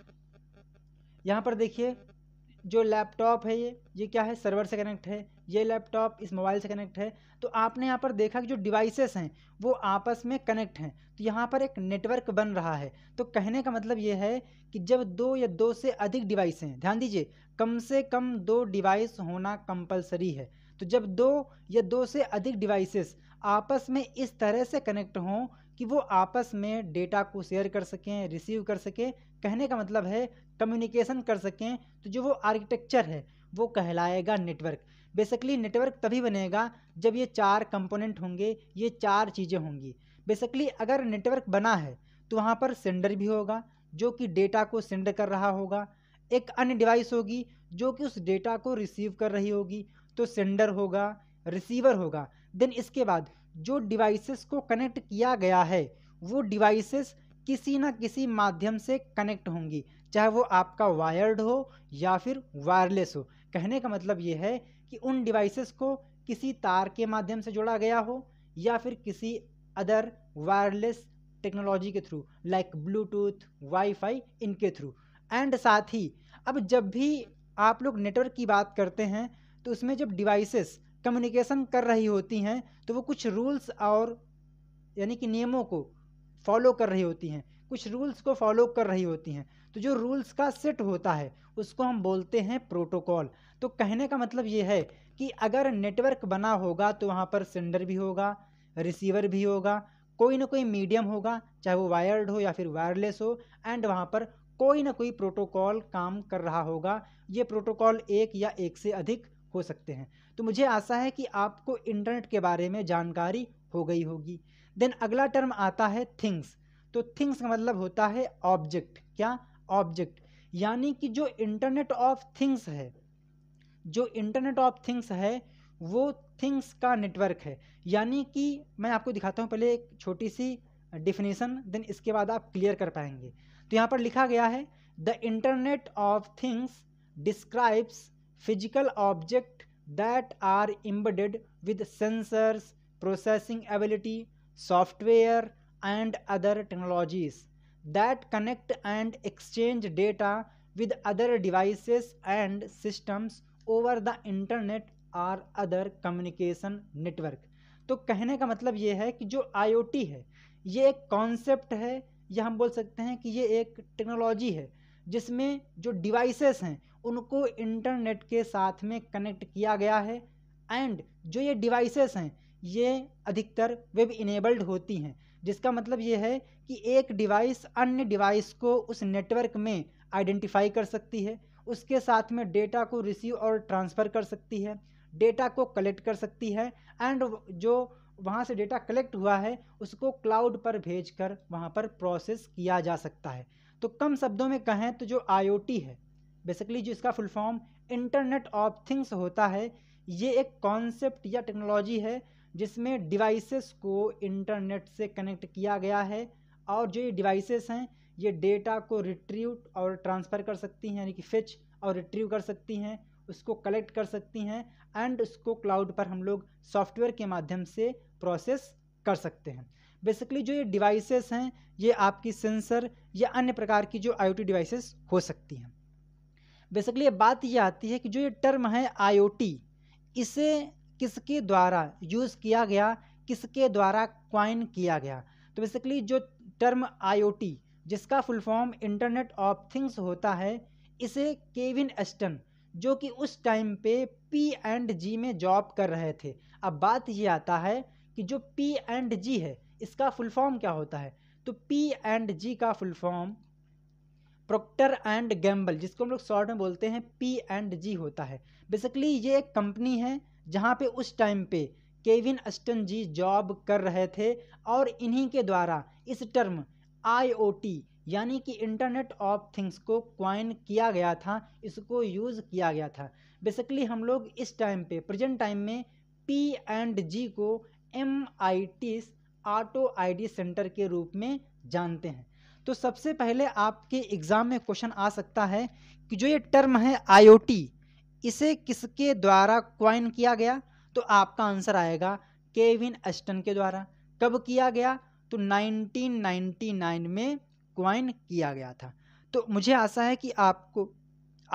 S1: यहाँ पर देखिए जो लैपटॉप है ये ये क्या है सर्वर से कनेक्ट है ये लैपटॉप इस मोबाइल से कनेक्ट है तो आपने यहाँ पर देखा कि जो डिवाइसेस हैं वो आपस में कनेक्ट हैं तो यहाँ पर एक नेटवर्क बन रहा है तो कहने का मतलब ये है कि जब दो या दो से अधिक डिवाइस हैं ध्यान दीजिए कम से कम दो डिवाइस होना कंपलसरी है तो जब दो या दो से अधिक डिवाइसेस आपस में इस तरह से कनेक्ट हों कि वो आपस में डेटा को शेयर कर सकें रिसीव कर सकें कहने का मतलब है कम्युनिकेशन कर सकें तो जो वो आर्किटेक्चर है वो कहलाएगा नेटवर्क बेसिकली नेटवर्क तभी बनेगा जब ये चार कंपोनेंट होंगे ये चार चीज़ें होंगी बेसिकली अगर नेटवर्क बना है तो वहाँ पर सेंडर भी होगा जो कि डेटा को सेंड कर रहा होगा एक अन्य डिवाइस होगी जो कि उस डेटा को रिसीव कर रही होगी तो सेंडर होगा रिसीवर होगा देन इसके बाद जो डिवाइसेस को कनेक्ट किया गया है वो डिवाइसेस किसी ना किसी माध्यम से कनेक्ट होंगी चाहे वो आपका वायर्ड हो या फिर वायरलेस हो कहने का मतलब ये है कि उन डिवाइसेस को किसी तार के माध्यम से जोड़ा गया हो या फिर किसी अदर वायरलेस टेक्नोलॉजी के थ्रू लाइक ब्लूटूथ वाईफाई इनके थ्रू एंड साथ ही अब जब भी आप लोग नेटवर्क की बात करते हैं तो उसमें जब डिवाइसेस कम्युनिकेशन कर रही होती हैं तो वो कुछ रूल्स और यानी कि नियमों को फॉलो कर रही होती हैं कुछ रूल्स को फॉलो कर रही होती हैं तो जो रूल्स का सेट होता है उसको हम बोलते हैं प्रोटोकॉल तो कहने का मतलब ये है कि अगर नेटवर्क बना होगा तो वहाँ पर सेंडर भी होगा रिसीवर भी होगा कोई ना कोई मीडियम होगा चाहे वो वायर्ड हो या फिर वायरलेस हो एंड वहाँ पर कोई ना कोई प्रोटोकॉल काम कर रहा होगा ये प्रोटोकॉल एक या एक से अधिक हो सकते हैं तो मुझे आशा है कि आपको इंटरनेट के बारे में जानकारी हो गई होगी देन अगला टर्म आता है थिंग्स तो थिंग्स का मतलब होता है ऑब्जेक्ट क्या ऑब्जेक्ट यानी कि जो इंटरनेट ऑफ थिंग्स है जो इंटरनेट ऑफ थिंग्स है वो थिंग्स का नेटवर्क है यानी कि मैं आपको दिखाता हूँ पहले एक छोटी सी डिफिनेशन देन इसके बाद आप क्लियर कर पाएंगे तो यहाँ पर लिखा गया है the internet of things describes physical object that are embedded with sensors processing ability software and other technologies that connect and exchange data with other devices and systems over the internet or other communication network तो कहने का मतलब ये है कि जो आई है ये एक कॉन्सेप्ट है या हम बोल सकते हैं कि ये एक टेक्नोलॉजी है जिसमें जो डिवाइसेस हैं उनको इंटरनेट के साथ में कनेक्ट किया गया है एंड जो ये डिवाइसेस हैं ये अधिकतर वेब इनेबल्ड होती हैं जिसका मतलब ये है कि एक डिवाइस अन्य डिवाइस को उस नेटवर्क में आइडेंटिफाई कर सकती है उसके साथ में डेटा को रिसीव और ट्रांसफ़र कर सकती है डेटा को कलेक्ट कर सकती है एंड जो वहाँ से डेटा कलेक्ट हुआ है उसको क्लाउड पर भेज कर वहाँ पर प्रोसेस किया जा सकता है तो कम शब्दों में कहें तो जो आई है बेसिकली जो इसका full form internet of things होता है ये एक कॉन्सेप्ट या टेक्नोलॉजी है जिसमें डिवाइसेस को इंटरनेट से कनेक्ट किया गया है और जो ये डिवाइसेस हैं ये डेटा को रिट्रीव और ट्रांसफ़र कर सकती हैं यानी कि फिच और रिट्रीव कर सकती हैं उसको कलेक्ट कर सकती हैं एंड उसको क्लाउड पर हम लोग सॉफ्टवेयर के माध्यम से प्रोसेस कर सकते हैं बेसिकली जो ये डिवाइसेस हैं ये आपकी सेंसर या अन्य प्रकार की जो आई डिवाइसेस हो सकती हैं बेसिकली बात ये आती है कि जो ये टर्म है आई इसे किसके द्वारा यूज़ किया गया किसके द्वारा क्वाइन किया गया तो बेसिकली जो टर्म आई जिसका full form internet of things होता है इसे केविन एस्टन जो कि उस टाइम पे पी एंड जी में जॉब कर रहे थे अब बात ये आता है कि जो पी एंड जी है इसका फुल फॉर्म क्या होता है तो पी एंड जी का full form Procter and Gamble जिसको हम लोग शॉर्ट में बोलते हैं पी एंड जी होता है बेसिकली ये एक कंपनी है जहाँ पे उस टाइम पे केविन अस्टन जी जॉब कर रहे थे और इन्हीं के द्वारा इस टर्म आईओटी यानी कि इंटरनेट ऑफ थिंग्स को क्वाइन किया गया था इसको यूज़ किया गया था बेसिकली हम लोग इस टाइम पे प्रेजेंट टाइम में पी एंड जी को M I T auto ID center के रूप में जानते हैं तो सबसे पहले आपके एग्ज़ाम में क्वेश्चन आ सकता है कि जो ये टर्म है आईओटी इसे किसके द्वारा क्वाइन किया गया तो आपका आंसर आएगा केविन एस्टन के द्वारा कब किया गया तो 1999 में क्वाइन किया गया था तो मुझे आशा है कि आपको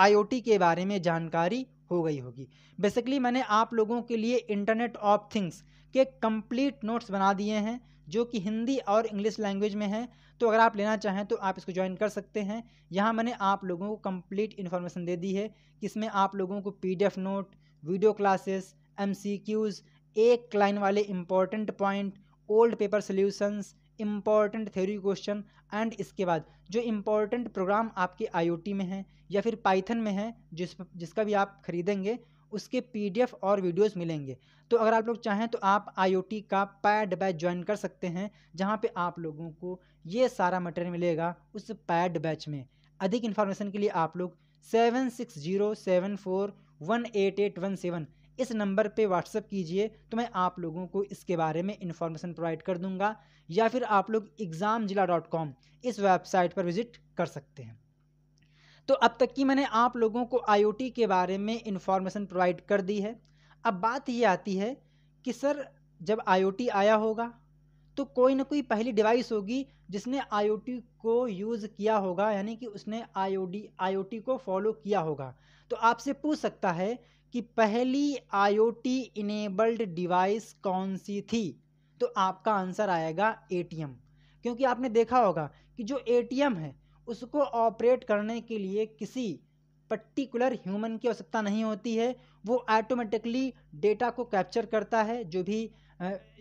S1: आईओटी के बारे में जानकारी हो गई होगी बेसिकली मैंने आप लोगों के लिए इंटरनेट ऑफ थिंग्स के कंप्लीट नोट्स बना दिए हैं जो कि हिंदी और इंग्लिश लैंग्वेज में हैं तो अगर आप लेना चाहें तो आप इसको ज्वाइन कर सकते हैं यहाँ मैंने आप लोगों को कंप्लीट इन्फॉर्मेशन दे दी है कि इसमें आप लोगों को PDF note video classes MCQs एक लाइन वाले important point old paper solutions important theory question and इसके बाद जो इम्पॉर्टेंट प्रोग्राम आपके आई में है या फिर पाइथन में है जिस जिसका भी आप खरीदेंगे उसके पीडीएफ और वीडियोस मिलेंगे तो अगर आप लोग चाहें तो आप आईओटी का पैड बैच ज्वाइन कर सकते हैं जहां पे आप लोगों को ये सारा मटेरियल मिलेगा उस पैड बैच में अधिक इन्फॉर्मेशन के लिए आप लोग seven six zero seven four one eight eight one seven इस नंबर पे व्हाट्सअप कीजिए तो मैं आप लोगों को इसके बारे में इन्फॉर्मेशन प्रोवाइड कर दूंगा या फिर आप लोग एग्ज़ाम जिला डॉट कॉम इस वेबसाइट पर विज़िट कर सकते हैं तो अब तक की मैंने आप लोगों को आई के बारे में इन्फॉर्मेशन प्रोवाइड कर दी है अब बात ये आती है कि सर जब आई आया होगा तो कोई ना कोई पहली डिवाइस होगी जिसने आई को यूज़ किया होगा यानी कि उसने आई ओ को फॉलो किया होगा तो आपसे पूछ सकता है कि पहली आईओटी इनेबल्ड डिवाइस कौन सी थी तो आपका आंसर आएगा एटीएम क्योंकि आपने देखा होगा कि जो एटीएम है उसको ऑपरेट करने के लिए किसी पर्टिकुलर ह्यूमन की आवश्यकता नहीं होती है वो ऑटोमेटिकली डेटा को कैप्चर करता है जो भी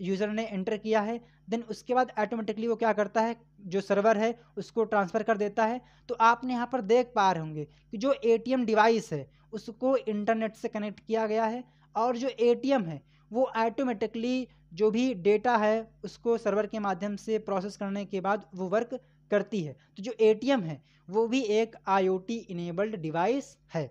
S1: यूज़र ने एंटर किया है देन उसके बाद ऑटोमेटिकली वो क्या करता है जो सर्वर है उसको ट्रांसफ़र कर देता है तो आपने यहाँ पर देख पा रहे होंगे कि जो ए डिवाइस है उसको इंटरनेट से कनेक्ट किया गया है और जो ए है वो ऐटोमेटिकली जो भी डेटा है उसको सर्वर के माध्यम से प्रोसेस करने के बाद वो वर्क करती है तो जो ए है वो भी एक आईओटी इनेबल्ड डिवाइस है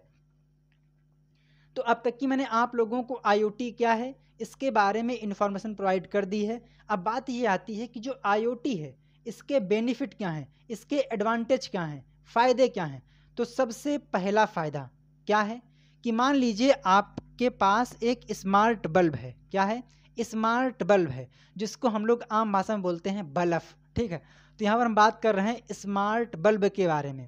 S1: तो अब तक की मैंने आप लोगों को आई क्या है इसके बारे में इन्फॉर्मेशन प्रोवाइड कर दी है अब बात ये आती है कि जो आई है इसके बेनिफिट क्या हैं इसके एडवांटेज क्या हैं फ़ायदे क्या हैं तो सबसे पहला फ़ायदा क्या है कि मान लीजिए आपके पास एक स्मार्ट बल्ब है क्या है स्मार्ट बल्ब है जिसको हम लोग आम भाषा में बोलते हैं बल्फ ठीक है तो यहाँ पर हम बात कर रहे हैं स्मार्ट बल्ब के बारे में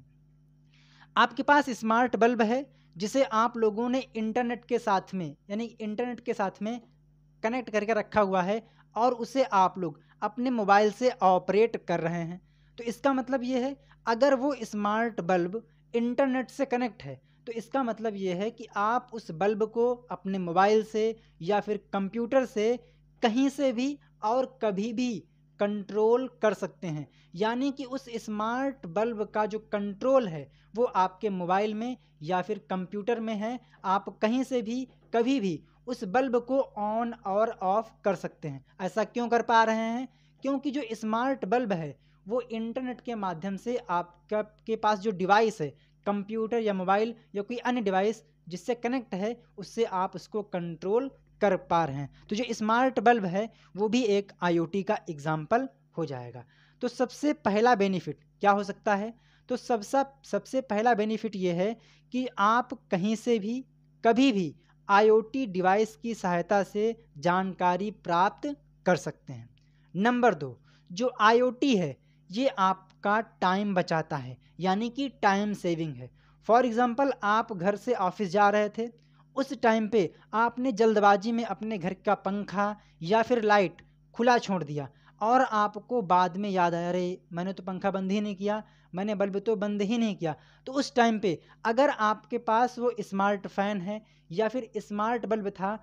S1: आपके पास स्मार्ट बल्ब है जिसे आप लोगों ने इंटरनेट के साथ में यानी इंटरनेट के साथ में कनेक्ट करके रखा हुआ है और उसे आप लोग अपने मोबाइल से ऑपरेट कर रहे हैं तो इसका मतलब ये है अगर वो स्मार्ट बल्ब इंटरनेट से कनेक्ट है तो इसका मतलब ये है कि आप उस बल्ब को अपने मोबाइल से या फिर कंप्यूटर से कहीं से भी और कभी भी कंट्रोल कर सकते हैं यानी कि उस स्मार्ट बल्ब का जो कंट्रोल है वो आपके मोबाइल में या फिर कंप्यूटर में है आप कहीं से भी कभी भी उस बल्ब को ऑन और ऑफ़ कर सकते हैं ऐसा क्यों कर पा रहे हैं क्योंकि जो स्मार्ट बल्ब है वो इंटरनेट के माध्यम से आपका के पास जो डिवाइस है कंप्यूटर या मोबाइल या कोई अन्य डिवाइस जिससे कनेक्ट है उससे आप उसको कंट्रोल कर पा रहे हैं तो जो स्मार्ट बल्ब है वो भी एक आईओटी का एग्जाम्पल हो जाएगा तो सबसे पहला बेनिफिट क्या हो सकता है तो सबसे सबसे पहला बेनिफिट ये है कि आप कहीं से भी कभी भी आईओटी डिवाइस की सहायता से जानकारी प्राप्त कर सकते हैं नंबर दो जो आईओटी है ये आपका टाइम बचाता है यानी कि टाइम सेविंग है फॉर एग्ज़ाम्पल आप घर से ऑफिस जा रहे थे उस टाइम पे आपने जल्दबाजी में अपने घर का पंखा या फिर लाइट खुला छोड़ दिया और आपको बाद में याद आया अरे मैंने तो पंखा बंद ही नहीं किया मैंने बल्ब तो बंद ही नहीं किया तो उस टाइम पे अगर आपके पास वो स्मार्ट फ़ैन है या फिर स्मार्ट बल्ब था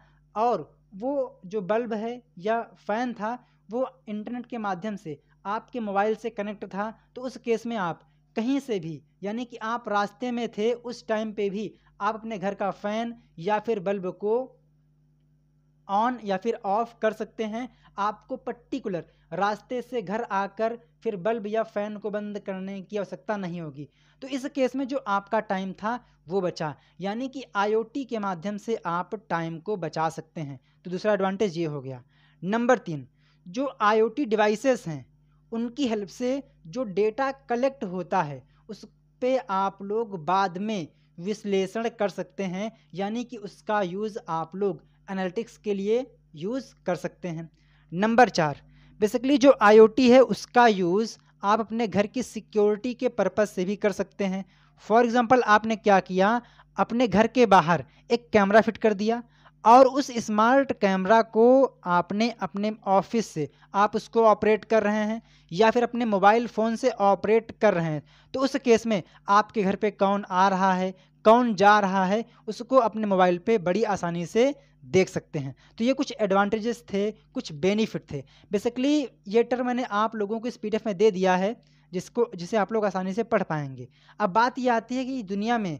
S1: और वो जो बल्ब है या फ़ैन था वो इंटरनेट के माध्यम से आपके मोबाइल से कनेक्ट था तो उस केस में आप कहीं से भी यानी कि आप रास्ते में थे उस टाइम पे भी आप अपने घर का फ़ैन या फिर बल्ब को ऑन या फिर ऑफ़ कर सकते हैं आपको पर्टिकुलर रास्ते से घर आकर फिर बल्ब या फ़ैन को बंद करने की आवश्यकता नहीं होगी तो इस केस में जो आपका टाइम था वो बचा यानी कि आईओटी के माध्यम से आप टाइम को बचा सकते हैं तो दूसरा एडवांटेज ये हो गया नंबर तीन जो आईओटी डिवाइसेस हैं उनकी हेल्प से जो डेटा कलेक्ट होता है उस पर आप लोग बाद में विश्लेषण कर सकते हैं यानी कि उसका यूज़ आप लोग एनालिटिक्स के लिए यूज़ कर सकते हैं नंबर चार बेसिकली जो आईओटी है उसका यूज़ आप अपने घर की सिक्योरिटी के पर्पज़ से भी कर सकते हैं फॉर एग्ज़ाम्पल आपने क्या किया अपने घर के बाहर एक कैमरा फिट कर दिया और उस स्मार्ट कैमरा को आपने अपने ऑफिस से आप उसको ऑपरेट कर रहे हैं या फिर अपने मोबाइल फ़ोन से ऑपरेट कर रहे हैं तो उस केस में आपके घर पे कौन आ रहा है कौन जा रहा है उसको अपने मोबाइल पे बड़ी आसानी से देख सकते हैं तो ये कुछ एडवांटेजेस थे कुछ बेनिफिट थे बेसिकली ये टर मैंने आप लोगों को इस पी में दे दिया है जिसको जिसे आप लोग आसानी से पढ़ पाएंगे अब बात ये आती है कि दुनिया में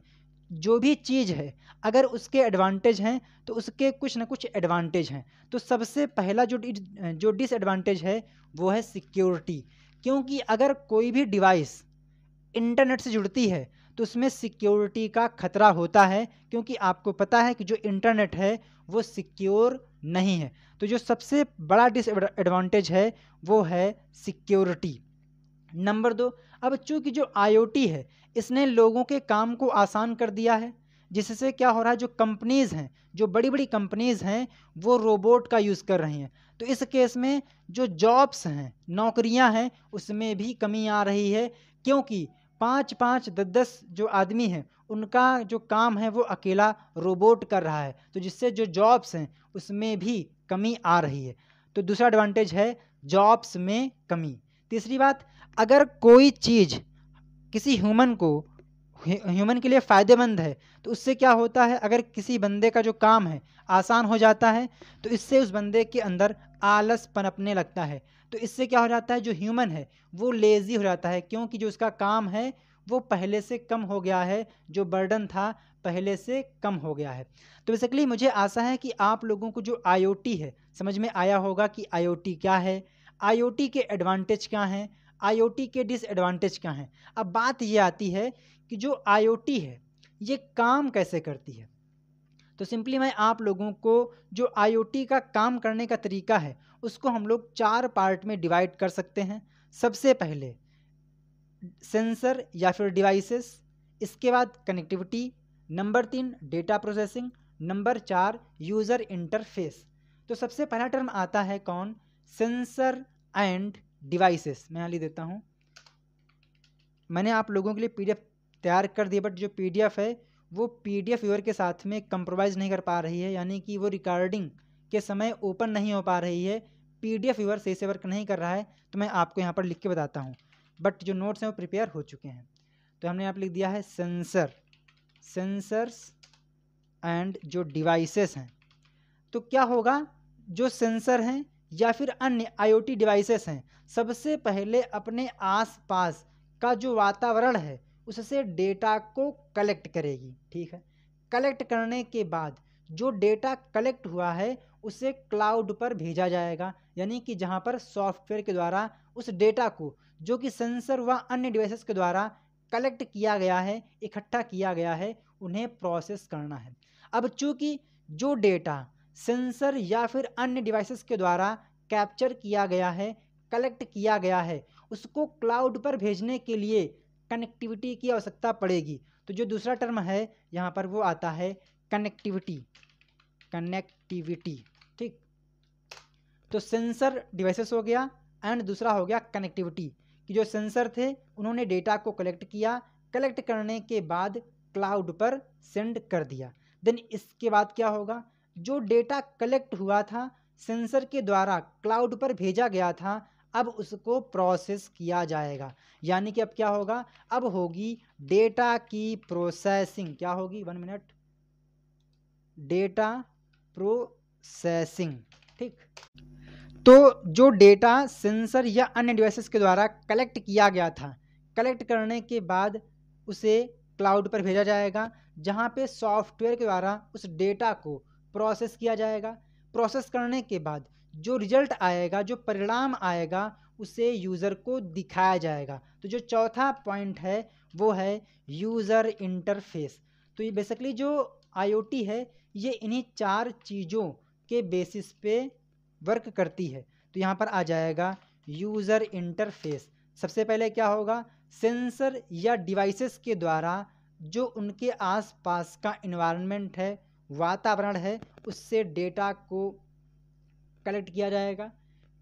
S1: जो भी चीज़ है अगर उसके एडवांटेज हैं तो उसके कुछ ना कुछ एडवांटेज हैं तो सबसे पहला जो जो डिसएडवांटेज है वो है सिक्योरिटी क्योंकि अगर कोई भी डिवाइस इंटरनेट से जुड़ती है तो उसमें सिक्योरिटी का खतरा होता है क्योंकि आपको पता है कि जो इंटरनेट है वो सिक्योर नहीं है तो जो सबसे बड़ा डिसएडवांटेज है वो है सिक्योरिटी नंबर दो अब चूँकि जो आईओटी है इसने लोगों के काम को आसान कर दिया है जिससे क्या हो रहा है जो कंपनीज़ हैं जो बड़ी बड़ी कंपनीज़ हैं वो रोबोट का यूज़ कर रही हैं तो इस केस में जो जॉब्स हैं नौकरियां हैं उसमें भी कमी आ रही है क्योंकि पाँच पाँच दस दस जो आदमी हैं उनका जो काम है वो अकेला रोबोट कर रहा है तो जिससे जो जॉब्स हैं उसमें भी कमी आ रही है तो दूसरा एडवांटेज है जॉब्स में कमी तीसरी बात अगर कोई चीज़ किसी ह्यूमन को ह्यूमन के लिए फ़ायदेमंद है तो उससे क्या होता है अगर किसी बंदे का जो काम है आसान हो जाता है तो इससे उस बंदे के अंदर आलस पनपने लगता है तो इससे क्या हो जाता है जो ह्यूमन है वो लेज़ी हो जाता है क्योंकि जो उसका काम है वो पहले से कम हो गया है जो बर्डन था पहले से कम हो गया है तो बेसिकली मुझे आशा है कि आप लोगों को जो आई है समझ में आया होगा कि आई क्या है आई के एडवांटेज क्या हैं आईओटी के डिसएडवांटेज क्या हैं अब बात ये आती है कि जो आईओटी है ये काम कैसे करती है तो सिंपली मैं आप लोगों को जो आईओटी का काम करने का तरीका है उसको हम लोग चार पार्ट में डिवाइड कर सकते हैं सबसे पहले सेंसर या फिर डिवाइसेस इसके बाद कनेक्टिविटी नंबर तीन डेटा प्रोसेसिंग नंबर चार यूज़र इंटरफेस तो सबसे पहला टर्म आता है कौन सेंसर एंड डिवाइसेस मैं यहाँ लिख देता हूँ मैंने आप लोगों के लिए पीडीएफ तैयार कर दिया बट जो पीडीएफ है वो पीडीएफ डी के साथ में कंप्रोमाइज़ नहीं कर पा रही है यानी कि वो रिकॉर्डिंग के समय ओपन नहीं हो पा रही है पीडीएफ एफ सही से वर्क नहीं कर रहा है तो मैं आपको यहाँ पर लिख के बताता हूँ बट जो नोट्स हैं वो प्रिपेयर हो चुके हैं तो हमने यहाँ पर लिख दिया है सेंसर सेंसर्स एंड जो डिवाइसेस हैं तो क्या होगा जो सेंसर हैं या फिर अन्य आईओटी डिवाइसेस हैं सबसे पहले अपने आसपास का जो वातावरण है उससे डेटा को कलेक्ट करेगी ठीक है कलेक्ट करने के बाद जो डेटा कलेक्ट हुआ है उसे क्लाउड पर भेजा जाएगा यानी कि जहाँ पर सॉफ्टवेयर के द्वारा उस डेटा को जो कि सेंसर व अन्य डिवाइसेस के द्वारा कलेक्ट किया गया है इकट्ठा किया गया है उन्हें प्रोसेस करना है अब चूँकि जो डेटा सेंसर या फिर अन्य डिवाइसेस के द्वारा कैप्चर किया गया है कलेक्ट किया गया है उसको क्लाउड पर भेजने के लिए कनेक्टिविटी की आवश्यकता पड़ेगी तो जो दूसरा टर्म है यहाँ पर वो आता है कनेक्टिविटी कनेक्टिविटी ठीक तो सेंसर डिवाइसेस हो गया एंड दूसरा हो गया कनेक्टिविटी कि जो सेंसर थे उन्होंने डेटा को कलेक्ट किया कलेक्ट करने के बाद क्लाउड पर सेंड कर दिया देन इसके बाद क्या होगा जो डेटा कलेक्ट हुआ था सेंसर के द्वारा क्लाउड पर भेजा गया था अब उसको प्रोसेस किया जाएगा यानी कि अब क्या होगा अब होगी डेटा की प्रोसेसिंग क्या होगी वन मिनट डेटा प्रोसेसिंग ठीक तो जो डेटा सेंसर या अन्य डिवाइसेस के द्वारा कलेक्ट किया गया था कलेक्ट करने के बाद उसे क्लाउड पर भेजा जाएगा जहाँ पे सॉफ्टवेयर के द्वारा उस डेटा को प्रोसेस किया जाएगा प्रोसेस करने के बाद जो रिजल्ट आएगा जो परिणाम आएगा उसे यूज़र को दिखाया जाएगा तो जो चौथा पॉइंट है वो है यूज़र इंटरफेस तो ये बेसिकली जो आईओटी है ये इन्हीं चार चीज़ों के बेसिस पे वर्क करती है तो यहाँ पर आ जाएगा यूज़र इंटरफेस सबसे पहले क्या होगा सेंसर या डिवाइसेस के द्वारा जो उनके आसपास का इन्वायरमेंट है वातावरण है उससे डेटा को कलेक्ट किया जाएगा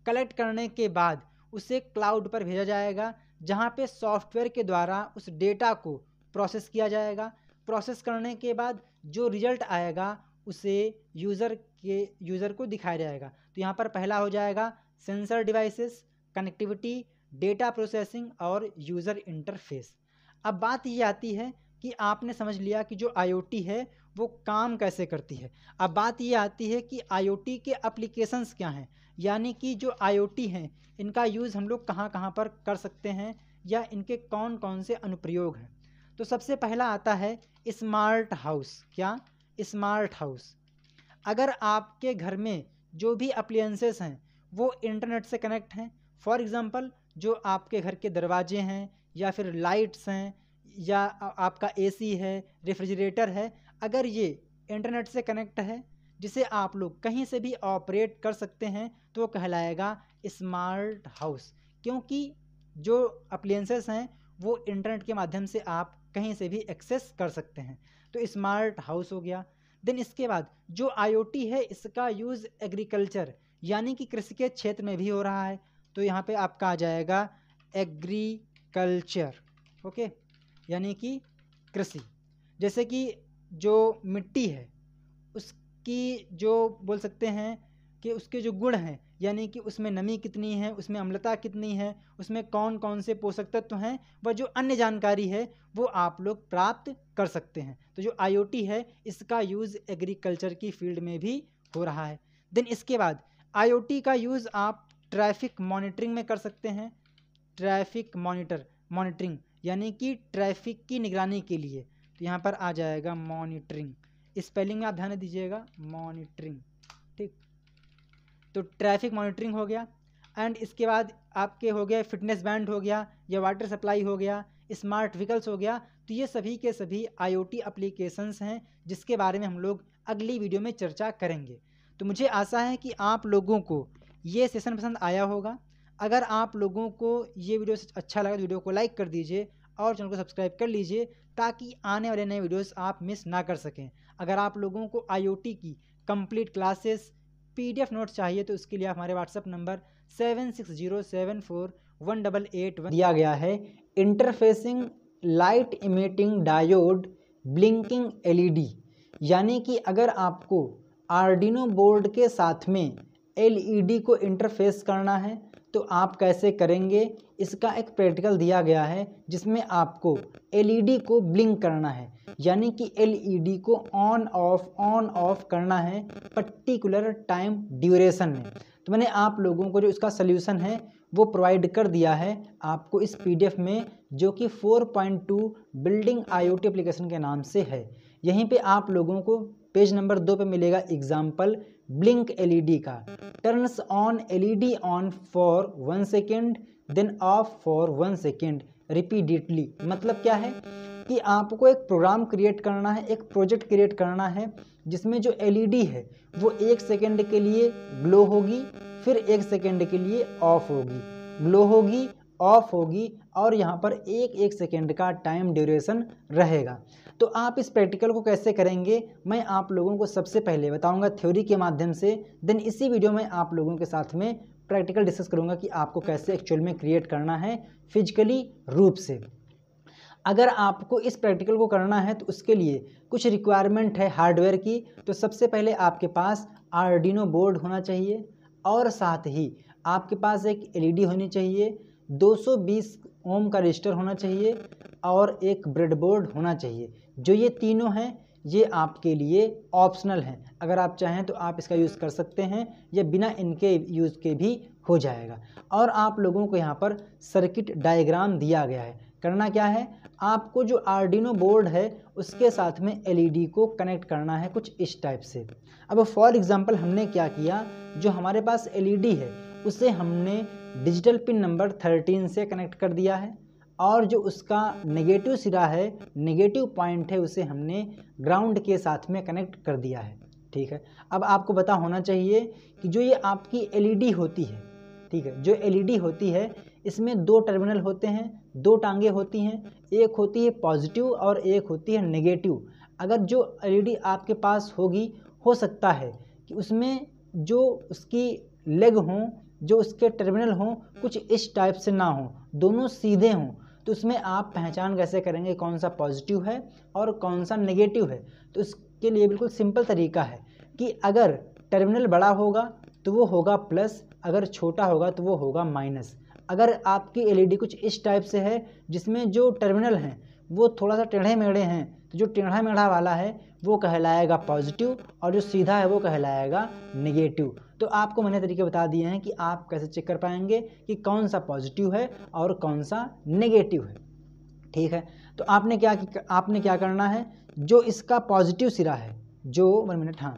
S1: कलेक्ट करने के बाद उसे क्लाउड पर भेजा जाएगा जहाँ पे सॉफ्टवेयर के द्वारा उस डेटा को प्रोसेस किया जाएगा प्रोसेस करने के बाद जो रिजल्ट आएगा उसे यूज़र के यूज़र को दिखाया जाएगा तो यहाँ पर पहला हो जाएगा sensor devices connectivity data processing और यूज़र इंटरफेस अब बात ये आती है कि आपने समझ लिया कि जो आई है वो काम कैसे करती है अब बात ये आती है कि आईओटी के एप्लीकेशंस क्या हैं यानी कि जो आईओटी हैं इनका यूज़ हम लोग कहाँ कहाँ पर कर सकते हैं या इनके कौन कौन से अनुप्रयोग हैं तो सबसे पहला आता है स्मार्ट हाउस क्या स्मार्ट हाउस अगर आपके घर में जो भी अप्लियंसेस हैं वो इंटरनेट से कनेक्ट हैं फॉर एग्ज़ाम्पल जो आपके घर के दरवाजे हैं या फिर लाइट्स हैं या आपका एसी है रेफ्रिजरेटर है अगर ये इंटरनेट से कनेक्ट है जिसे आप लोग कहीं से भी ऑपरेट कर सकते हैं तो कहलाएगा स्मार्ट हाउस क्योंकि जो अप्लियंसेस हैं वो इंटरनेट के माध्यम से आप कहीं से भी एक्सेस कर सकते हैं तो स्मार्ट हाउस हो गया देन इसके बाद जो आईओटी है इसका यूज़ एग्रीकल्चर यानी कि कृषि के क्षेत्र में भी हो रहा है तो यहाँ पे आपका आ जाएगा एग्रीकल्चर ओके यानी कि कृषि जैसे कि जो मिट्टी है उसकी जो बोल सकते हैं कि उसके जो गुण हैं यानी कि उसमें नमी कितनी है उसमें अम्लता कितनी है उसमें कौन कौन से पोषक तत्व हैं व जो अन्य जानकारी है वो आप लोग प्राप्त कर सकते हैं तो जो आई है इसका यूज़ एग्रीकल्चर की फील्ड में भी हो रहा है देन इसके बाद आई का यूज़ आप ट्रैफिक मॉनिटरिंग में कर सकते हैं ट्रैफिक मॉनिटर मॉनिटरिंग यानी कि ट्रैफिक की निगरानी के लिए यहाँ पर आ जाएगा मॉनिटरिंग स्पेलिंग में आप ध्यान दीजिएगा मॉनिटरिंग ठीक तो ट्रैफिक मॉनिटरिंग हो गया एंड इसके बाद आपके हो गए फिटनेस बैंड हो गया या वाटर सप्लाई हो गया स्मार्ट व्हीकल्स हो गया तो ये सभी के सभी आईओटी एप्लीकेशंस हैं जिसके बारे में हम लोग अगली वीडियो में चर्चा करेंगे तो मुझे आशा है कि आप लोगों को ये सेशन पसंद आया होगा अगर आप लोगों को ये वीडियो अच्छा लगा तो वीडियो को लाइक कर दीजिए और चैनल को सब्सक्राइब कर लीजिए ताकि आने वाले नए वीडियोस आप मिस ना कर सकें अगर आप लोगों को आईओटी की कंप्लीट क्लासेस पीडीएफ नोट्स चाहिए तो उसके लिए हमारे WhatsApp number seven six zero seven four one double eight one दिया गया है interfacing light emitting diode blinking L यानी कि अगर आपको आर्डिनो बोर्ड के साथ में एलईडी e को इंटरफेस करना है तो आप कैसे करेंगे इसका एक प्रैक्टिकल दिया गया है जिसमें आपको एलईडी e को ब्लिंक करना है यानी कि एलईडी e को ऑन ऑफ ऑन ऑफ करना है पर्टिकुलर टाइम ड्यूरेशन में तो मैंने आप लोगों को जो इसका सोल्यूशन है वो प्रोवाइड कर दिया है आपको इस पीडीएफ में जो कि 4.2 बिल्डिंग आईओटी एप्लीकेशन के नाम से है यहीं पे आप लोगों को पेज नंबर दो पे मिलेगा एग्जाम्पल ब्लिंक एलईडी का turns on LED on for one second then off for one second repeatedly मतलब क्या है कि आपको एक प्रोग्राम क्रिएट करना है एक प्रोजेक्ट क्रिएट करना है जिसमें जो एलईडी e है वो एक सेकेंड के लिए ग्लो होगी फिर एक सेकेंड के लिए ऑफ होगी ग्लो होगी ऑफ होगी और यहाँ पर एक एक सेकेंड का टाइम ड्यूरेशन रहेगा तो आप इस प्रैक्टिकल को कैसे करेंगे मैं आप लोगों को सबसे पहले बताऊंगा थ्योरी के माध्यम से देन इसी वीडियो में आप लोगों के साथ में प्रैक्टिकल डिस्कस करूंगा कि आपको कैसे एक्चुअल में क्रिएट करना है फिजिकली रूप से अगर आपको इस प्रैक्टिकल को करना है तो उसके लिए कुछ रिक्वायरमेंट है हार्डवेयर की तो सबसे पहले आपके पास आर्डिनो बोर्ड होना चाहिए और साथ ही आपके पास एक एलईडी e होनी चाहिए 220 ओम का रजिस्टर होना चाहिए और एक ब्रेडबोर्ड होना चाहिए जो ये तीनों हैं ये आपके लिए ऑप्शनल हैं अगर आप चाहें तो आप इसका यूज़ कर सकते हैं या बिना इनके यूज़ के भी हो जाएगा और आप लोगों को यहाँ पर सर्किट डायग्राम दिया गया है करना क्या है आपको जो आर्डिनो बोर्ड है उसके साथ में एलईडी को कनेक्ट करना है कुछ इस टाइप से अब फॉर एग्ज़ाम्पल हमने क्या किया जो हमारे पास एलईडी है उसे हमने डिजिटल पिन नंबर थर्टीन से कनेक्ट कर दिया है और जो उसका नेगेटिव सिरा है नेगेटिव पॉइंट है उसे हमने ग्राउंड के साथ में कनेक्ट कर दिया है ठीक है अब आपको पता होना चाहिए कि जो ये आपकी एलईडी e होती है ठीक है जो एलईडी e होती है इसमें दो टर्मिनल होते हैं दो टांगे होती हैं एक होती है पॉजिटिव और एक होती है नेगेटिव अगर जो एल e आपके पास होगी हो सकता है कि उसमें जो उसकी लेग हों जो उसके टर्मिनल हों कुछ इस टाइप से ना हों दोनों सीधे हों तो उसमें आप पहचान कैसे करेंगे कौन सा पॉजिटिव है और कौन सा नेगेटिव है तो इसके लिए बिल्कुल सिंपल तरीका है कि अगर टर्मिनल बड़ा होगा तो वो होगा प्लस अगर छोटा होगा तो वो होगा माइनस अगर आपकी एलईडी e कुछ इस टाइप से है जिसमें जो टर्मिनल हैं वो थोड़ा सा टेढ़े मेढ़े हैं तो जो टेढ़ा मेढ़ा वाला है वो कहलाएगा पॉजिटिव और जो सीधा है वो कहलाएगा निगेटिव तो आपको मैंने तरीके बता दिए हैं कि आप कैसे चेक कर पाएंगे कि कौन सा पॉजिटिव है और कौन सा नेगेटिव है ठीक है तो आपने क्या आपने क्या करना है जो इसका पॉजिटिव सिरा है जो वन मिनट हाँ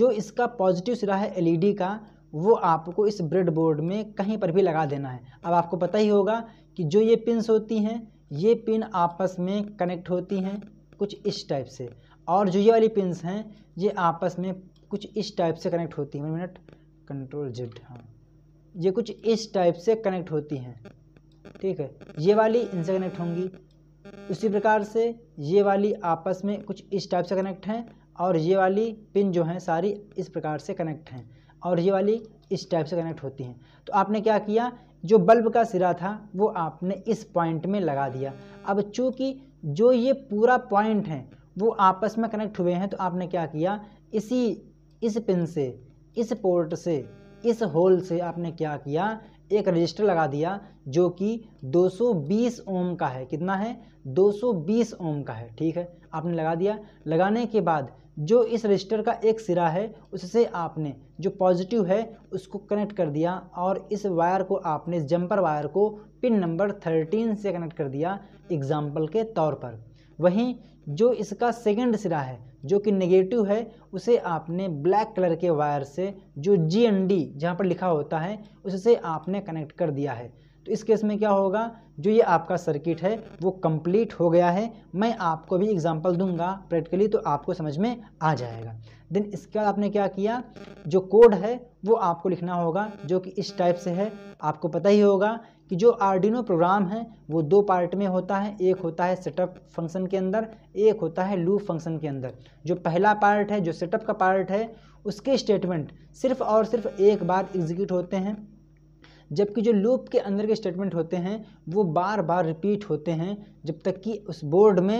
S1: जो इसका पॉजिटिव सिरा है एलईडी e का वो आपको इस ब्रेड बोर्ड में कहीं पर भी लगा देना है अब आपको पता ही होगा कि जो ये पिन्स होती हैं ये पिन आपस में कनेक्ट होती हैं कुछ इस टाइप से और जो ये वाली पिन्स हैं ये आपस में कुछ इस टाइप से कनेक्ट होती है मिनट कंट्रोल जेड हाँ ये कुछ इस टाइप से कनेक्ट होती हैं ठीक है ये वाली इनसे कनेक्ट होंगी उसी प्रकार से ये वाली आपस में कुछ इस टाइप से कनेक्ट हैं और ये वाली पिन जो हैं सारी इस प्रकार से कनेक्ट हैं और ये वाली इस टाइप से कनेक्ट होती हैं तो आपने क्या किया जो बल्ब का सिरा था वो आपने इस पॉइंट में लगा दिया अब चूँकि जो ये पूरा पॉइंट है वो आपस में कनेक्ट हुए हैं तो आपने क्या किया इसी इस पिन से इस पोर्ट से इस होल से आपने क्या किया एक रजिस्टर लगा दिया जो कि 220 ओम का है कितना है 220 ओम का है ठीक है आपने लगा दिया लगाने के बाद जो इस रजिस्टर का एक सिरा है उससे आपने जो पॉजिटिव है उसको कनेक्ट कर दिया और इस वायर को आपने जंपर वायर को पिन नंबर 13 से कनेक्ट कर दिया एग्जाम्पल के तौर पर वहीं जो इसका सेकंड सिरा है जो कि नेगेटिव है उसे आपने ब्लैक कलर के वायर से जो जी एन डी जहाँ पर लिखा होता है उससे आपने कनेक्ट कर दिया है तो इस केस में क्या होगा जो ये आपका सर्किट है वो कंप्लीट हो गया है मैं आपको भी एग्जांपल दूंगा प्रैक्टिकली तो आपको समझ में आ जाएगा देन इसके बाद आपने क्या किया जो कोड है वो आपको लिखना होगा जो कि इस टाइप से है आपको पता ही होगा कि जो आर्डिनो प्रोग्राम है वो दो पार्ट में होता है एक होता है सेटअप फंक्शन के अंदर एक होता है लूप फंक्शन के अंदर जो पहला पार्ट है जो सेटअप का पार्ट है उसके स्टेटमेंट सिर्फ और सिर्फ एक बार एग्जीक्यूट होते हैं जबकि जो लूप के अंदर के स्टेटमेंट होते हैं वो बार बार रिपीट होते हैं जब तक कि उस बोर्ड में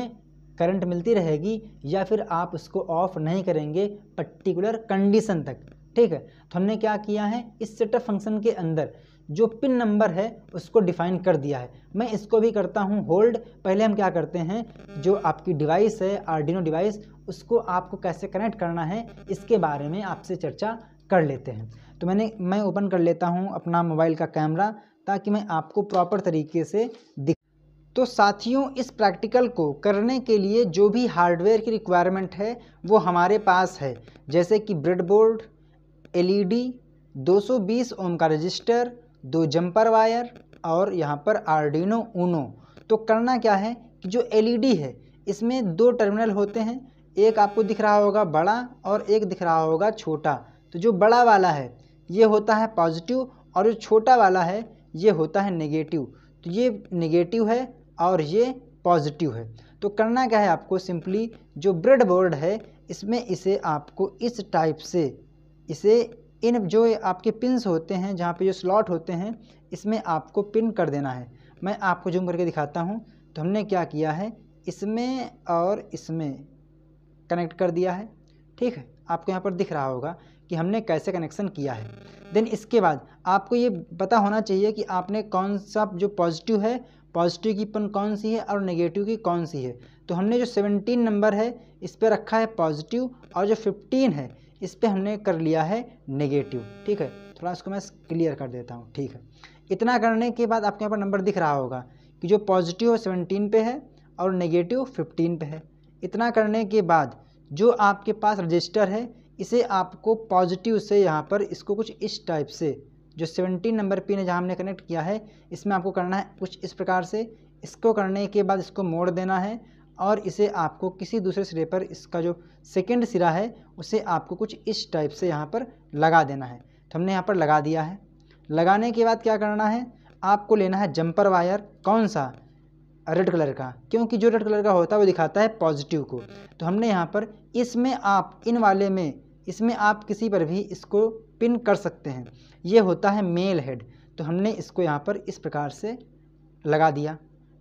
S1: करंट मिलती रहेगी या फिर आप उसको ऑफ नहीं करेंगे पर्टिकुलर कंडीशन तक ठीक है तो हमने क्या किया है इस सेटअप फंक्शन के अंदर जो पिन नंबर है उसको डिफाइन कर दिया है मैं इसको भी करता हूँ होल्ड पहले हम क्या करते हैं जो आपकी डिवाइस है आर्डिनो डिवाइस उसको आपको कैसे कनेक्ट करना है इसके बारे में आपसे चर्चा कर लेते हैं तो मैंने मैं ओपन कर लेता हूँ अपना मोबाइल का कैमरा ताकि मैं आपको प्रॉपर तरीके से दिख तो साथियों इस प्रैक्टिकल को करने के लिए जो भी हार्डवेयर की रिक्वायरमेंट है वो हमारे पास है जैसे कि ब्रेडबोर्ड एलईडी 220 ओम का रजिस्टर दो जंपर वायर और यहाँ पर आर्डिनो ऊनो तो करना क्या है कि जो एलईडी है इसमें दो टर्मिनल होते हैं एक आपको दिख रहा होगा बड़ा और एक दिख रहा होगा छोटा तो जो बड़ा वाला है ये होता है पॉजिटिव और जो छोटा वाला है ये होता है नेगेटिव तो ये नेगेटिव है और ये पॉजिटिव है तो करना क्या है आपको सिंपली जो ब्रेड बोर्ड है इसमें इसे आपको इस टाइप से इसे इन जो आपके पिन्स होते हैं जहाँ पे जो स्लॉट होते हैं इसमें आपको पिन कर देना है मैं आपको जूम करके दिखाता हूँ तो हमने क्या किया है इसमें और इसमें कनेक्ट कर दिया है ठीक है आपको यहाँ पर दिख रहा होगा कि हमने कैसे कनेक्शन किया है देन इसके बाद आपको ये पता होना चाहिए कि आपने कौन सा जो पॉजिटिव है पॉजिटिव की पिन कौन सी है और नेगेटिव की कौन सी है तो हमने जो सेवनटीन नंबर है इस पर रखा है पॉजिटिव और जो फिफ्टीन है इस पर हमने कर लिया है नेगेटिव ठीक है थोड़ा इसको मैं क्लियर कर देता हूँ ठीक है इतना करने के बाद आपके यहाँ पर नंबर दिख रहा होगा कि जो पॉजिटिव है सेवनटीन पे है और नेगेटिव फिफ्टीन पे है इतना करने के बाद जो आपके पास रजिस्टर है इसे आपको पॉजिटिव से यहाँ पर इसको कुछ इस टाइप से जो सेवनटीन नंबर पिन है जहाँ हमने कनेक्ट किया है इसमें आपको करना है कुछ इस प्रकार से इसको करने के बाद इसको मोड़ देना है और इसे आपको किसी दूसरे सिरे पर इसका जो सेकेंड सिरा है उसे आपको कुछ इस टाइप से यहाँ पर लगा देना है तो हमने यहाँ पर लगा दिया है लगाने के बाद क्या करना है आपको लेना है जंपर वायर कौन सा रेड कलर का क्योंकि जो रेड कलर का होता है वो दिखाता है पॉजिटिव को तो हमने यहाँ पर इसमें आप इन वाले में इसमें आप किसी पर भी इसको पिन कर सकते हैं ये होता है मेल हेड तो हमने इसको यहाँ पर इस प्रकार से लगा दिया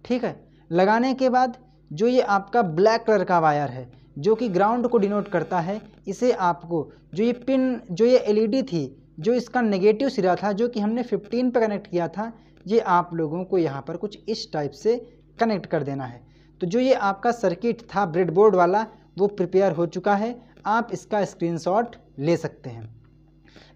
S1: ठीक है लगाने के बाद जो ये आपका ब्लैक कलर का वायर है जो कि ग्राउंड को डिनोट करता है इसे आपको जो ये पिन जो ये एलईडी थी जो इसका नेगेटिव सिरा था जो कि हमने 15 पर कनेक्ट किया था ये आप लोगों को यहाँ पर कुछ इस टाइप से कनेक्ट कर देना है तो जो ये आपका सर्किट था ब्रेडबोर्ड वाला वो प्रिपेयर हो चुका है आप इसका स्क्रीनशॉट ले सकते हैं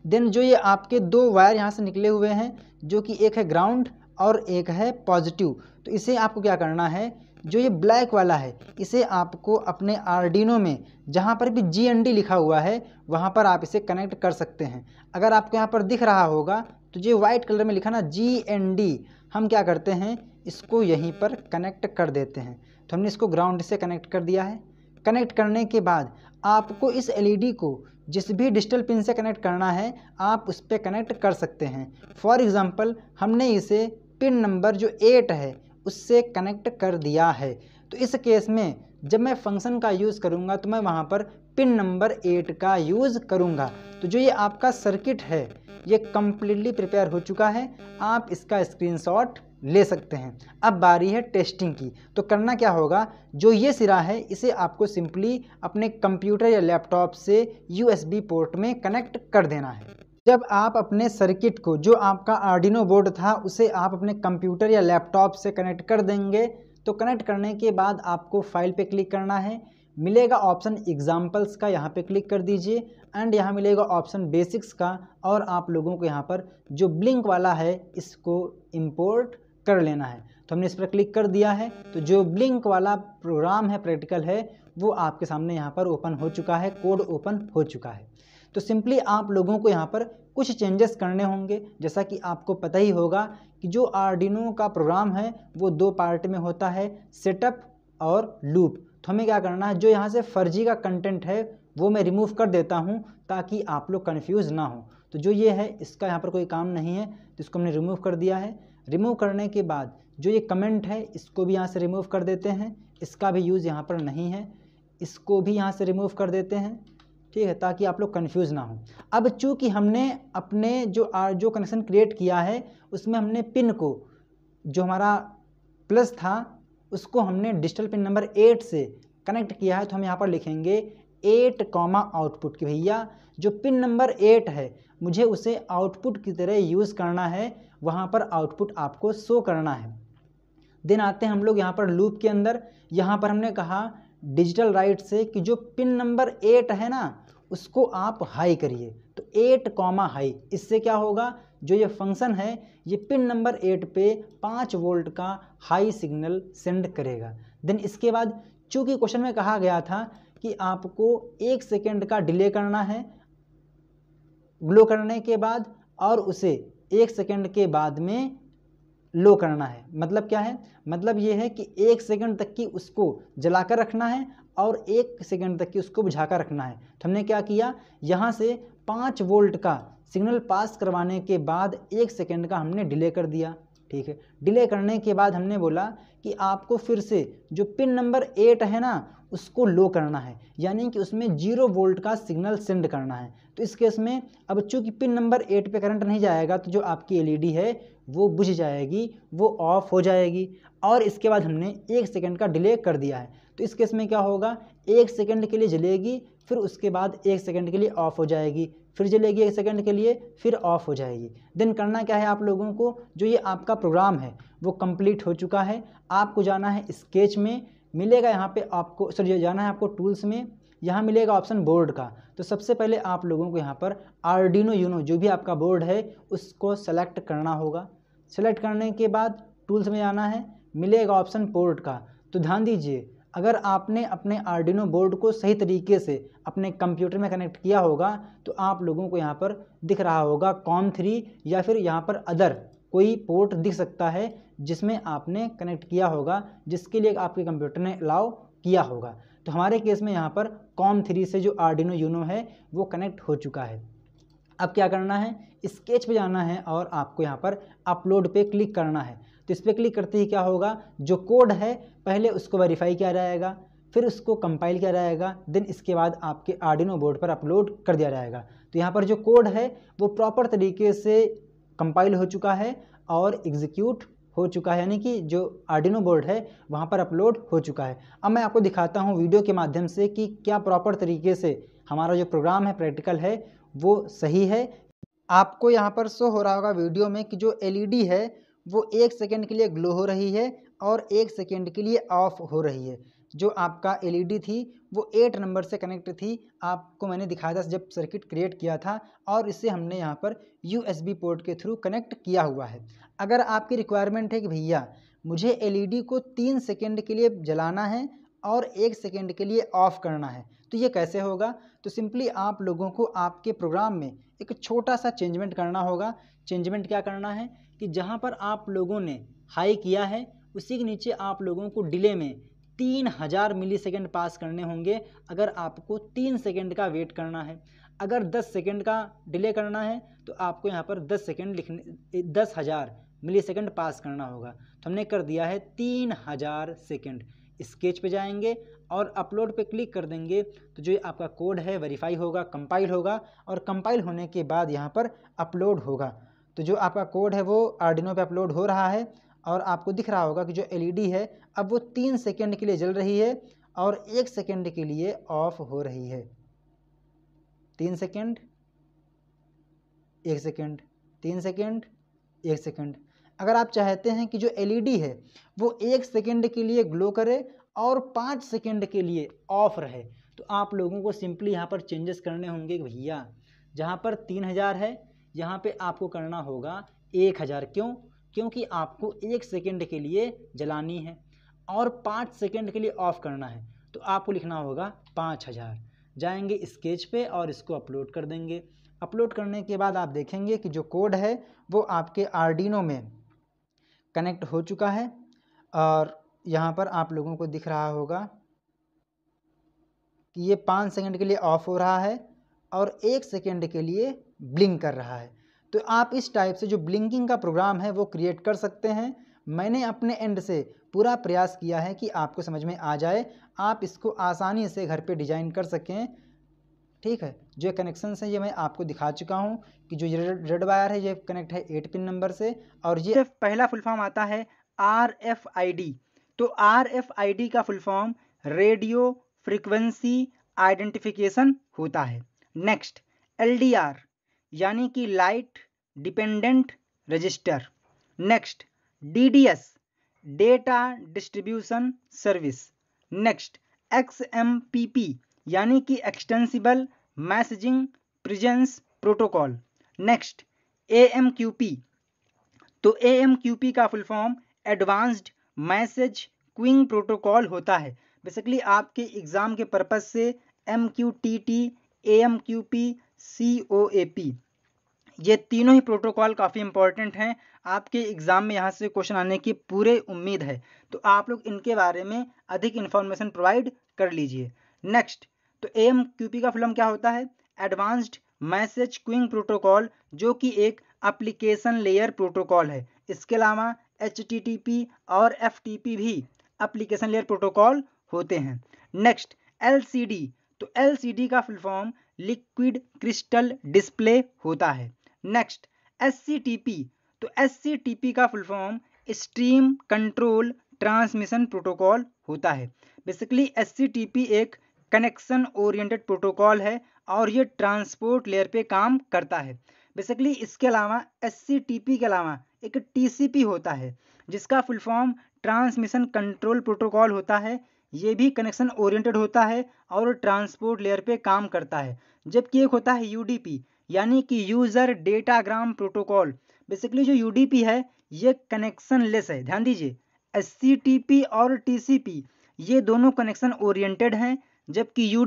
S1: देन जो ये आपके दो वायर यहाँ से निकले हुए हैं जो कि एक है ग्राउंड और एक है पॉजिटिव तो इसे आपको क्या करना है जो ये ब्लैक वाला है इसे आपको अपने आरडिनो में जहाँ पर भी जी लिखा हुआ है वहाँ पर आप इसे कनेक्ट कर सकते हैं अगर आपको यहाँ पर दिख रहा होगा तो ये वाइट कलर में लिखा ना जी हम क्या करते हैं इसको यहीं पर कनेक्ट कर देते हैं तो हमने इसको ग्राउंड से कनेक्ट कर दिया है कनेक्ट करने के बाद आपको इस एलईडी e को जिस भी डिजिटल पिन से कनेक्ट करना है आप उस पर कनेक्ट कर सकते हैं फॉर एग्ज़ाम्पल हमने इसे पिन नंबर जो एट है उससे कनेक्ट कर दिया है तो इस केस में जब मैं फंक्शन का यूज़ करूँगा तो मैं वहाँ पर पिन नंबर एट का यूज़ करूँगा तो जो ये आपका सर्किट है ये कम्प्लीटली प्रिपेयर हो चुका है आप इसका स्क्रीनशॉट ले सकते हैं अब बारी है टेस्टिंग की तो करना क्या होगा जो ये सिरा है इसे आपको सिंपली अपने कंप्यूटर या लैपटॉप से यूएसबी पोर्ट में कनेक्ट कर देना है जब आप अपने सर्किट को जो आपका आर्डिनो बोर्ड था उसे आप अपने कंप्यूटर या लैपटॉप से कनेक्ट कर देंगे तो कनेक्ट करने के बाद आपको फाइल पे क्लिक करना है मिलेगा ऑप्शन एग्जाम्पल्स का यहाँ पे क्लिक कर दीजिए एंड यहाँ मिलेगा ऑप्शन बेसिक्स का और आप लोगों को यहाँ पर जो ब्लिंक वाला है इसको इम्पोर्ट कर लेना है तो हमने इस पर क्लिक कर दिया है तो जो ब्लिंक वाला प्रोग्राम है प्रैक्टिकल है वो आपके सामने यहाँ पर ओपन हो चुका है कोड ओपन हो चुका है तो सिंपली आप लोगों को यहाँ पर कुछ चेंजेस करने होंगे जैसा कि आपको पता ही होगा कि जो आर्डिनो का प्रोग्राम है वो दो पार्ट में होता है सेटअप और लूप तो हमें क्या करना है जो यहाँ से फर्जी का कंटेंट है वो मैं रिमूव कर देता हूँ ताकि आप लोग कन्फ्यूज़ ना हो तो जो ये है इसका यहाँ पर कोई काम नहीं है तो इसको हमने रिमूव कर दिया है रिमूव करने के बाद जो ये कमेंट है इसको भी यहाँ से रिमूव कर देते हैं इसका भी यूज़ यहाँ पर नहीं है इसको भी यहाँ से रिमूव कर देते हैं ठीक है ताकि आप लोग कन्फ्यूज़ ना हो अब चूँकि हमने अपने जो जो कनेक्शन क्रिएट किया है उसमें हमने पिन को जो हमारा प्लस था उसको हमने डिजिटल पिन नंबर एट से कनेक्ट किया है तो हम यहाँ पर लिखेंगे एट कॉमा आउटपुट के भैया जो पिन नंबर एट है मुझे उसे आउटपुट की तरह यूज़ करना है वहाँ पर आउटपुट आपको शो करना है देन आते हैं हम लोग यहाँ पर लूप के अंदर यहाँ पर हमने कहा डिजिटल राइट से कि जो पिन नंबर एट है ना उसको आप हाई करिए तो एट कॉमा हाई इससे क्या होगा जो ये फंक्शन है ये पिन नंबर एट पे पाँच वोल्ट का हाई सिग्नल सेंड करेगा देन इसके बाद चूँकि क्वेश्चन में कहा गया था कि आपको एक सेकेंड का डिले करना है ग्लो करने के बाद और उसे एक सेकेंड के बाद में लो करना है मतलब क्या है मतलब ये है कि एक सेकंड तक की उसको जलाकर रखना है और एक सेकंड तक की उसको बुझाकर रखना है तो हमने क्या किया यहाँ से पाँच वोल्ट का सिग्नल पास करवाने के बाद एक सेकेंड का हमने डिले कर दिया ठीक है डिले करने के बाद हमने बोला कि आपको फिर से जो पिन नंबर एट है ना उसको लो करना है यानी कि उसमें जीरो वोल्ट का सिग्नल सेंड करना है तो इस केस में अब चूंकि पिन नंबर एट पे करंट नहीं जाएगा तो जो आपकी एलईडी है वो बुझ जाएगी वो ऑफ़ हो जाएगी और इसके बाद हमने एक सेकंड का डिले कर दिया है तो इस केस में क्या होगा एक सेकंड के लिए जलेगी फिर उसके बाद एक सेकंड के लिए ऑफ़ हो जाएगी फिर जलेगी एक सेकंड के लिए फिर ऑफ़ हो जाएगी देन करना क्या है आप लोगों को जो ये आपका प्रोग्राम है वो कंप्लीट हो चुका है आपको जाना है स्केच में मिलेगा यहाँ पे आपको सॉरी जाना है आपको टूल्स में यहाँ मिलेगा ऑप्शन बोर्ड का तो सबसे पहले आप लोगों को यहाँ पर आर्डिनो यूनो जो भी आपका बोर्ड है उसको सेलेक्ट करना होगा सेलेक्ट करने के बाद टूल्स में जाना है मिलेगा ऑप्शन पोर्ट का तो ध्यान दीजिए अगर आपने अपने आर्डिनो बोर्ड को सही तरीके से अपने कंप्यूटर में कनेक्ट किया होगा तो आप लोगों को यहाँ पर दिख रहा होगा कॉम थ्री या फिर यहाँ पर अदर कोई पोर्ट दिख सकता है जिसमें आपने कनेक्ट किया होगा जिसके लिए आपके कंप्यूटर ने अलाउ किया होगा तो हमारे केस में यहाँ पर कॉम थ्री से जो आर्डिनो यूनो है वो कनेक्ट हो चुका है अब क्या करना है स्केच पे जाना है और आपको यहाँ पर अपलोड पे क्लिक करना है तो इस पर क्लिक करते ही क्या होगा जो कोड है पहले उसको वेरीफाई किया जाएगा फिर उसको कंपाइल किया जाएगा देन इसके बाद आपके आर्डिनो बोर्ड पर अपलोड कर दिया जाएगा तो यहाँ पर जो कोड है वो प्रॉपर तरीके से कंपाइल हो चुका है और एग्जीक्यूट हो चुका है यानी कि जो आर्डिनो बोर्ड है वहाँ पर अपलोड हो चुका है अब मैं आपको दिखाता हूँ वीडियो के माध्यम से कि क्या प्रॉपर तरीके से हमारा जो प्रोग्राम है प्रैक्टिकल है वो सही है आपको यहाँ पर शो हो रहा होगा वीडियो में कि जो एलईडी e है वो एक सेकेंड के लिए ग्लो हो रही है और एक सेकेंड के लिए ऑफ हो रही है जो आपका एलईडी e थी वो एट नंबर से कनेक्ट थी आपको मैंने दिखाया था जब सर्किट क्रिएट किया था और इसे हमने यहाँ पर यू पोर्ट के थ्रू कनेक्ट किया हुआ है अगर आपकी रिक्वायरमेंट है कि भैया मुझे एल e को तीन सेकेंड के लिए जलाना है और एक सेकेंड के लिए ऑफ़ करना है तो ये कैसे होगा तो सिंपली आप लोगों को आपके प्रोग्राम में एक छोटा सा चेंजमेंट करना होगा चेंजमेंट क्या करना है कि जहाँ पर आप लोगों ने हाई किया है उसी के नीचे आप लोगों को डिले में तीन हज़ार मिली सेकेंड पास करने होंगे अगर आपको तीन सेकेंड का वेट करना है अगर दस सेकेंड का डिले करना है तो आपको यहाँ पर दस सेकेंड लिखने दस हज़ार मिली सेकेंड पास करना होगा तो हमने कर दिया है तीन हज़ार सेकेंड स्केच पे जाएंगे और अपलोड पे क्लिक कर देंगे तो जो आपका कोड है वेरीफाई होगा कंपाइल होगा और कंपाइल होने के बाद यहाँ पर अपलोड होगा तो जो आपका कोड है वो आर्डिनो पे अपलोड हो रहा है और आपको दिख रहा होगा कि जो एलईडी e है अब वो तीन सेकेंड के लिए जल रही है और एक सेकेंड के लिए ऑफ हो रही है तीन सेकेंड एक सेकेंड तीन सेकेंड एक सेकेंड अगर आप चाहते हैं कि जो एलईडी e है वो एक सेकेंड के लिए ग्लो करे और पाँच सेकेंड के लिए ऑफ रहे तो आप लोगों को सिंपली यहाँ पर चेंजेस करने होंगे भैया जहाँ पर तीन हज़ार है यहाँ पे आपको करना होगा एक हज़ार क्यों क्योंकि आपको एक सेकेंड के लिए जलानी है और पाँच सेकेंड के लिए ऑफ़ करना है तो आपको लिखना होगा पाँच हज़ार जाएंगे स्केच पे और इसको अपलोड कर देंगे अपलोड करने के बाद आप देखेंगे कि जो कोड है वो आपके आर्डिनो में कनेक्ट हो चुका है और यहाँ पर आप लोगों को दिख रहा होगा कि ये पाँच सेकंड के लिए ऑफ हो रहा है और एक सेकंड के लिए ब्लिंक कर रहा है तो आप इस टाइप से जो ब्लिंकिंग का प्रोग्राम है वो क्रिएट कर सकते हैं मैंने अपने एंड से पूरा प्रयास किया है कि आपको समझ में आ जाए आप इसको आसानी से घर पे डिजाइन कर सकें ठीक है जो कनेक्शन है ये मैं आपको दिखा चुका हूँ कि जो रेड वायर है ये कनेक्ट है एट पिन नंबर से और ये पहला फुल फॉर्म आता है आर एफ आई डी तो आर का full form radio frequency identification होता है नेक्स्ट एल डी आर यानी कि light dependent register next D D S data distribution service next X M P P यानी कि extensible messaging presence protocol next A M तो A M का full form advanced message queuing protocol होता है basically आपके exam के purpose से M Q T T A M Q P C O A P ये तीनों ही प्रोटोकॉल काफ़ी इंपॉर्टेंट हैं आपके एग्ज़ाम में यहाँ से क्वेश्चन आने की पूरे उम्मीद है तो आप लोग इनके बारे में अधिक इन्फॉर्मेशन प्रोवाइड कर लीजिए नेक्स्ट तो ए एम क्यू पी का फिल्म क्या होता है एडवांस्ड मैसेज क्विंग प्रोटोकॉल जो कि एक अप्लीकेशन लेयर प्रोटोकॉल है इसके अलावा एच और एफ भी अप्लीकेशन लेयर प्रोटोकॉल होते हैं नेक्स्ट एल तो एल का full form liquid crystal display होता है नेक्स्ट एस तो एस का full form stream control transmission protocol होता है बेसिकली एस एक कनेक्शन ओरिएंटेड प्रोटोकॉल है और ये ट्रांसपोर्ट लेयर पे काम करता है बेसिकली इसके अलावा एस के अलावा एक टी होता है जिसका full form transmission control protocol होता है ये भी कनेक्शन ओरिएंटेड होता है और ट्रांसपोर्ट लेयर पे काम करता है जबकि एक होता है यू यानी कि यूज़र डेटाग्राम प्रोटोकॉल बेसिकली जो यू है ये कनेक्शन लेस है ध्यान दीजिए एस और टी ये दोनों कनेक्शन ओरिएंटेड हैं जबकि यू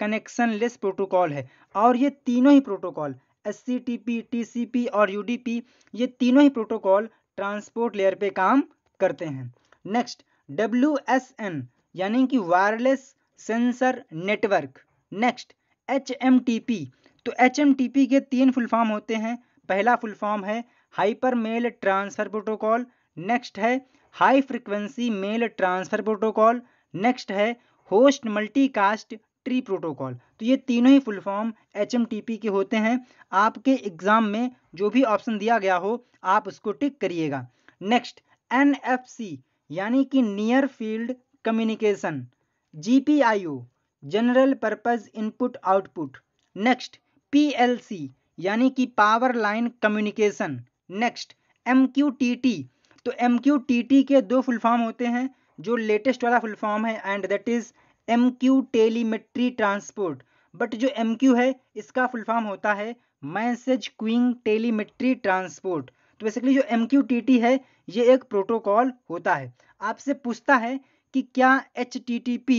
S1: कनेक्शन लेस प्रोटोकॉल है और ये तीनों ही प्रोटोकॉल एस टी और यू ये तीनों ही प्रोटोकॉल ट्रांसपोर्ट लेयर पे काम करते हैं नेक्स्ट डब्ल्यू यानी कि wireless sensor network next H तो एच के तीन फुल फॉर्म होते हैं पहला फुल फॉर्म है hyper mail transfer protocol next है high frequency mail transfer protocol next है होस्ट मल्टीकास्ट ट्री प्रोटोकॉल तो ये तीनों ही फुल फॉर्म एच के होते हैं आपके एग्ज़ाम में जो भी ऑप्शन दिया गया हो आप उसको टिक करिएगा नेक्स्ट एन यानी कि near field communication G general purpose input output next P यानी कि power line communication next M तो एम के दो फुल फॉर्म होते हैं जो लेटेस्ट वाला फुल फॉर्म है and that is M Q telemetry transport but जो एम क्यू है इसका फुल फॉर्म होता है मैसेज क्विंग टेलीमेट्री ट्रांसपोर्ट तो बेसिकली जो एम क्यू टी टी है ये एक प्रोटोकॉल होता है आपसे पूछता है कि क्या H T T P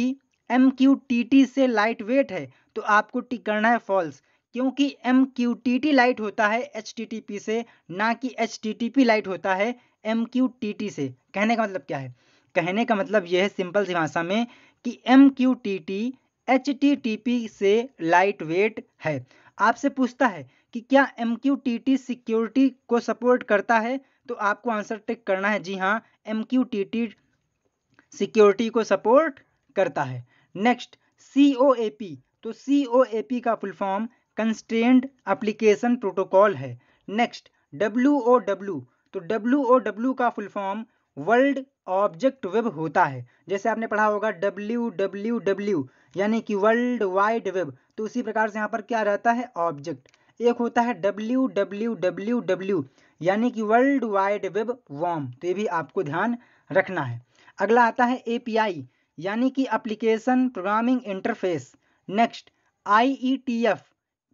S1: M Q T T से लाइट वेट है तो आपको टिक करना है फॉल्स क्योंकि M Q T T light होता है एच टी टी पी से ना कि H T T P light होता है एम क्यू टी टी से कहने का मतलब क्या है कहने का मतलब यह है सिंपल सी भाषा में कि M Q T T H T T P से लाइट वेट है आपसे पूछता है कि क्या M Q T T security को सपोर्ट करता है तो आपको आंसर टिक करना है जी हाँ M Q T T security को सपोर्ट करता है next C O A P तो सी ओ ए पी का full form constrained application protocol है नेक्स्ट डब्ल्यू ओ डब्ल्यू तो डब्ल्यू ओ डब्ल्यू का full form world object web होता है जैसे आपने पढ़ा होगा डब्ल्यू डब्ल्यू डब्ल्यू यानी कि वर्ल्ड वाइड वेब तो उसी प्रकार से यहाँ पर क्या रहता है ऑब्जेक्ट एक होता है डब्ल्यू डब्ल्यू डब्ल्यू डब्ल्यू यानी कि वर्ल्ड वाइड वेब वॉम तो ये भी आपको ध्यान रखना है अगला आता है ए यानी कि application programming interface next I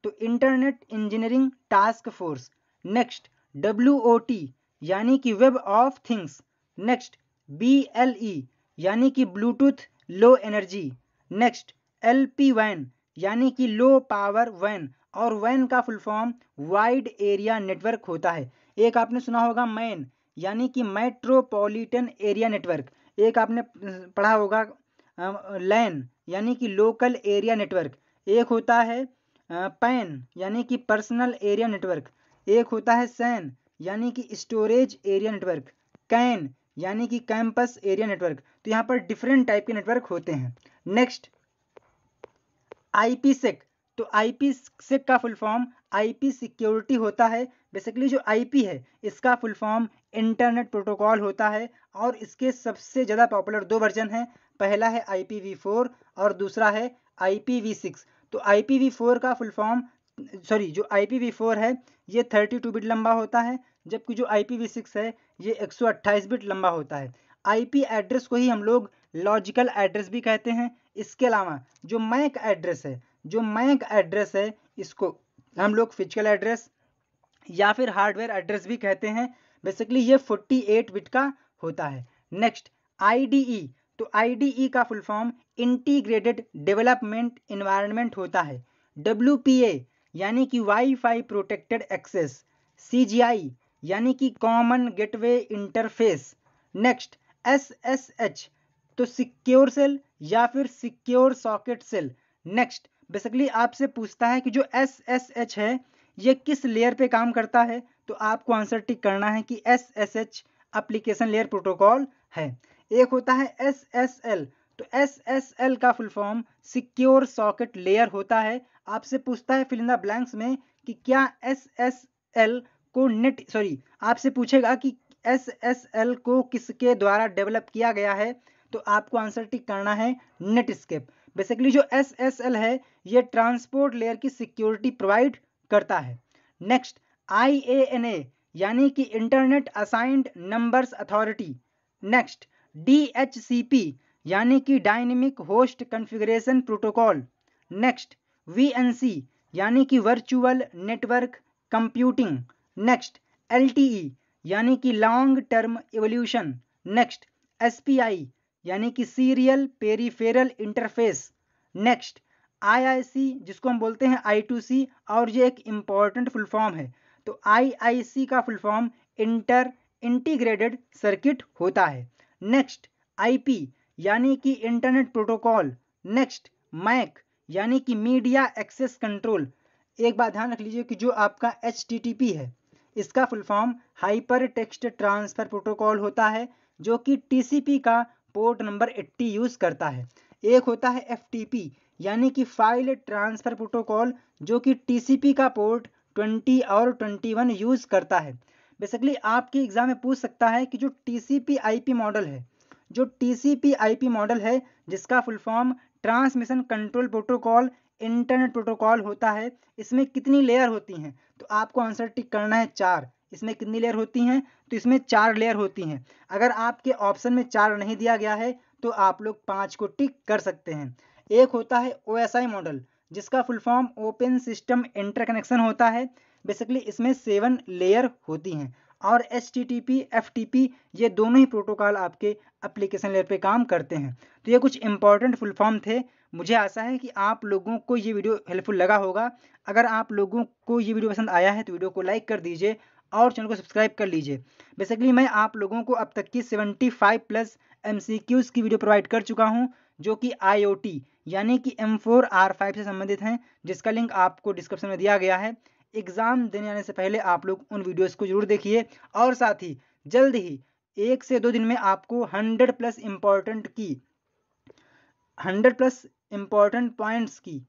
S1: तो internet engineering task force next W यानी कि web of things next B L E यानी कि Bluetooth low energy next L P वैन यानी कि लो पावर वैन और वैन का full form wide area network होता है एक आपने सुना होगा मैन यानी कि मेट्रोपॉलिटन एरिया नेटवर्क एक आपने पढ़ा होगा लैन यानी कि लोकल एरिया नेटवर्क एक होता है पैन यानी कि पर्सनल एरिया नेटवर्क एक होता है सैन यानी कि स्टोरेज एरिया नेटवर्क कैन यानी कि कैंपस एरिया नेटवर्क तो यहाँ पर डिफरेंट टाइप के नेटवर्क होते हैं नेक्स्ट आईपीसेक तो आईपी सेक का फुल फॉर्म आईपी सिक्योरिटी होता है बेसिकली जो आईपी है इसका फुल फॉर्म इंटरनेट प्रोटोकॉल होता है और इसके सबसे ज़्यादा पॉपुलर दो वर्जन है पहला है फोर और दूसरा है सिक्स तो फोर का फुल फॉर्म सॉरी जो फोर है ये टू बिट लंबा होता है जबकि जो सिक्स है ये एक बिट लंबा होता है आई एड्रेस को ही हम लोग लॉजिकल एड्रेस भी कहते हैं इसके अलावा जो मैक एड्रेस है जो मैक एड्रेस है इसको हम लोग फिजिकल एड्रेस या फिर हार्डवेयर एड्रेस भी कहते हैं बेसिकली ये 48 बिट का होता है नेक्स्ट आई e। तो आई e का full form integrated development environment होता है डब्ल्यू यानी कि फाई प्रोटेक्टेड एक्सेस सी यानी कि common gateway interface next S S H तो सिक्योर सेल या फिर secure socket shell next basically आपसे पूछता है कि जो एस एस एच है ये किस लेयर पे काम करता है तो आपको आंसर टिक करना है कि S S H application layer protocol है एक होता है एस एस एल तो एस एस एल का full form secure socket layer होता है आपसे पूछता है फिलिंदा ब्लैंक्स में कि क्या एस एस एल को नेट सॉरी आपसे पूछेगा कि एस एस एल को किसके द्वारा डेवलप किया गया है तो आपको आंसर टिक करना है नेटस्केप बेसिकली जो एस एस एल है ये ट्रांसपोर्ट लेयर की सिक्योरिटी प्रोवाइड करता है next I A N A यानी कि internet assigned numbers authority next D H C P यानी कि dynamic host configuration protocol next V N C यानी कि virtual network computing next L यानी कि long term evolution next S यानी कि serial peripheral interface next I जिसको हम बोलते हैं आई और ये एक इम्पॉर्टेंट फुल फॉर्म है तो आईआईसी का full form inter integrated circuit होता है नेक्स्ट आईपी यानी कि इंटरनेट प्रोटोकॉल नेक्स्ट मैक यानी कि मीडिया एक्सेस कंट्रोल एक बात ध्यान रख लीजिए कि जो आपका एच है इसका full form hyper text transfer protocol होता है जो कि टीसीपी का पोर्ट नंबर 80 यूज़ करता है एक होता है एफ यानी कि फाइल ट्रांसफ़र प्रोटोकॉल जो कि टीसीपी का पोर्ट 20 और 21 यूज़ करता है बेसिकली आपके एग्ज़ाम में पूछ सकता है कि जो टी मॉडल है जो टी मॉडल है जिसका full form transmission control protocol internet protocol होता है इसमें कितनी लेयर होती हैं तो आपको आंसर टिक करना है चार इसमें कितनी लेयर होती हैं तो इसमें चार लेयर होती हैं अगर आपके ऑप्शन में चार नहीं दिया गया है तो आप लोग पाँच को टिक कर सकते हैं एक होता है ओ मॉडल जिसका full form open system interconnection होता है बेसिकली इसमें सेवन लेयर होती हैं और H T T P F T P ये दोनों ही प्रोटोकॉल आपके एप्लीकेशन लेयर पे काम करते हैं तो ये कुछ इंपॉर्टेंट फुल फॉर्म थे मुझे आशा है कि आप लोगों को ये वीडियो हेल्पफुल लगा होगा अगर आप लोगों को ये वीडियो पसंद आया है तो वीडियो को लाइक कर दीजिए और चैनल को सब्सक्राइब कर लीजिए बेसिकली मैं आप लोगों को अब तक की 75 प्लस एम की वीडियो प्रोवाइड कर चुका हूँ जो कि आई यानी कि एम फोर से संबंधित हैं जिसका लिंक आपको डिस्क्रिप्शन में दिया गया है एग्ज़ाम देने आने से पहले आप लोग उन वीडियोस को जरूर देखिए और साथ ही जल्द ही एक से दो दिन में आपको हंड्रेड प्लस इम्पॉर्टेंट की हंड्रेड प्लस इम्पॉर्टेंट पॉइंट्स की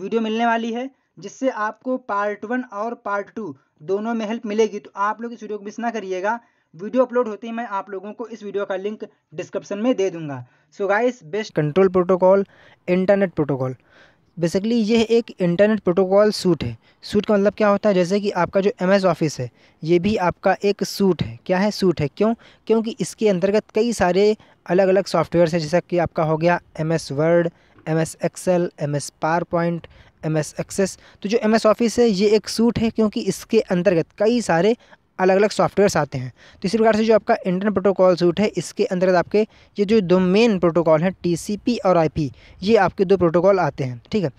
S1: वीडियो मिलने वाली है जिससे आपको पार्ट वन और पार्ट टू दोनों में हेल्प मिलेगी तो आप लोग इस वीडियो को मिस ना करिएगा वीडियो अपलोड होते ही मैं आप लोगों को इस वीडियो का लिंक डिस्क्रिप्शन में दे दूंगा so guys best control protocol internet protocol basically ये एक इंटरनेट प्रोटोकॉल सूट है सूट का मतलब क्या होता है जैसे कि आपका जो एम एस ऑफिस है ये भी आपका एक सूट है क्या है सूट है क्यों क्योंकि इसके अंतर्गत कई सारे अलग अलग सॉफ्टवेयर है जैसा कि आपका हो गया M S Word M S Excel M S PowerPoint M S Access तो जो एम एस ऑफिस है ये एक सूट है क्योंकि इसके अंतर्गत कई सारे अलग अलग सॉफ्टवेयर्स आते हैं तो इसी प्रकार से जो आपका इंटरनेट प्रोटोकॉल सूट है इसके अंतर्गत आपके ये जो दो मेन प्रोटोकॉल हैं टी और आई ये आपके दो प्रोटोकॉल आते हैं ठीक है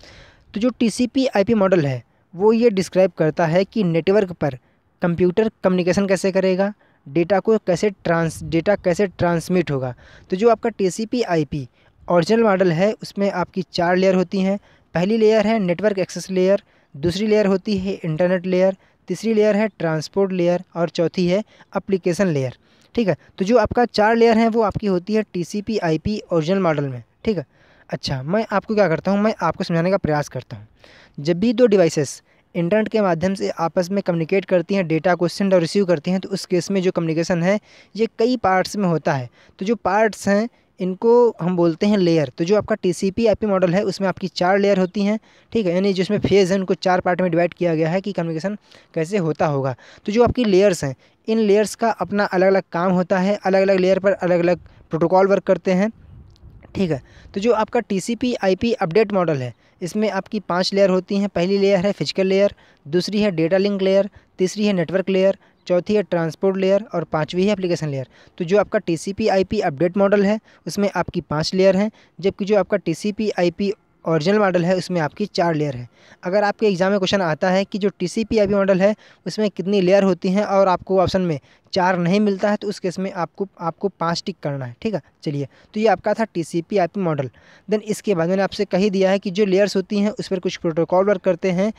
S1: तो जो टी सी मॉडल है वो ये डिस्क्राइब करता है कि नेटवर्क पर कंप्यूटर कम्युनिकेशन कैसे करेगा डेटा को कैसे ट्रांस डेटा कैसे ट्रांसमिट होगा तो जो आपका टी सी ओरिजिनल मॉडल है उसमें आपकी चार लेयर होती हैं पहली लेयर है नेटवर्क एक्सेस लेयर दूसरी लेयर होती है इंटरनेट लेयर तीसरी लेयर है ट्रांसपोर्ट लेयर और चौथी है अप्लीकेशन लेयर ठीक है तो जो आपका चार लेयर है वो आपकी होती है T C P I P original model में ठीक है अच्छा मैं आपको क्या करता हूँ मैं आपको समझाने का प्रयास करता हूँ जब भी दो डिवाइसेस इंटरनेट के माध्यम से आपस में कम्युनिकेट करती हैं डेटा को सेंड और रिसीव करती हैं तो उस केस में जो कम्युनिकेशन है ये कई पार्ट्स में होता है तो जो पार्ट्स हैं इनको हम बोलते हैं लेयर तो जो आपका T C P I P model है उसमें आपकी चार लेयर होती हैं ठीक है यानी जिसमें फेज़ है उनको चार पार्ट में डिवाइड किया गया है कि कम्युनिकेशन कैसे होता होगा तो जो आपकी लेयर्स हैं इन लेयर्स का अपना अलग अलग काम होता है अलग अलग लेयर पर अलग अलग प्रोटोकॉल वर्क करते हैं ठीक है तो जो आपका T C P I P update model है इसमें आपकी पाँच लेयर होती हैं पहली लेयर है फिजिकल लेयर दूसरी है डेटा लिंक लेयर तीसरी है नेटवर्क लेयर चौथी है ट्रांसपोर्ट लेयर और पाँचवीं है एप्लीकेशन लेयर तो जो आपका टी सी अपडेट मॉडल है उसमें आपकी पाँच लेयर हैं जबकि जो आपका टी सी ओरिजिनल मॉडल है उसमें आपकी चार लेयर है अगर आपके एग्ज़ाम में क्वेश्चन आता है कि जो टी सी पी मॉडल है उसमें कितनी लेयर होती हैं और आपको ऑप्शन में चार नहीं मिलता है तो उस केस में आपको आपको पाँच टिक करना है ठीक है चलिए तो ये आपका था T C P I P model then इसके बाद मैंने आपसे कही दिया है कि जो लेयर्स होती हैं उस पर कुछ प्रोटोकॉल वर्क करते हैं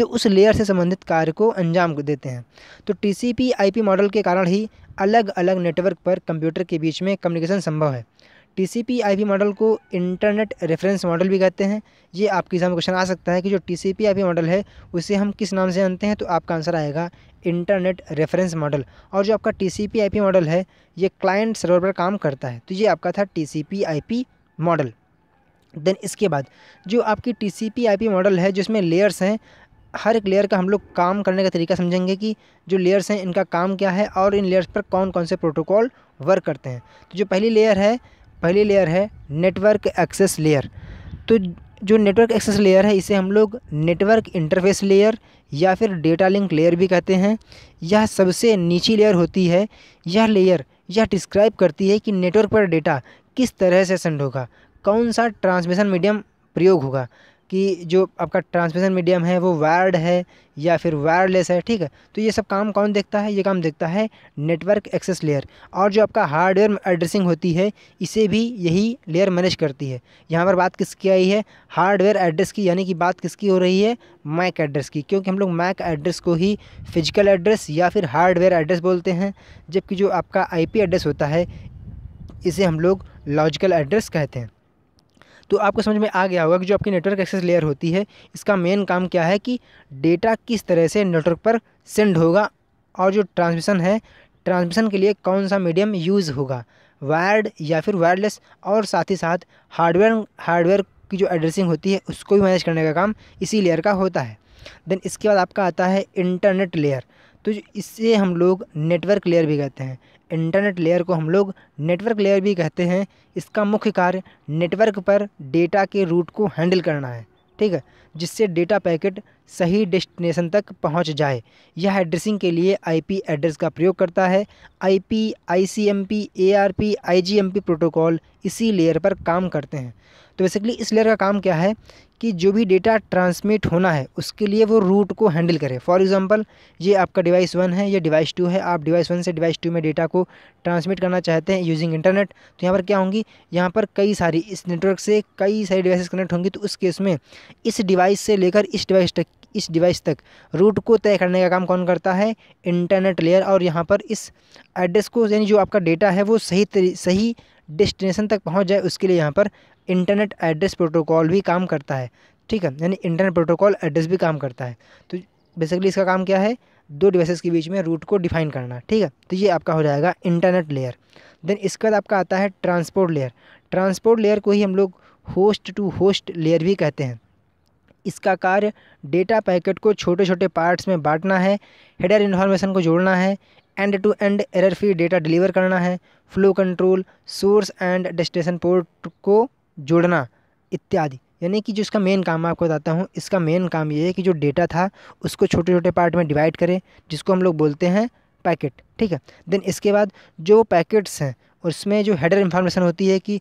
S1: जो उस लेयर से संबंधित कार्य को अंजाम देते हैं तो T C P I P model के कारण ही अलग अलग नेटवर्क पर कंप्यूटर के बीच में कम्युनिकेशन संभव है टी मॉडल को इंटरनेट रेफरेंस मॉडल भी कहते हैं ये आपके सामने क्वेश्चन आ सकता है कि जो टी मॉडल है उसे हम किस नाम से जानते हैं तो आपका आंसर आएगा इंटरनेट रेफरेंस मॉडल और जो आपका टी मॉडल है ये क्लाइंट सर्वर पर काम करता है तो ये आपका था टी मॉडल देन इसके बाद जो आपकी टी मॉडल है जिसमें लेयर्स हैं हर एक लेयर का हम लोग काम करने का तरीका समझेंगे कि जो लेयर्स हैं इनका काम क्या है और इन लेयर्स पर कौन कौन से प्रोटोकॉल वर्क करते हैं तो जो पहली लेयर है पहली लेयर है नेटवर्क एक्सेस लेयर तो जो नेटवर्क एक्सेस लेयर है इसे हम लोग नेटवर्क इंटरफेस लेयर या फिर डेटा लिंक लेयर भी कहते हैं यह सबसे नीची लेयर होती है यह लेयर यह डिस्क्राइब करती है कि नेटवर्क पर डेटा किस तरह से सेंड होगा कौन सा ट्रांसमिशन मीडियम प्रयोग होगा कि जो आपका ट्रांसमिशन मीडियम है वो वायर्ड है या फिर वायरलेस है ठीक है तो ये सब काम कौन देखता है ये काम देखता है नेटवर्क एक्सेस लेयर और जो आपका हार्डवेयर एड्रेसिंग होती है इसे भी यही लेयर मैनेज करती है यहाँ पर बात किसकी आई है हार्डवेयर एड्रेस की यानी कि बात किसकी हो रही है मैक एड्रेस की क्योंकि हम लोग मैक एड्रेस को ही फिजिकल एड्रेस या फिर हार्डवेयर एड्रेस बोलते हैं जबकि जो आपका आई एड्रेस होता है इसे हम लोग लॉजिकल एड्रेस कहते हैं तो आपको समझ में आ गया होगा कि जो आपकी नेटवर्क एक्सेस लेयर होती है इसका मेन काम क्या है कि डेटा किस तरह से नेटवर्क पर सेंड होगा और जो ट्रांसमिशन है ट्रांसमिशन के लिए कौन सा मीडियम यूज़ होगा वायर्ड या फिर वायरलेस और साथ ही साथ हार्डवेयर हार्डवेयर की जो एड्रेसिंग होती है उसको भी मैनेज करने का काम इसी लेयर का होता है देन इसके बाद आपका आता है इंटरनेट लेयर तो इससे हम लोग नेटवर्क लेयर भी कहते हैं इंटरनेट लेयर को हम लोग नेटवर्क लेयर भी कहते हैं इसका मुख्य कार्य नेटवर्क पर डेटा के रूट को हैंडल करना है ठीक है जिससे डेटा पैकेट सही डेस्टिनेशन तक पहुंच जाए यह एड्रेसिंग के लिए आईपी एड्रेस का प्रयोग करता है IP, ICMP, ARP, IGMP protocol इसी लेयर पर काम करते हैं तो बेसिकली इस लेयर का काम क्या है कि जो भी डेटा ट्रांसमिट होना है उसके लिए वो रूट को हैंडल करे फॉर एग्ज़ाम्पल ये आपका डिवाइस वन है या डिवाइस टू है आप डिवाइस वन से डिवाइस टू में डेटा को ट्रांसमिट करना चाहते हैं यूजिंग इंटरनेट तो यहाँ पर क्या होंगी यहाँ पर कई सारी इस नेटवर्क से कई सारी डिवाइसेस कनेक्ट होंगी तो उस केस में इस डिवाइस से लेकर इस डिवाइस तक इस डिवाइस तक रूट को तय करने का काम कौन करता है इंटरनेट लेयर और यहाँ पर इस एड्रेस को यानी जो आपका डेटा है वो सही सही डेस्टिनेशन तक पहुँच जाए उसके लिए यहाँ पर इंटरनेट एड्रेस प्रोटोकॉल भी काम करता है ठीक है यानी इंटरनेट प्रोटोकॉल एड्रेस भी काम करता है तो बेसिकली इसका काम क्या है दो डिवाइसेस के बीच में रूट को डिफाइन करना ठीक है तो ये आपका हो जाएगा इंटरनेट लेयर देन इसके बाद आपका आता है ट्रांसपोर्ट लेयर ट्रांसपोर्ट लेयर को ही हम लोग होस्ट टू होस्ट लेयर भी कहते हैं इसका कार्य डेटा पैकेट को छोटे छोटे पार्ट्स में बांटना है हेडर इन्फॉर्मेशन को जोड़ना है end to end error free data deliver करना है flow control source and destination port को जोड़ना इत्यादि यानी कि जो इसका मेन काम मैं आपको बताता हूँ इसका मेन काम ये है कि जो डेटा था उसको छोटे छोटे पार्ट में डिवाइड करें जिसको हम लोग बोलते हैं पैकेट ठीक है देन इसके बाद जो पैकेट्स हैं उसमें जो हेडर इन्फॉर्मेशन होती है कि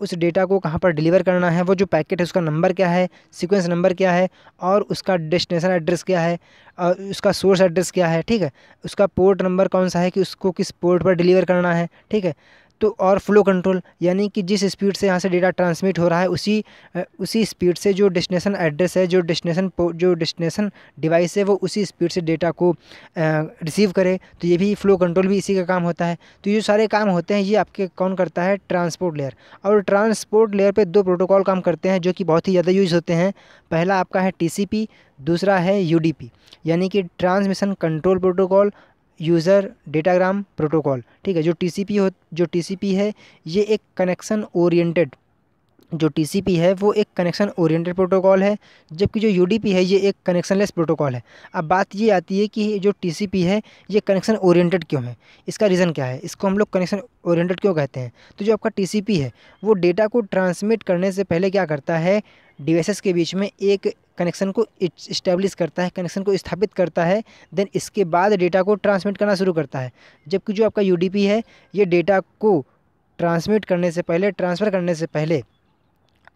S1: उस डेटा को कहाँ पर डिलीवर करना है वो जो पैकेट है उसका नंबर क्या है सीक्वेंस नंबर क्या है और उसका डेस्टिनेशन एड्रेस क्या है और उसका सोर्स एड्रेस क्या है ठीक है उसका पोर्ट नंबर कौन सा है कि उसको किस पोर्ट पर डिलीवर करना है ठीक है तो और फ्लो कंट्रोल यानी कि जिस स्पीड से यहाँ से डेटा ट्रांसमिट हो रहा है उसी उसी स्पीड से जो डेस्टिनेशन एड्रेस है जो डेस्टिनेशन जो डेस्टिनेशन डिवाइस है वो उसी स्पीड से डेटा को रिसीव करे तो ये भी फ्लो कंट्रोल भी इसी का काम होता है तो ये सारे काम होते हैं ये आपके कौन करता है ट्रांसपोर्ट लेयर और ट्रांसपोर्ट लेयर पर दो प्रोटोकॉल काम करते हैं जो कि बहुत ही ज़्यादा यूज़ होते हैं पहला आपका है टी दूसरा है यू यानी कि transmission control protocol user datagram protocol ठीक है जो टीसीपी हो जो टीसीपी है ये एक कनेक्शन ओरिएंटेड जो टीसीपी है वो एक कनेक्शन ओरिएंटेड प्रोटोकॉल है जबकि जो यूडीपी है ये एक कनेक्शनलेस प्रोटोकॉल है अब बात ये आती है कि जो टीसीपी है ये कनेक्शन ओरिएंटेड क्यों है इसका रीज़न क्या है इसको हम लोग कनेक्शन ओरिएंटेड क्यों कहते हैं तो जो आपका टीसीपी है वो डेटा को ट्रांसमिट करने से पहले क्या करता है डिवाइसेस के बीच में एक कनेक्शन को इस्टेब्लिश करता है कनेक्शन को स्थापित करता है देन इसके बाद डेटा को ट्रांसमिट करना शुरू करता है जबकि जो आपका यू है ये डेटा को ट्रांसमिट करने से पहले ट्रांसफ़र करने से पहले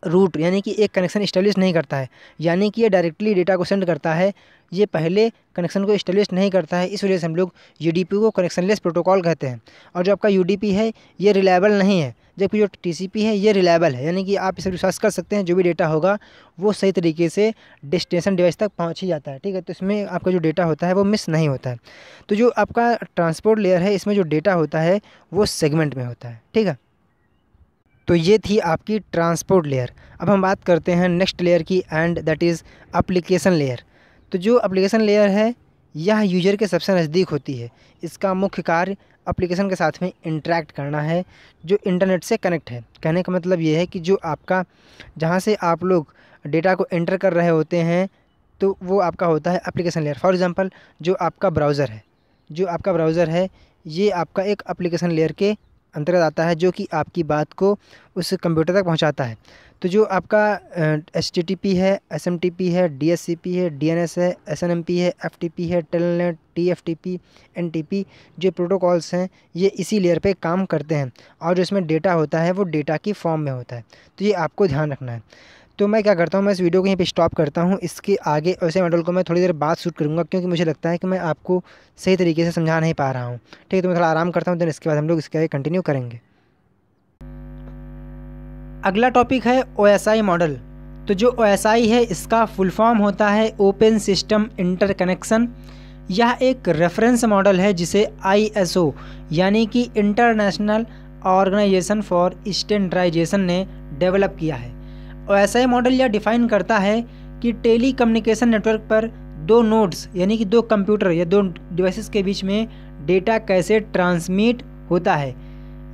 S1: रूट यानी कि एक कनेक्शन इस्टेब्लिश नहीं करता है यानी कि ये डायरेक्टली डेटा को सेंड करता है ये पहले कनेक्शन को इस्टेब्लिश नहीं करता है इस वजह से हम लोग यू को कनेक्शनलेस प्रोटोकॉल कहते हैं और जो आपका यू है ये रिलायबल नहीं है जबकि जो टी है ये रिलायबल है यानी कि आप इसे विश्वास कर सकते हैं जो भी डेटा होगा वो सही तरीके से डेस्टिनेशन डिवाइस तक पहुँच ही जाता है ठीक है तो इसमें आपका जो डेटा होता है वो मिस नहीं होता है तो जो आपका ट्रांसपोर्ट लेयर है इसमें जो डेटा होता है वो सेगमेंट में होता है ठीक है तो ये थी आपकी ट्रांसपोर्ट लेयर अब हम बात करते हैं नेक्स्ट लेयर की and that is application layer तो जो अप्लीकेशन लेयर है यह यूजर के सबसे नज़दीक होती है इसका मुख्य कार्य अप्लीकेशन के साथ में इंटरेक्ट करना है जो इंटरनेट से कनेक्ट है कहने का मतलब ये है कि जो आपका जहाँ से आप लोग डेटा को एंटर कर रहे होते हैं तो वो आपका होता है अप्लीकेशन लेयर फॉर एग्ज़ाम्पल जो आपका ब्राउज़र है जो आपका ब्राउज़र है ये आपका एक अप्लीकेशन लेयर के अंतर्गत आता है जो कि आपकी बात को उस कंप्यूटर तक पहुंचाता है तो जो आपका एच टी टी पी है एस एम टी पी है डी एस सी पी है डी एन एस है एस एन एम पी है एफ टी पी है Telnet T F T P N T P जो प्रोटोकॉल्स हैं ये इसी लेयर पे काम करते हैं और जो इसमें डेटा होता है वो डेटा की फॉर्म में होता है तो ये आपको ध्यान रखना है तो मैं क्या करता हूँ मैं इस वीडियो को यहीं पे स्टॉप करता हूँ इसके आगे ऐसे मॉडल को मैं थोड़ी देर बाद शूट करूँगा क्योंकि मुझे लगता है कि मैं आपको सही तरीके से समझा नहीं पा रहा हूँ ठीक है तो मैं थोड़ा आराम करता हूँ देन इसके बाद हम लोग इसके आगे कंटिन्यू करेंगे अगला टॉपिक है ओ मॉडल तो जो ओ है इसका फुल फॉर्म होता है ओपन सिस्टम इंटरकनेक्शन यह एक रेफरेंस मॉडल है जिसे आई यानी कि इंटरनेशनल ऑर्गेनाइजेशन फॉर स्टैंडर्डाइजेशन ने डेवलप किया है और ऐसा ही मॉडल यह डिफाइन करता है कि टेली कम्युनिकेशन नेटवर्क पर दो नोड्स यानी कि दो कंप्यूटर या दो डिवाइसेस के बीच में डेटा कैसे ट्रांसमिट होता है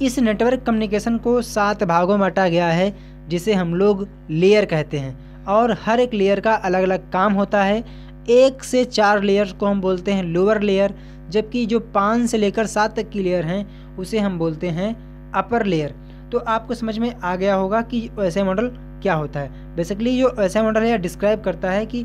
S1: इस नेटवर्क कम्युनिकेशन को सात भागों में बांटा गया है जिसे हम लोग लेयर कहते हैं और हर एक लेयर का अलग अलग काम होता है एक से चार लेयर को हम बोलते हैं लोअर लेयर जबकि जो पाँच से लेकर सात तक की लेयर हैं उसे हम बोलते हैं अपर लेयर तो आपको समझ में आ गया होगा कि ऐसे मॉडल क्या होता है बेसिकली जो ऐसा मॉडल है डिस्क्राइब करता है कि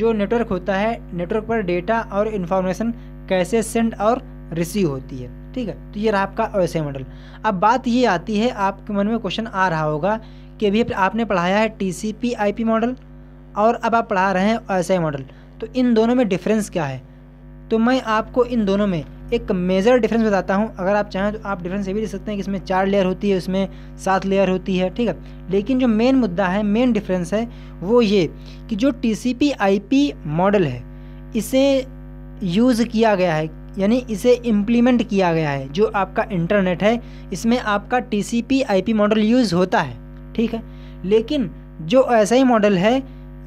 S1: जो नेटवर्क होता है नेटवर्क पर डेटा और इन्फॉर्मेशन कैसे सेंड और रिसीव होती है ठीक है तो ये रहा आपका ऐसे मॉडल अब बात ये आती है आपके मन में क्वेश्चन आ रहा होगा कि अभी आपने पढ़ाया है T C P I P model और अब आप पढ़ा रहे हैं ऐसे मॉडल तो इन दोनों में डिफरेंस क्या है तो मैं आपको इन दोनों में एक मेजर डिफरेंस बताता हूँ अगर आप चाहें तो आप डिफरेंस ये भी देख सकते हैं कि इसमें चार लेयर होती है उसमें सात लेयर होती है ठीक है लेकिन जो मेन मुद्दा है मेन डिफरेंस है वो ये कि जो T C P I P model है इसे यूज़ किया गया है यानी इसे इम्प्लीमेंट किया गया है जो आपका इंटरनेट है इसमें आपका T C P I P model use होता है ठीक है लेकिन जो ऐसा ही मॉडल है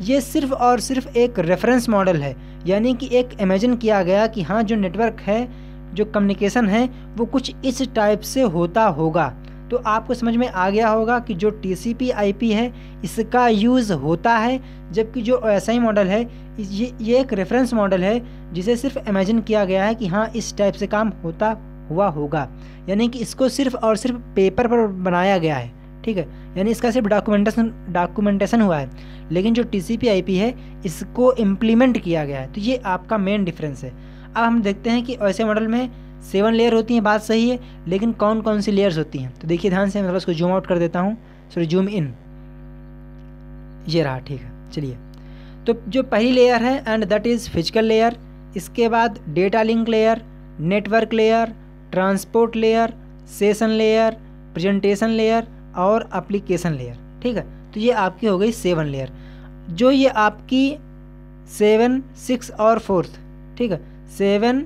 S1: ये सिर्फ और सिर्फ एक रेफरेंस मॉडल है यानी कि एक इमेजिन किया गया कि हाँ जो नेटवर्क है जो कम्युनिकेशन है वो कुछ इस टाइप से होता होगा तो आपको समझ में आ गया होगा कि जो T C P I P है इसका यूज़ होता है जबकि जो एस आई मॉडल है ये ये एक रेफरेंस मॉडल है जिसे सिर्फ इमेजिन किया गया है कि हाँ इस टाइप से काम होता हुआ होगा यानी कि इसको सिर्फ और सिर्फ पेपर पर बनाया गया है ठीक है यानी इसका सिर्फ डॉक्यूमेंटेशन डॉक्यूमेंटेशन हुआ है लेकिन जो T C P I P है इसको इम्प्लीमेंट किया गया है तो ये आपका मेन डिफरेंस है अब हम देखते हैं कि ऐसे मॉडल में सेवन लेयर होती हैं बात सही है लेकिन कौन कौन सी लेयर्स होती हैं तो देखिए ध्यान से मैं थोड़ा इसको जूम आउट कर देता हूँ सॉरी जूम इन ये रहा ठीक है चलिए तो जो पहली लेयर है and that is physical layer इसके बाद data link layer network layer transport layer session layer presentation layer और अप्लीकेशन लेयर ठीक है तो ये आपकी हो गई सेवन लेयर जो ये आपकी सेवन सिक्स और फोर्थ ठीक है सेवन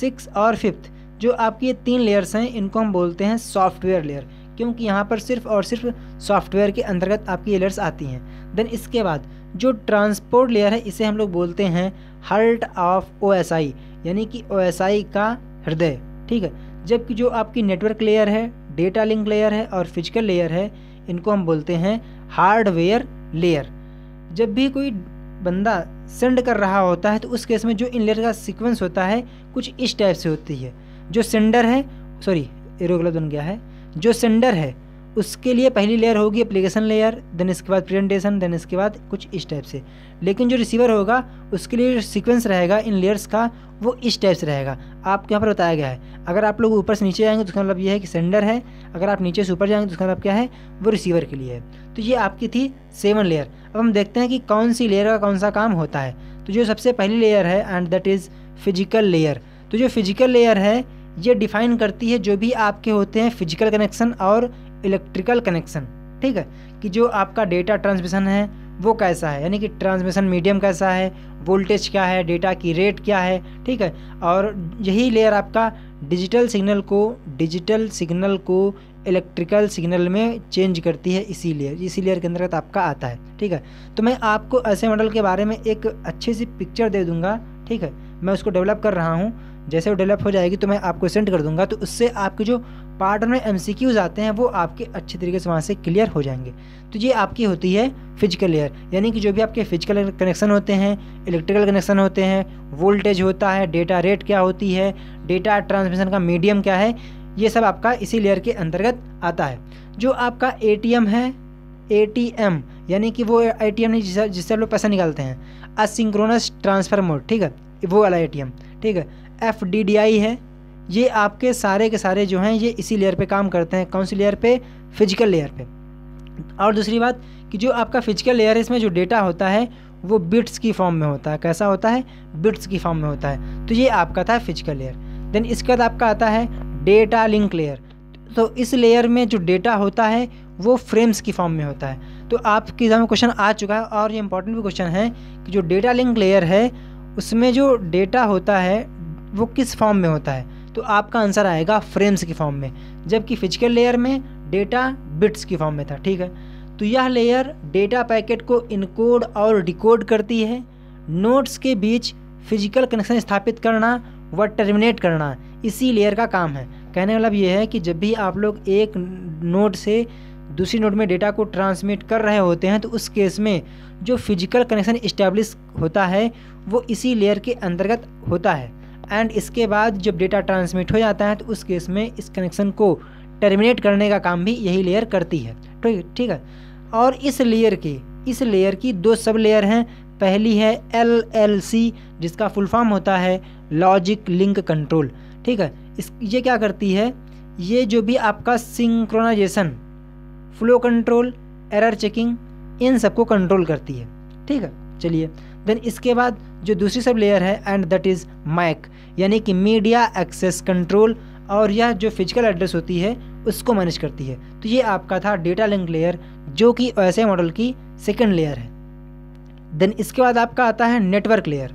S1: सिक्स और फिफ्थ जो आपकी ये तीन लेयर्स हैं इनको हम बोलते हैं सॉफ्टवेयर लेयर क्योंकि यहाँ पर सिर्फ और सिर्फ सॉफ्टवेयर के अंतर्गत आपकी ये लेयर्स आती हैं देन इसके बाद जो ट्रांसपोर्ट लेयर है इसे हम लोग बोलते हैं हर्ट ऑफ ओ यानी कि ओ का हृदय ठीक है जबकि जो आपकी नेटवर्क लेयर है डेटा लिंक लेयर है और फिजिकल लेयर है इनको हम बोलते हैं हार्डवेयर लेयर जब भी कोई बंदा सेंड कर रहा होता है तो उस केस में जो इन लेटर का सीक्वेंस होता है कुछ इस टाइप से होती है जो सेंडर है सॉरी एरो गलत बन गया है जो सेंडर है उसके लिए पहली लेयर होगी एप्लीकेशन लेयर देन इसके बाद प्रेजेंटेशन देन इसके बाद कुछ इस टाइप से लेकिन जो रिसीवर होगा उसके लिए जो सीक्वेंस रहेगा इन लेयर्स का वो इस टाइप से रहेगा आपके यहाँ पर बताया गया है अगर आप लोग ऊपर से नीचे जाएंगे तो उसका मतलब ये है कि सेंडर है अगर आप नीचे से ऊपर जाएंगे तो उसका मतलब क्या है वो रिसीवर के लिए है तो ये आपकी थी सेवन लेयर अब हम देखते हैं कि कौन सी लेयर का कौन सा काम होता है तो जो सबसे पहली लेयर है and that is physical layer तो जो फिजिकल लेयर है ये डिफाइन करती है जो भी आपके होते हैं फिजिकल कनेक्शन और इलेक्ट्रिकल कनेक्शन ठीक है कि जो आपका डेटा ट्रांसमिशन है वो कैसा है यानी कि ट्रांसमिशन मीडियम कैसा है वोल्टेज क्या है डेटा की रेट क्या है ठीक है और यही लेयर आपका डिजिटल सिग्नल को डिजिटल सिग्नल को इलेक्ट्रिकल सिग्नल में चेंज करती है इसी लेयर इसी लेयर के अंतर्गत आपका आता है ठीक है तो मैं आपको ऐसे मॉडल के बारे में एक अच्छी सी पिक्चर दे दूंगा ठीक है मैं उसको डेवलप कर रहा हूँ जैसे वो डेवलप हो जाएगी तो मैं आपको सेंड कर दूंगा तो उससे आपके जो पार्ट में एम आते हैं वो आपके अच्छे तरीके से वहाँ से क्लियर हो जाएंगे तो ये आपकी होती है फिजिकल लेयर यानी कि जो भी आपके फिजिकल कनेक्शन होते हैं इलेक्ट्रिकल कनेक्शन होते हैं वोल्टेज होता है डेटा रेट क्या होती है डेटा ट्रांसमिशन का मीडियम क्या है ये सब आपका इसी लेयर के अंतर्गत आता है जो आपका ए है ए यानी कि वो ए टी एम जिससे जिससे लोग पैसा निकालते हैं असिंक्रोनस ट्रांसफ़र मोड ठीक है वो वाला ए ठीक है एफ डी डी आई है ये आपके सारे के सारे जो हैं ये इसी लेयर पे काम करते हैं कौन सी लेयर पे फिजिकल लेयर पे और दूसरी बात कि जो आपका फिजिकल लेयर है इसमें जो डेटा होता है वो बिट्स की फॉर्म में होता है कैसा होता है बिट्स की फॉर्म में होता है तो ये आपका था फिजिकल लेयर देन इसके बाद आपका आता है डेटा लिंक लेयर तो इस लेयर में जो डेटा होता है वो फ्रेम्स की फॉर्म में होता है तो आपके एग्जाम में क्वेश्चन आ चुका है और ये इंपॉर्टेंट भी क्वेश्चन है कि जो डेटा लिंक लेयर है उसमें जो डेटा होता है वो किस फॉर्म में होता है तो आपका आंसर आएगा फ्रेम्स की फॉर्म में जबकि फिजिकल लेयर में डेटा बिट्स की फॉर्म में था ठीक है तो यह लेयर डेटा पैकेट को इनकोड और डिकोड करती है नोट्स के बीच फिजिकल कनेक्शन स्थापित करना व टर्मिनेट करना इसी लेयर का काम है कहने का मतलब ये है कि जब भी आप लोग एक नोड से दूसरी नोड में डेटा को ट्रांसमिट कर रहे होते हैं तो उस केस में जो फिजिकल कनेक्शन इस्टेब्लिश होता है वो इसी लेयर के अंतर्गत होता है एंड इसके बाद जब डेटा ट्रांसमिट हो जाता है तो उस केस में इस कनेक्शन को टर्मिनेट करने का काम भी यही लेयर करती है ठीक तो ठीक है और इस लेयर के इस लेयर की दो सब लेयर हैं पहली है एल एल सी जिसका फुल फॉर्म होता है लॉजिक लिंक कंट्रोल ठीक है इस ये क्या करती है ये जो भी आपका synchronization flow control error checking इन सबको कंट्रोल करती है ठीक है चलिए देन इसके बाद जो दूसरी सब लेयर है एंड दैट इज़ माइक यानी कि मीडिया एक्सेस कंट्रोल और यह जो फिजिकल एड्रेस होती है उसको मैनेज करती है तो ये आपका था डेटा लिंक लेयर जो कि ऐसे मॉडल की सेकेंड लेयर है देन इसके बाद आपका आता है नेटवर्क लेयर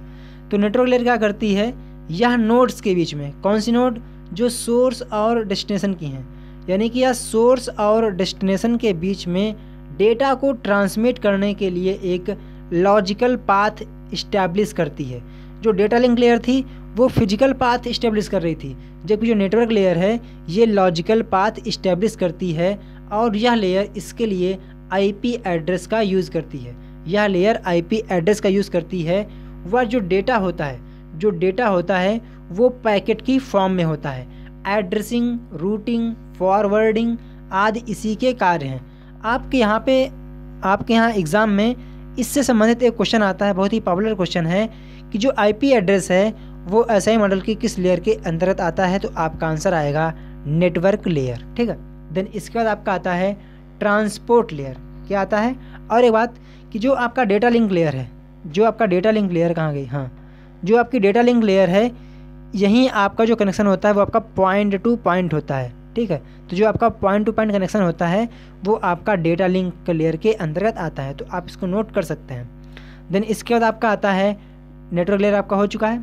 S1: तो नेटवर्क लेयर क्या करती है यह नोड्स के बीच में कौन सी नोड जो सोर्स और डेस्टिनेशन की हैं यानी कि यह सोर्स और डेस्टिनेशन के बीच में डेटा को ट्रांसमिट करने के लिए एक लॉजिकल पाथ इस्टेब्लिश करती है जो डेटा लिंक लेयर थी वो फिजिकल पाथ इस्टेब्लिश कर रही थी जबकि जो नेटवर्क लेयर है ये लॉजिकल पाथ इस्टेब्लिश करती है और यह लेयर इसके लिए आईपी एड्रेस का यूज़ करती है यह लेयर आईपी एड्रेस का यूज़ करती है वह जो डेटा होता है जो डेटा होता है वो पैकेट की फॉर्म में होता है एड्रेसिंग रूटिंग फॉरवर्डिंग आदि इसी के कार्य हैं आपके यहाँ पे आपके यहाँ एग्ज़ाम में इससे संबंधित एक क्वेश्चन आता है बहुत ही पॉपुलर क्वेश्चन है कि जो आईपी एड्रेस है वो एस आई मॉडल की किस लेयर के अंतर्गत आता है तो आपका आंसर आएगा नेटवर्क लेयर ठीक है देन इसके बाद आपका आता है ट्रांसपोर्ट लेयर क्या आता है और एक बात कि जो आपका डेटा लिंक लेयर है जो आपका डेटा लिंक लेयर कहाँ गई हाँ जो आपकी डेटा लिंक लेयर है यहीं आपका जो कनेक्शन होता है वो आपका पॉइंट टू पॉइंट होता है ठीक है तो जो आपका पॉइंट टू पॉइंट कनेक्शन होता है वो आपका डेटा लिंक लेयर के अंतर्गत आता है तो आप इसको नोट कर सकते हैं देन इसके बाद आपका आता है नेटवर्क लेयर आपका हो चुका है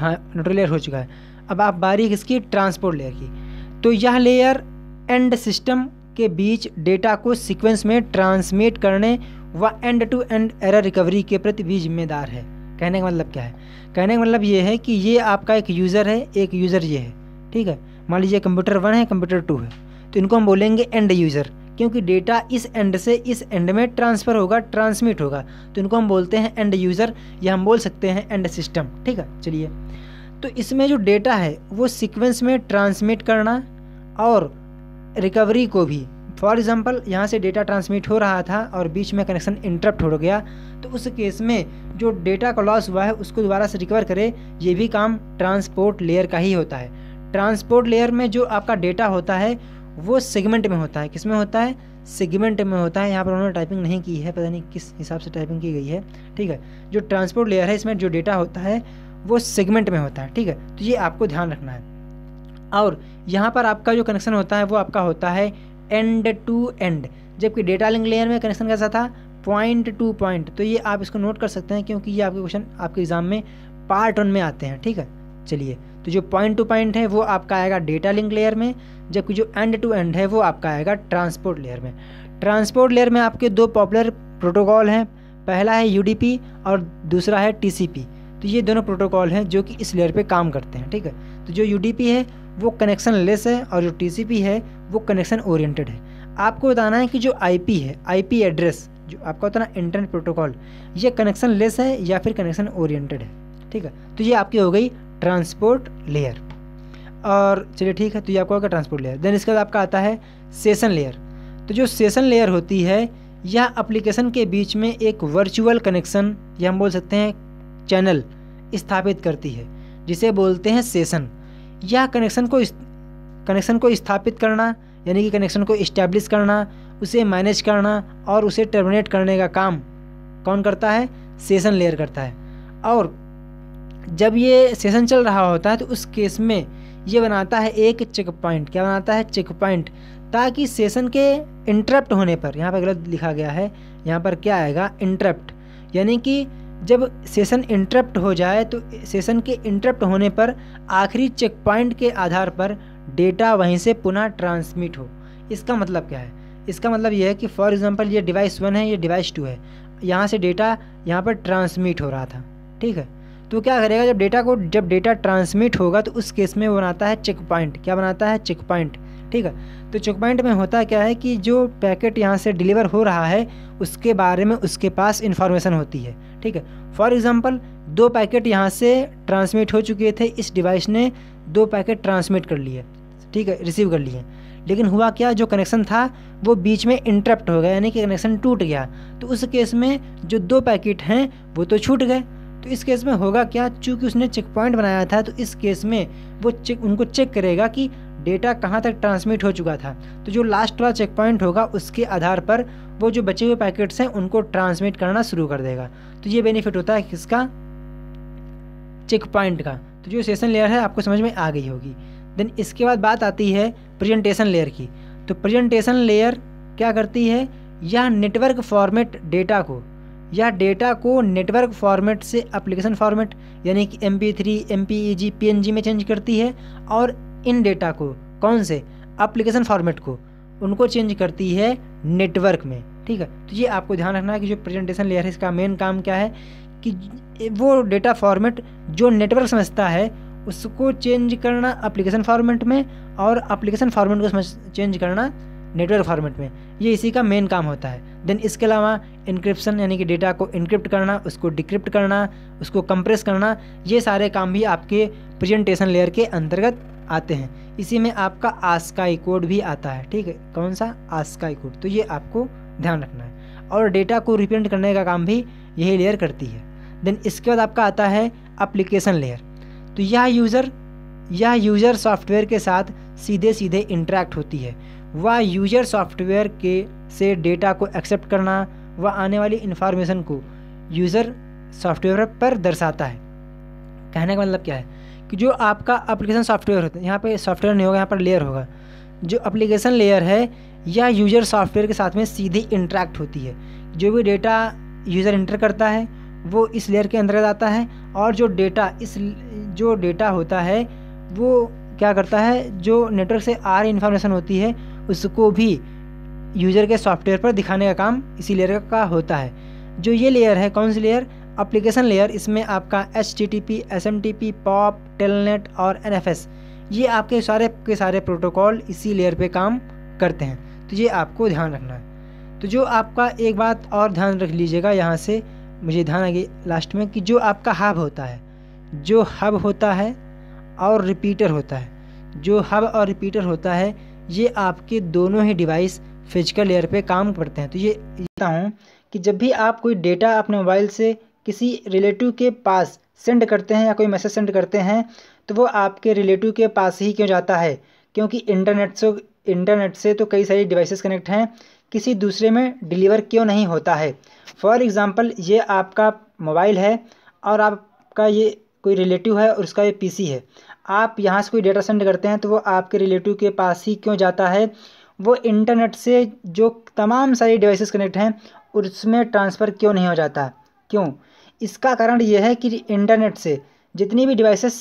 S1: हाँ नेटवर्क लेयर हो चुका है अब आप बारी इसकी ट्रांसपोर्ट लेयर की तो यह लेयर एंड सिस्टम के बीच डेटा को सिक्वेंस में ट्रांसमिट करने व end to end error recovery के प्रति भी जिम्मेदार है कहने का मतलब क्या है कहने का मतलब ये है कि ये आपका एक यूज़र है एक यूज़र ये है ठीक है मान लीजिए कंप्यूटर वन है कंप्यूटर टू है तो इनको हम बोलेंगे एंड यूज़र क्योंकि डेटा इस एंड से इस एंड में ट्रांसफ़र होगा ट्रांसमिट होगा तो इनको हम बोलते हैं एंड यूज़र या हम बोल सकते हैं एंड सिस्टम ठीक है चलिए तो इसमें जो डेटा है वो सिक्वेंस में ट्रांसमिट करना और रिकवरी को भी फॉर एग्ज़ाम्पल यहाँ से डेटा ट्रांसमिट हो रहा था और बीच में कनेक्शन इंटरप्ट हो गया तो उस केस में जो डेटा का लॉस हुआ है उसको दोबारा से रिकवर करे ये भी काम ट्रांसपोर्ट लेयर का ही होता है ट्रांसपोर्ट लेयर में जो आपका डेटा होता है वो सेगमेंट में होता है किस में होता है सेगमेंट में होता है यहाँ पर उन्होंने टाइपिंग नहीं की है पता नहीं किस हिसाब से टाइपिंग की गई है ठीक है जो ट्रांसपोर्ट लेयर है इसमें जो डेटा होता है वो सेगमेंट में होता है ठीक है तो ये आपको ध्यान रखना है और यहाँ पर आपका जो कनेक्शन होता है वो आपका होता है एंड टू एंड जबकि डेटा लिंक लेयर में कनेक्शन कैसा था पॉइंट टू पॉइंट तो ये आप इसको नोट कर सकते हैं क्योंकि ये आपके क्वेश्चन आपके एग्ज़ाम में पार्ट वन में आते हैं ठीक है चलिए तो जो पॉइंट टू पॉइंट है वो आपका आएगा डेटा लिंक लेयर में जबकि जो एंड टू एंड है वो आपका आएगा ट्रांसपोर्ट लेयर में ट्रांसपोर्ट लेयर में आपके दो पॉपुलर प्रोटोकॉल हैं पहला है यू और दूसरा है टी तो ये दोनों प्रोटोकॉल हैं जो कि इस लेयर पे काम करते हैं ठीक है तो जो यू है वो कनेक्शन लेस है और जो टी है वो कनेक्शन ओरिएंटेड है आपको बताना है कि जो आईपी है आईपी एड्रेस जो आपका होता है ना इंटरनेट प्रोटोकॉल ये कनेक्शन लेस है या फिर कनेक्शन ओरिएंटेड है ठीक है तो ये आपकी हो गई ट्रांसपोर्ट लेयर और चलिए ठीक है तो ये आपका होगा ट्रांसपोर्ट लेयर देन इसके बाद आपका आता है सेशन लेयर तो जो सेशन लेयर होती है यह अप्लीकेशन के बीच में एक वर्चुअल कनेक्शन या हम बोल सकते हैं चैनल स्थापित करती है जिसे बोलते हैं सेशन यह कनेक्शन को कनेक्शन को स्थापित करना यानी कि कनेक्शन को इस्टेब्लिश करना उसे मैनेज करना और उसे टर्मिनेट करने का काम कौन करता है सेशन लेयर करता है और जब ये सेशन चल रहा होता है तो उस केस में ये बनाता है एक चेक पॉइंट क्या बनाता है चेक पॉइंट ताकि सेशन के इंटरप्ट होने पर यहाँ पर गलत लिखा गया है यहाँ पर क्या आएगा इंटरप्ट यानी कि जब सेशन इंटरप्ट हो जाए तो सेशन के इंटरप्ट होने पर आखिरी चेक पॉइंट के आधार पर डेटा वहीं से पुनः ट्रांसमिट हो इसका मतलब क्या है इसका मतलब यह है कि फॉर एग्ज़ाम्पल ये डिवाइस वन है ये डिवाइस टू है यहाँ से डेटा यहाँ पर ट्रांसमिट हो रहा था ठीक है तो क्या करेगा जब डेटा को जब डेटा ट्रांसमिट होगा तो उस केस में वो बनाता है चेक पॉइंट क्या बनाता है चेक पॉइंट ठीक है तो चेक पॉइंट में होता क्या है कि जो पैकेट यहाँ से डिलीवर हो रहा है उसके बारे में उसके पास इन्फॉर्मेशन होती है ठीक है फॉर एग्ज़ाम्पल दो पैकेट यहाँ से ट्रांसमिट हो चुके थे इस डिवाइस ने दो पैकेट ट्रांसमिट कर लिए ठीक है रिसीव कर लिए लेकिन हुआ क्या जो कनेक्शन था वो बीच में इंटरप्ट हो गया यानी कि कनेक्शन टूट गया तो उस केस में जो दो पैकेट हैं वो तो छूट गए तो इस केस में होगा क्या चूँकि उसने चेक पॉइंट बनाया था तो इस केस में वो चेक उनको चेक करेगा कि डेटा कहाँ तक ट्रांसमिट हो चुका था तो जो लास्ट वाला चेक पॉइंट होगा उसके आधार पर वो जो बचे हुए पैकेट्स हैं उनको ट्रांसमिट करना शुरू कर देगा तो ये बेनिफिट होता है किसका चेक पॉइंट का तो जो सेशन लेयर है आपको समझ में आ गई होगी देन इसके बाद बात आती है प्रेजेंटेशन लेयर की तो प्रेजेंटेशन लेयर क्या करती है यह नेटवर्क फॉर्मेट डेटा को यह डेटा को नेटवर्क फॉर्मेट से एप्लीकेशन फॉर्मेट यानी कि M P three M P G P N G में चेंज करती है और इन डेटा को कौन से एप्लीकेशन फॉर्मेट को उनको चेंज करती है नेटवर्क में ठीक है तो ये आपको ध्यान रखना है कि जो प्रेजेंटेशन लेयर है इसका मेन काम क्या है कि वो डेटा फॉर्मेट जो नेटवर्क समझता है उसको चेंज करना एप्लीकेशन फॉर्मेट में और एप्लीकेशन फॉर्मेट को चेंज करना नेटवर्क फॉर्मेट में ये इसी का मेन काम होता है देन इसके अलावा इंक्रिप्शन यानी कि डेटा को इनक्रिप्ट करना उसको डिक्रिप्ट करना उसको कंप्रेस करना ये सारे काम भी आपके प्रेजेंटेशन लेयर के अंतर्गत आते हैं इसी में आपका आस्काई कोड भी आता है ठीक है कौन सा आस्काई कोड तो ये आपको ध्यान रखना है और डेटा को रिप्रेजेंट करने का काम भी यही लेयर करती है देन इसके बाद आपका आता है अप्लीकेशन लेयर तो यह यूज़र यह यूज़र सॉफ्टवेयर के साथ सीधे सीधे इंटरेक्ट होती है वह यूज़र सॉफ्टवेयर के से डेटा को एक्सेप्ट करना व आने वाली इंफॉर्मेशन को यूज़र सॉफ्टवेयर पर दर्शाता है कहने का मतलब क्या है कि जो आपका एप्लीकेशन सॉफ्टवेयर होता है यहाँ पे सॉफ्टवेयर नहीं होगा यहाँ पर लेयर होगा जो एप्लीकेशन लेयर है यह यूज़र सॉफ्टवेयर के साथ में सीधे इंट्रैक्ट होती है जो भी डेटा यूज़र इंटर करता है वो इस लेयर के अंदर आता है और जो डेटा इस जो डेटा होता है वो क्या करता है जो नेटवर्क से आ रही इन्फॉर्मेशन होती है उसको भी यूज़र के सॉफ्टवेयर पर दिखाने का काम इसी लेयर का होता है जो ये लेयर है कौन सी लेयर अप्लीकेशन लेयर इसमें आपका H T T P S M T P POP telnet और एन एफ एस ये आपके सारे के सारे प्रोटोकॉल इसी लेयर पे काम करते हैं तो ये आपको ध्यान रखना है तो जो आपका एक बात और ध्यान रख लीजिएगा यहाँ से मुझे ध्यान आ गई लास्ट में कि जो आपका हब होता है जो हब होता है और रिपीटर होता है जो हब और रिपीटर होता है ये आपके दोनों ही डिवाइस फिजिकल लेयर पे काम करते हैं तो ये कहता हूँ कि जब भी आप कोई डेटा अपने मोबाइल से किसी रिलेटिव के पास सेंड करते हैं या कोई मैसेज सेंड करते हैं तो वो आपके रिलेटिव के पास ही क्यों जाता है क्योंकि इंटरनेट से इंटरनेट से तो कई सारी डिवाइसेस कनेक्ट हैं किसी दूसरे में डिलीवर क्यों नहीं होता है फॉर एग्ज़ाम्पल ये आपका मोबाइल है और आपका ये कोई रिलेटिव है और उसका ये पीसी है आप यहाँ से कोई डेटा सेंड करते हैं तो वो आपके रिलेटिव के पास ही क्यों जाता है वो इंटरनेट से जो तमाम सारी डिवाइसेस कनेक्ट हैं उसमें ट्रांसफ़र क्यों नहीं हो जाता क्यों इसका कारण यह है कि इंटरनेट से जितनी भी डिवाइसेस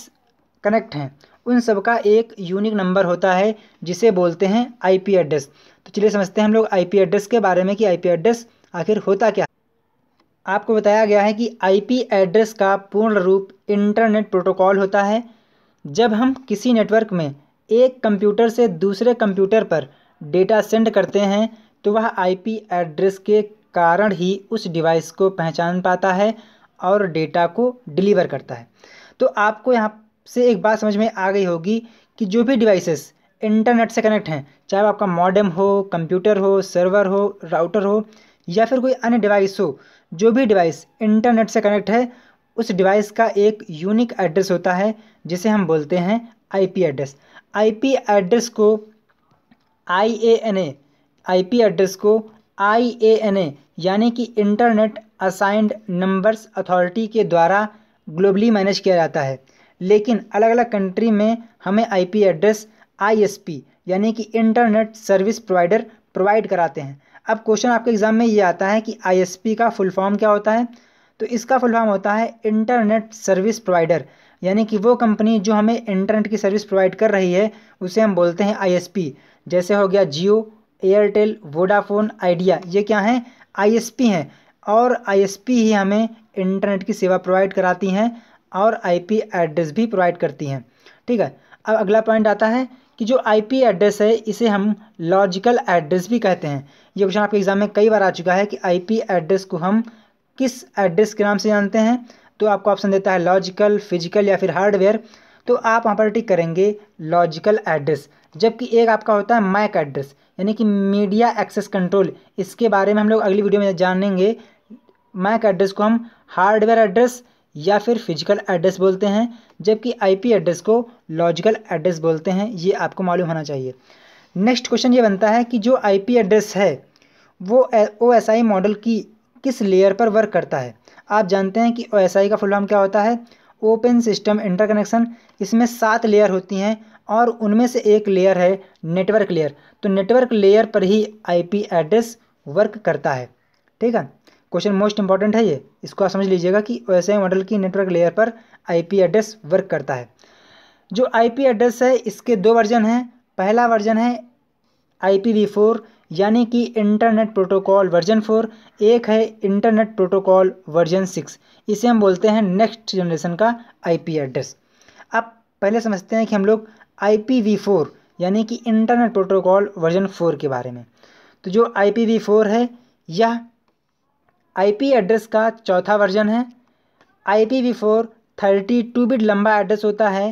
S1: कनेक्ट हैं उन सबका एक यूनिक नंबर होता है जिसे बोलते हैं आईपी एड्रेस तो चलिए समझते हैं हम लोग आईपी एड्रेस के बारे में कि आईपी एड्रेस आखिर होता क्या आपको बताया गया है कि आईपी एड्रेस का पूर्ण रूप इंटरनेट प्रोटोकॉल होता है जब हम किसी नेटवर्क में एक कंप्यूटर से दूसरे कंप्यूटर पर डेटा सेंड करते हैं तो वह आईपी एड्रेस के कारण ही उस डिवाइस को पहचान पाता है और डेटा को डिलीवर करता है तो आपको यहाँ से एक बात समझ में आ गई होगी कि जो भी डिवाइसेस इंटरनेट से कनेक्ट हैं चाहे आपका मॉडम हो कंप्यूटर हो सर्वर हो राउटर हो या फिर कोई अन्य डिवाइस हो जो भी डिवाइस इंटरनेट से कनेक्ट है उस डिवाइस का एक यूनिक एड्रेस होता है जिसे हम बोलते हैं आईपी एड्रेस आईपी एड्रेस को I A N A IP address को आई ए एन ए यानी कि इंटरनेट असाइंड नंबर्स अथॉरिटी के द्वारा ग्लोबली मैनेज किया जाता है लेकिन अलग अलग कंट्री में हमें आईपी एड्रेस आईएसपी यानी कि इंटरनेट सर्विस प्रोवाइडर प्रोवाइड कराते हैं अब क्वेश्चन आपके एग्ज़ाम में ये आता है कि आईएसपी का फुल फॉर्म क्या होता है तो इसका फुल फॉर्म होता है इंटरनेट सर्विस प्रोवाइडर यानी कि वो कंपनी जो हमें इंटरनेट की सर्विस प्रोवाइड कर रही है उसे हम बोलते हैं आई जैसे हो गया जियो एयरटेल वोडाफोन आइडिया ये क्या हैं आई हैं और आई ही हमें इंटरनेट की सेवा प्रोवाइड कराती हैं और आईपी एड्रेस भी प्रोवाइड करती हैं ठीक है अब अगला पॉइंट आता है कि जो आईपी एड्रेस है इसे हम लॉजिकल एड्रेस भी कहते हैं ये क्वेश्चन आपके एग्जाम में कई बार आ चुका है कि आईपी एड्रेस को हम किस एड्रेस के नाम से जानते हैं तो आपको ऑप्शन देता है लॉजिकल फिजिकल या फिर हार्डवेयर तो आप वहाँ पर टिक करेंगे लॉजिकल एड्रेस जबकि एक आपका होता है मैक एड्रेस यानी कि मीडिया एक्सेस कंट्रोल इसके बारे में हम लोग अगली वीडियो में जानेंगे मैक एड्रेस को हम हार्डवेयर एड्रेस या फिर फिजिकल एड्रेस बोलते हैं जबकि आईपी एड्रेस को लॉजिकल एड्रेस बोलते हैं ये आपको मालूम होना चाहिए नेक्स्ट क्वेश्चन ये बनता है कि जो आईपी एड्रेस है वो ओ एस आई मॉडल की किस लेयर पर वर्क करता है आप जानते हैं कि ओ एस आई का फुल फॉर्म क्या होता है ओपन सिस्टम इंटर कनेक्शन इसमें सात लेयर होती हैं और उनमें से एक लेयर है नेटवर्क लेयर तो नेटवर्क लेयर पर ही पी एड्रेस वर्क करता है ठीक है क्वेश्चन मोस्ट इंपॉर्टेंट है ये इसको आप समझ लीजिएगा कि ओ मॉडल की नेटवर्क लेयर पर आईपी एड्रेस वर्क करता है जो आईपी एड्रेस है इसके दो वर्जन हैं पहला वर्जन है आई यानी कि इंटरनेट प्रोटोकॉल वर्जन फोर एक है इंटरनेट प्रोटोकॉल वर्जन सिक्स इसे हम बोलते हैं नेक्स्ट जनरेशन का आई एड्रेस अब पहले समझते हैं कि हम लोग आई फोर यानी कि इंटरनेट प्रोटोकॉल वर्जन फ़ोर के बारे में तो जो आई फोर है यह आईपी एड्रेस का चौथा वर्जन है I P V four thirty two bit लंबा एड्रेस होता है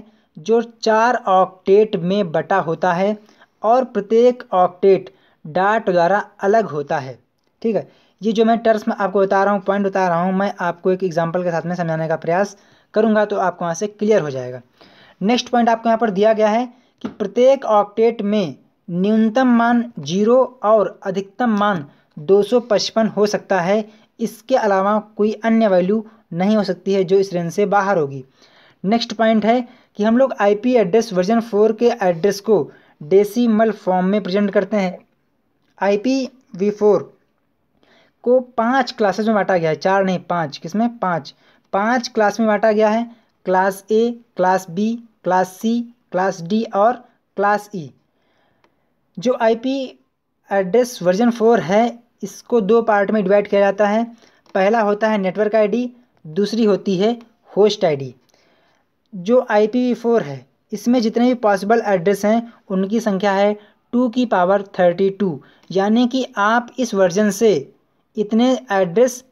S1: जो चार ऑक्टेट में बटा होता है और प्रत्येक ऑक्टेट डाट द्वारा अलग होता है ठीक है ये जो मैं टर्म्स में आपको बता रहा हूँ पॉइंट बता रहा हूँ मैं आपको एक एग्जाम्पल के साथ में समझाने का प्रयास करूँगा तो आपको वहाँ से क्लियर हो जाएगा नेक्स्ट पॉइंट आपको यहाँ पर दिया गया है कि प्रत्येक ऑक्टेट में न्यूनतम मान जीरो और अधिकतम मान 255 हो सकता है इसके अलावा कोई अन्य वैल्यू नहीं हो सकती है जो इस रेंज से बाहर होगी नेक्स्ट पॉइंट है कि हम लोग आईपी एड्रेस वर्जन फोर के एड्रेस को डेसीमल फॉर्म में प्रेजेंट करते हैं आईपी वी फोर को पांच क्लासेज में बांटा गया है चार नहीं पाँच किसमें पाँच पांच क्लास में बांटा गया है class A class B class C class D और क्लास ई e. जो आईपी एड्रेस वर्जन फोर है इसको दो पार्ट में डिवाइड किया जाता है पहला होता है नेटवर्क आईडी दूसरी होती है होस्ट आईडी जो फोर है इसमें जितने भी पॉसिबल एड्रेस हैं उनकी संख्या है टू की पावर थर्टी टू यानी कि आप इस वर्जन से इतने एड्रेस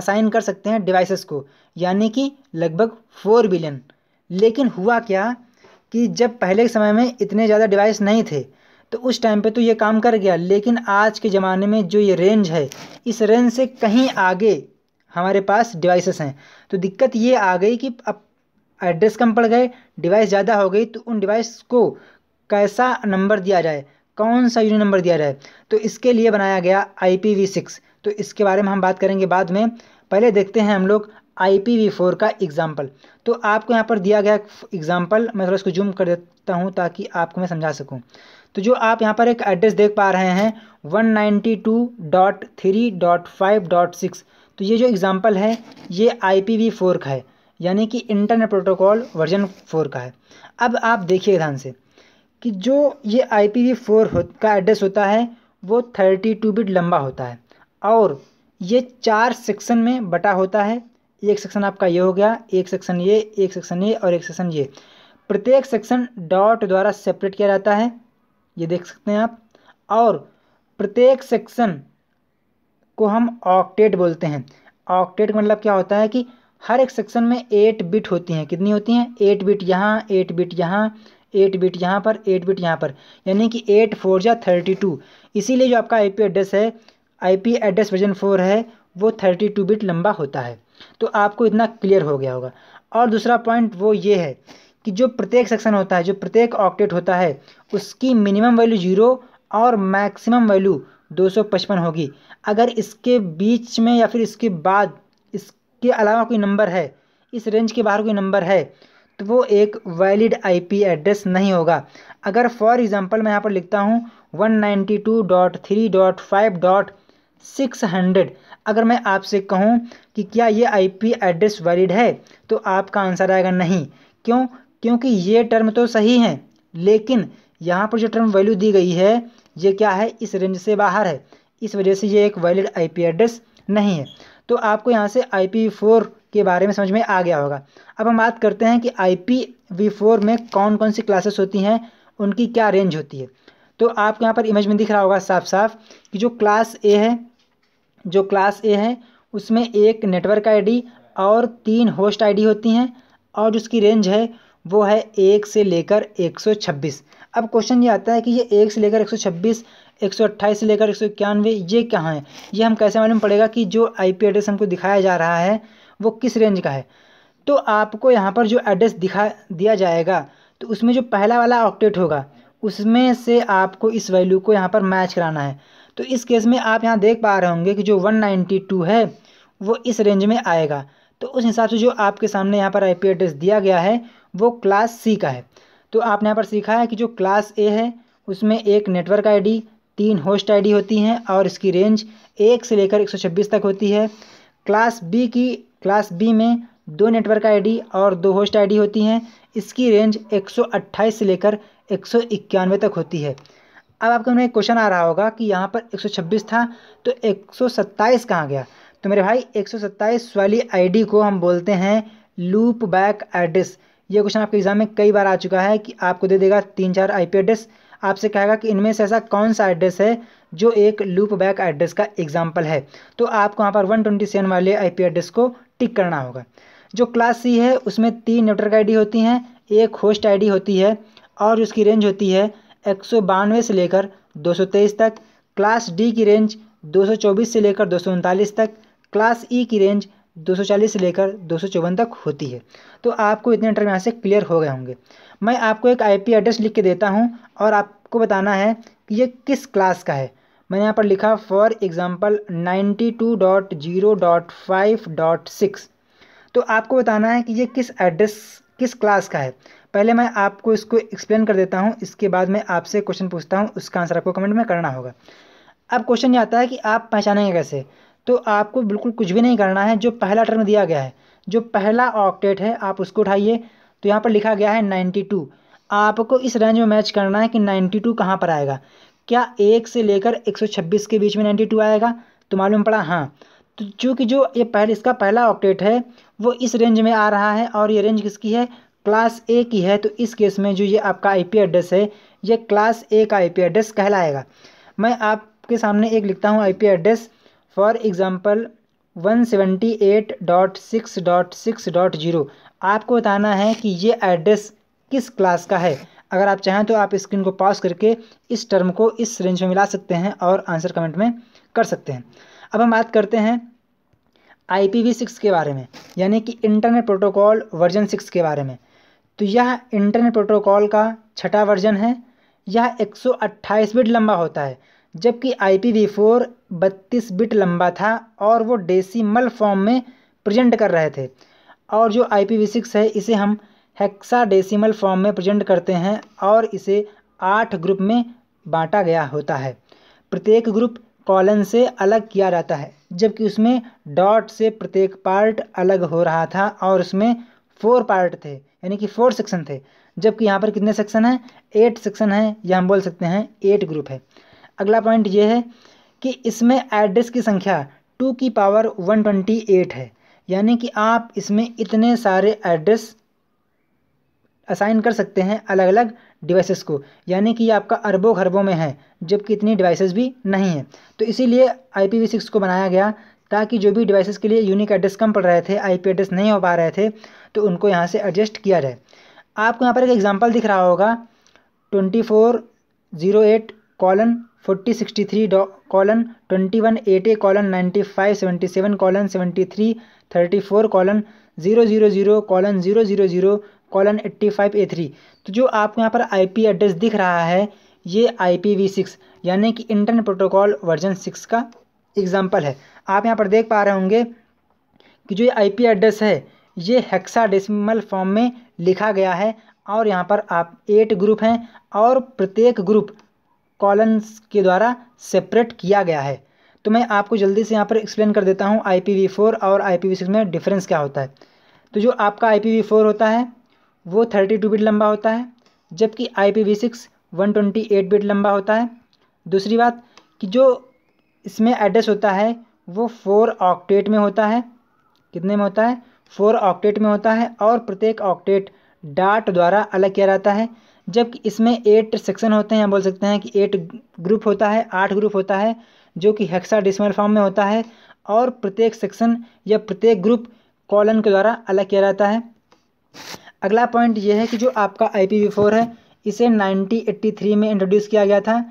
S1: असाइन कर सकते हैं डिवाइसेस को यानी कि लगभग फोर बिलियन लेकिन हुआ क्या कि जब पहले के समय में इतने ज़्यादा डिवाइस नहीं थे तो उस टाइम पे तो ये काम कर गया लेकिन आज के ज़माने में जो ये रेंज है इस रेंज से कहीं आगे हमारे पास डिवाइसेस हैं तो दिक्कत ये आ गई कि अब एड्रेस कम पड़ गए डिवाइस ज़्यादा हो गई तो उन डिवाइस को कैसा नंबर दिया जाए कौन सा यूनिट नंबर दिया जाए तो इसके लिए बनाया गया आई सिक्स तो इसके बारे में हम बात करेंगे बाद में पहले देखते हैं हम लोग आई पी वी फोर का एग्ज़ाम्पल तो आपको यहाँ पर दिया गया एग्ज़ाम्पल मैं थोड़ा इसको जूम कर देता हूँ ताकि आपको मैं समझा सकूँ तो जो आप यहाँ पर एक एड्रेस देख पा रहे हैं one ninety two dot three dot five dot six तो ये जो एग्ज़ाम्पल है ये आई पी वी फोर का है यानी कि इंटरनेट प्रोटोकॉल वर्जन फोर का है अब आप देखिए ध्यान से कि जो ये आई पी वी फोर का एड्रेस होता है वो थर्टी टू बिट लंबा होता है और ये चार सेक्शन में बटा होता है एक सेक्शन आपका ये हो गया एक सेक्शन ये एक सेक्शन ये और एक सेक्शन ये प्रत्येक सेक्शन डॉट द्वारा सेपरेट किया जाता है ये देख सकते हैं आप और प्रत्येक सेक्शन को हम ऑक्टेट बोलते हैं ऑक्टेट मतलब क्या होता है कि हर एक सेक्शन में एट बिट होती हैं कितनी होती हैं एट बिट यहाँ एट बिट यहाँ एट बिट यहाँ पर एट बिट यहाँ पर यानी कि एट फोर या थर्टी टू इसीलिए जो आपका आईपी एड्रेस है आईपी एड्रेस वर्जन फोर है वो थर्टी टू बिट लंबा होता है तो आपको इतना क्लियर हो गया होगा और दूसरा पॉइंट वो ये है कि जो प्रत्येक सेक्शन होता है जो प्रत्येक ऑक्टेट होता है उसकी मिनिमम वैल्यू जीरो और मैक्सिमम वैल्यू 255 होगी अगर इसके बीच में या फिर इसके बाद इसके अलावा कोई नंबर है इस रेंज के बाहर कोई नंबर है तो वो एक वैलिड आईपी एड्रेस नहीं होगा अगर फॉर एग्ज़ाम्पल मैं यहाँ पर लिखता हूँ 192.3.5.600 अगर मैं आपसे कहूँ कि क्या ये आईपी एड्रेस वैलिड है तो आपका आंसर आएगा नहीं क्यों क्योंकि ये टर्म तो सही हैं लेकिन यहाँ पर जो टर्म वैल्यू दी गई है ये क्या है इस रेंज से बाहर है इस वजह से ये एक वैलिड आईपी एड्रेस नहीं है तो आपको यहाँ से आई पी फोर के बारे में समझ में आ गया होगा अब हम बात करते हैं कि आई पी वी फोर में कौन कौन सी क्लासेस होती हैं उनकी क्या रेंज होती है तो आपको यहाँ पर इमेज में दिख रहा होगा साफ साफ कि जो क्लास ए है जो क्लास ए है उसमें एक नेटवर्क आईडी और तीन होस्ट आईडी होती हैं और उसकी रेंज है वो है एक से लेकर एक सौ छब्बीस अब क्वेश्चन ये आता है कि ये एक से लेकर एक सौ छब्बीस एक सौ अट्ठाईस से लेकर एक सौ इक्यानवे ये कहाँ है ये हम कैसे मालूम पड़ेगा कि जो आई पी एड्रेस हमको दिखाया जा रहा है वो किस रेंज का है तो आपको यहाँ पर जो एड्रेस दिखा दिया जाएगा तो उसमें जो पहला वाला ऑपडेट होगा उसमें से आपको इस वैल्यू को यहाँ पर मैच कराना है तो इस केस में आप यहाँ देख पा रहे होंगे कि जो 192 है वो इस रेंज में आएगा तो उस हिसाब से जो आपके सामने यहाँ पर आई एड्रेस दिया गया है वो क्लास सी का है तो आपने यहाँ पर सीखा है कि जो क्लास ए है उसमें एक नेटवर्क आईडी तीन होस्ट आईडी होती हैं और इसकी रेंज एक से लेकर 126 तक होती है क्लास बी की क्लास बी में दो नेटवर्क आईडी और दो होस्ट आईडी होती हैं इसकी रेंज 128 से लेकर एक तक होती है अब आपका उन्हें क्वेश्चन आ रहा होगा कि यहाँ पर 126 था तो एक कहाँ गया तो मेरे भाई एक वाली आई को हम बोलते हैं लूप बैक एड्रेस ये क्वेश्चन आपके एग्जाम में कई बार आ चुका है कि आपको दे देगा तीन चार आई एड्रेस आपसे कहेगा कि इनमें से ऐसा कौन सा एड्रेस है जो एक लूप बैक एड्रेस का एग्जाम्पल है तो आपको वहाँ पर वन ट्वेंटी सेवन वाले आई एड्रेस को टिक करना होगा जो क्लास सी है उसमें तीन नेटवर्क आईडी होती हैं एक होस्ट आईडी होती है और उसकी रेंज होती है एक सौ बानवे से लेकर दो सौ तेईस तक क्लास डी की रेंज दो सौ चौबीस से लेकर दो सौ उनतालीस तक क्लास ई e की रेंज 240 से लेकर दो तक होती है तो आपको इतने इंटर में यहाँ से क्लियर हो गए होंगे मैं आपको एक आईपी एड्रेस लिख के देता हूँ और आपको बताना है कि ये किस क्लास का है मैंने यहाँ पर लिखा for example ninety two dot zero dot five dot six तो आपको बताना है कि ये किस एड्रेस किस क्लास का है पहले मैं आपको इसको एक्सप्लेन कर देता हूँ इसके बाद मैं आपसे क्वेश्चन पूछता हूँ उसका आंसर आपको कमेंट में करना होगा अब क्वेश्चन ये आता है कि आप पहचानेंगे कैसे तो आपको बिल्कुल कुछ भी नहीं करना है जो पहला टर्म दिया गया है जो पहला ऑक्टेट है आप उसको उठाइए तो यहाँ पर लिखा गया है नाइन्टी टू आपको इस रेंज में मैच करना है कि नाइन्टी टू कहाँ पर आएगा क्या एक से लेकर एक सौ छब्बीस के बीच में नाइन्टी टू आएगा तो मालूम पड़ा हाँ तो चूँकि जो ये पहले इसका पहला ऑक्टेट है वो इस रेंज में आ रहा है और ये रेंज किसकी है क्लास ए की है तो इस केस में जो ये आपका पी एड्रेस है ये क्लास ए का पी एड्रेस कहलाएगा मैं आपके सामने एक लिखता हूँ पी एड्रेस फॉर एग्ज़ाम्पल 178.6.6.0 आपको बताना है कि ये एड्रेस किस क्लास का है अगर आप चाहें तो आप स्क्रीन को पॉज करके इस टर्म को इस रेंज में मिला सकते हैं और आंसर कमेंट में कर सकते हैं अब हम बात करते हैं आई पी सिक्स के बारे में यानी कि इंटरनेट प्रोटोकॉल वर्जन सिक्स के बारे में तो यह इंटरनेट प्रोटोकॉल का छठा वर्जन है यह 128 बिट लंबा होता है जबकि आई पी वी फोर बत्तीस बिट लंबा था और वो डेसिमल फॉर्म में प्रेजेंट कर रहे थे और जो आई पी है इसे हम हेक्सा डेसिमल फॉर्म में प्रेजेंट करते हैं और इसे आठ ग्रुप में बांटा गया होता है प्रत्येक ग्रुप कॉलन से अलग किया जाता है जबकि उसमें डॉट से प्रत्येक पार्ट अलग हो रहा था और उसमें फोर पार्ट थे यानी कि फोर सेक्शन थे जबकि यहाँ पर कितने सेक्शन हैं एट सेक्शन हैं या हम बोल सकते हैं एट ग्रुप है अगला पॉइंट ये है कि इसमें एड्रेस की संख्या टू की पावर वन ट्वेंटी एट है यानी कि आप इसमें इतने सारे एड्रेस असाइन कर सकते हैं अलग अलग डिवाइसेस को यानी कि आपका अरबों खरबों में है जबकि इतनी डिवाइसेस भी नहीं हैं तो इसीलिए आई सिक्स को बनाया गया ताकि जो भी डिवाइसेस के लिए यूनिक एड्रेस कम पड़ रहे थे आई एड्रेस नहीं हो पा रहे थे तो उनको यहाँ से एडजस्ट किया जाए आपको यहाँ पर एक एग्जाम्पल दिख रहा होगा twenty four colon forty sixty three colon twenty one eight A colon ninety five seventy seven colon seventy three thirty four colon zero zero zero colon zero zero zero colon eighty five A three तो जो आपको यहाँ पर IP address दिख रहा है ये I P V six यानी कि इंटरनेट प्रोटोकॉल वर्जन सिक्स का एग्जाम्पल है आप यहाँ पर देख पा रहे होंगे कि जो ये पी एड्रेस है ये हेक्सा डेसिमल फॉर्म में लिखा गया है और यहाँ पर आप एट ग्रुप हैं और प्रत्येक ग्रुप कॉलन्स के द्वारा सेपरेट किया गया है तो मैं आपको जल्दी से यहाँ पर एक्सप्लेन कर देता हूँ आई और आई में डिफरेंस क्या होता है तो जो आपका आई होता है वो थर्टी टू बिट लंबा होता है जबकि I P V six one twenty eight bit लंबा होता है दूसरी बात कि जो इसमें एड्रेस होता है वो फोर ऑक्टेट में होता है कितने में होता है फोर ऑक्टेट में होता है और प्रत्येक ऑक्टेट डाट द्वारा अलग किया जाता है जबकि इसमें एट सेक्शन होते हैं हम बोल सकते हैं कि एट ग्रुप होता है आठ ग्रुप होता है जो कि हेक्सा डिसमल फॉर्म में होता है और प्रत्येक सेक्शन या प्रत्येक ग्रुप कॉलन के द्वारा अलग किया जाता है अगला पॉइंट यह है कि जो आपका आई है इसे थ्री में इंट्रोड्यूस किया गया था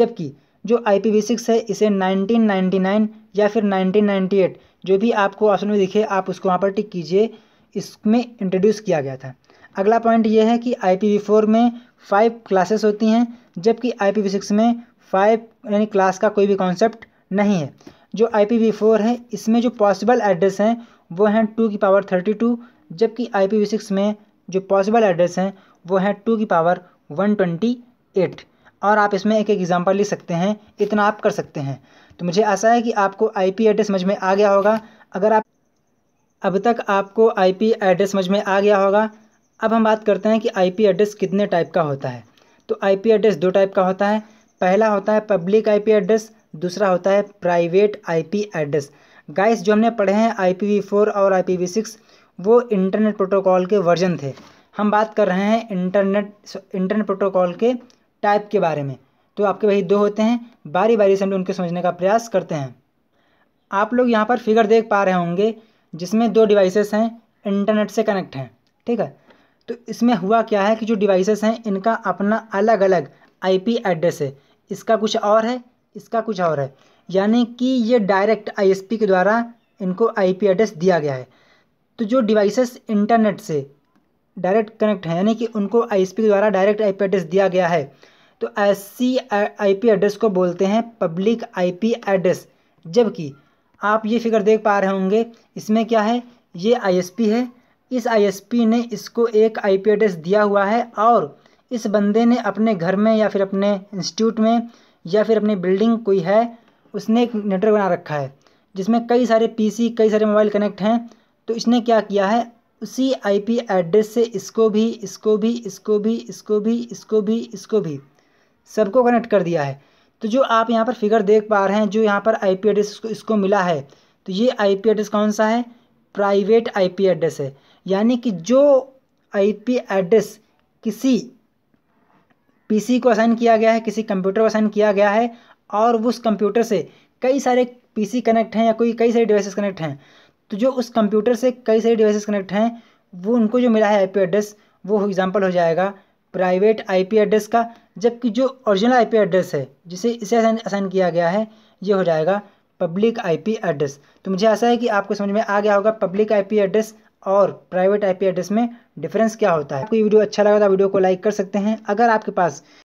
S1: जबकि जो आई पी वी सिक्स है इसे 1999 या फिर 1998 जो भी आपको ऑप्शन में दिखे आप उसको वहाँ पर टिक कीजिए इसमें इंट्रोड्यूस किया गया था अगला पॉइंट ये है कि आई में फाइव क्लासेस होती हैं जबकि आई में फाइव यानी क्लास का कोई भी कॉन्सेप्ट नहीं है जो आई है इसमें जो पॉसिबल एड्रेस हैं वो हैं टू की पावर थर्टी टू जबकि आई में जो पॉसिबल एड्रेस हैं वो हैं टू की पावर वन ट्वेंटी एट और आप इसमें एक एक एग्ज़ाम्पल ले सकते हैं इतना आप कर सकते हैं तो मुझे आशा है कि आपको आईपी एड्रेस समझ में आ गया होगा अगर आप अब तक आपको आईपी एड्रेस समझ में आ गया होगा अब हम बात करते हैं कि आईपी एड्रेस कितने टाइप का होता है तो आईपी एड्रेस दो टाइप का होता है पहला होता है पब्लिक आईपी एड्रेस दूसरा होता है प्राइवेट आईपी एड्रेस गाइस जो हमने पढ़े हैं फोर और सिक्स वो इंटरनेट प्रोटोकॉल के वर्जन थे हम बात कर रहे हैं इंटरनेट इंटरनेट प्रोटोकॉल के टाइप के बारे में तो आपके वही दो होते हैं बारी बारी से हम उनके समझने का प्रयास करते हैं आप लोग यहाँ पर फिगर देख पा रहे होंगे जिसमें दो डिवाइसेस हैं इंटरनेट से कनेक्ट हैं ठीक है तो इसमें हुआ क्या है कि जो डिवाइसेस हैं इनका अपना अलग अलग आईपी एड्रेस है इसका कुछ और है इसका कुछ और है यानी कि ये डायरेक्ट आईएसपी के द्वारा इनको आईपी एड्रेस दिया गया है तो जो डिवाइसेस इंटरनेट से डायरेक्ट कनेक्ट हैं यानी कि उनको आईएसपी के द्वारा डायरेक्ट आईपी एड्रेस दिया गया है तो ऐसी आईपी एड्रेस को बोलते हैं पब्लिक आईपी एड्रेस जबकि आप ये फिगर देख पा रहे होंगे इसमें क्या है ये आईएसपी है इस आईएसपी ने इसको एक आईपी एड्रेस दिया हुआ है और इस बंदे ने अपने घर में या फिर अपने इंस्टीट्यूट में या फिर अपनी बिल्डिंग कोई है उसने एक नेटवर्क बना रखा है जिसमें कई सारे पीसी कई सारे मोबाइल कनेक्ट हैं तो इसने क्या किया है उसी आईपी एड्रेस से इसको भी इसको भी इसको भी इसको भी इसको भी इसको भी सबको कनेक्ट कर दिया है तो जो आप यहाँ पर फिगर देख पा रहे हैं जो यहाँ पर आई एड्रेस इसको मिला है तो ये आई एड्रेस कौन सा है प्राइवेट आईपी एड्रेस है यानी कि जो आईपी एड्रेस किसी पीसी को असाइन किया गया है किसी कंप्यूटर को असाइन किया गया है और उस कंप्यूटर से कई सारे पीसी कनेक्ट हैं या कोई कई सारे डिवाइसेस कनेक्ट हैं तो जो उस कंप्यूटर से कई सारे डिवाइसेस कनेक्ट हैं वो उनको जो मिला है आईपी एड्रेस वो एग्जाम्पल हो जाएगा प्राइवेट आईपी एड्रेस का जबकि जो ओरिजिनल आईपी एड्रेस है जिसे इसे असाइन किया गया है ये हो जाएगा पब्लिक आईपी एड्रेस तो मुझे आशा है कि आपको समझ में आ गया होगा पब्लिक आईपी एड्रेस और प्राइवेट आईपी एड्रेस में डिफरेंस क्या होता है आपको ये वीडियो अच्छा लगा था वीडियो को लाइक कर सकते हैं अगर आपके पास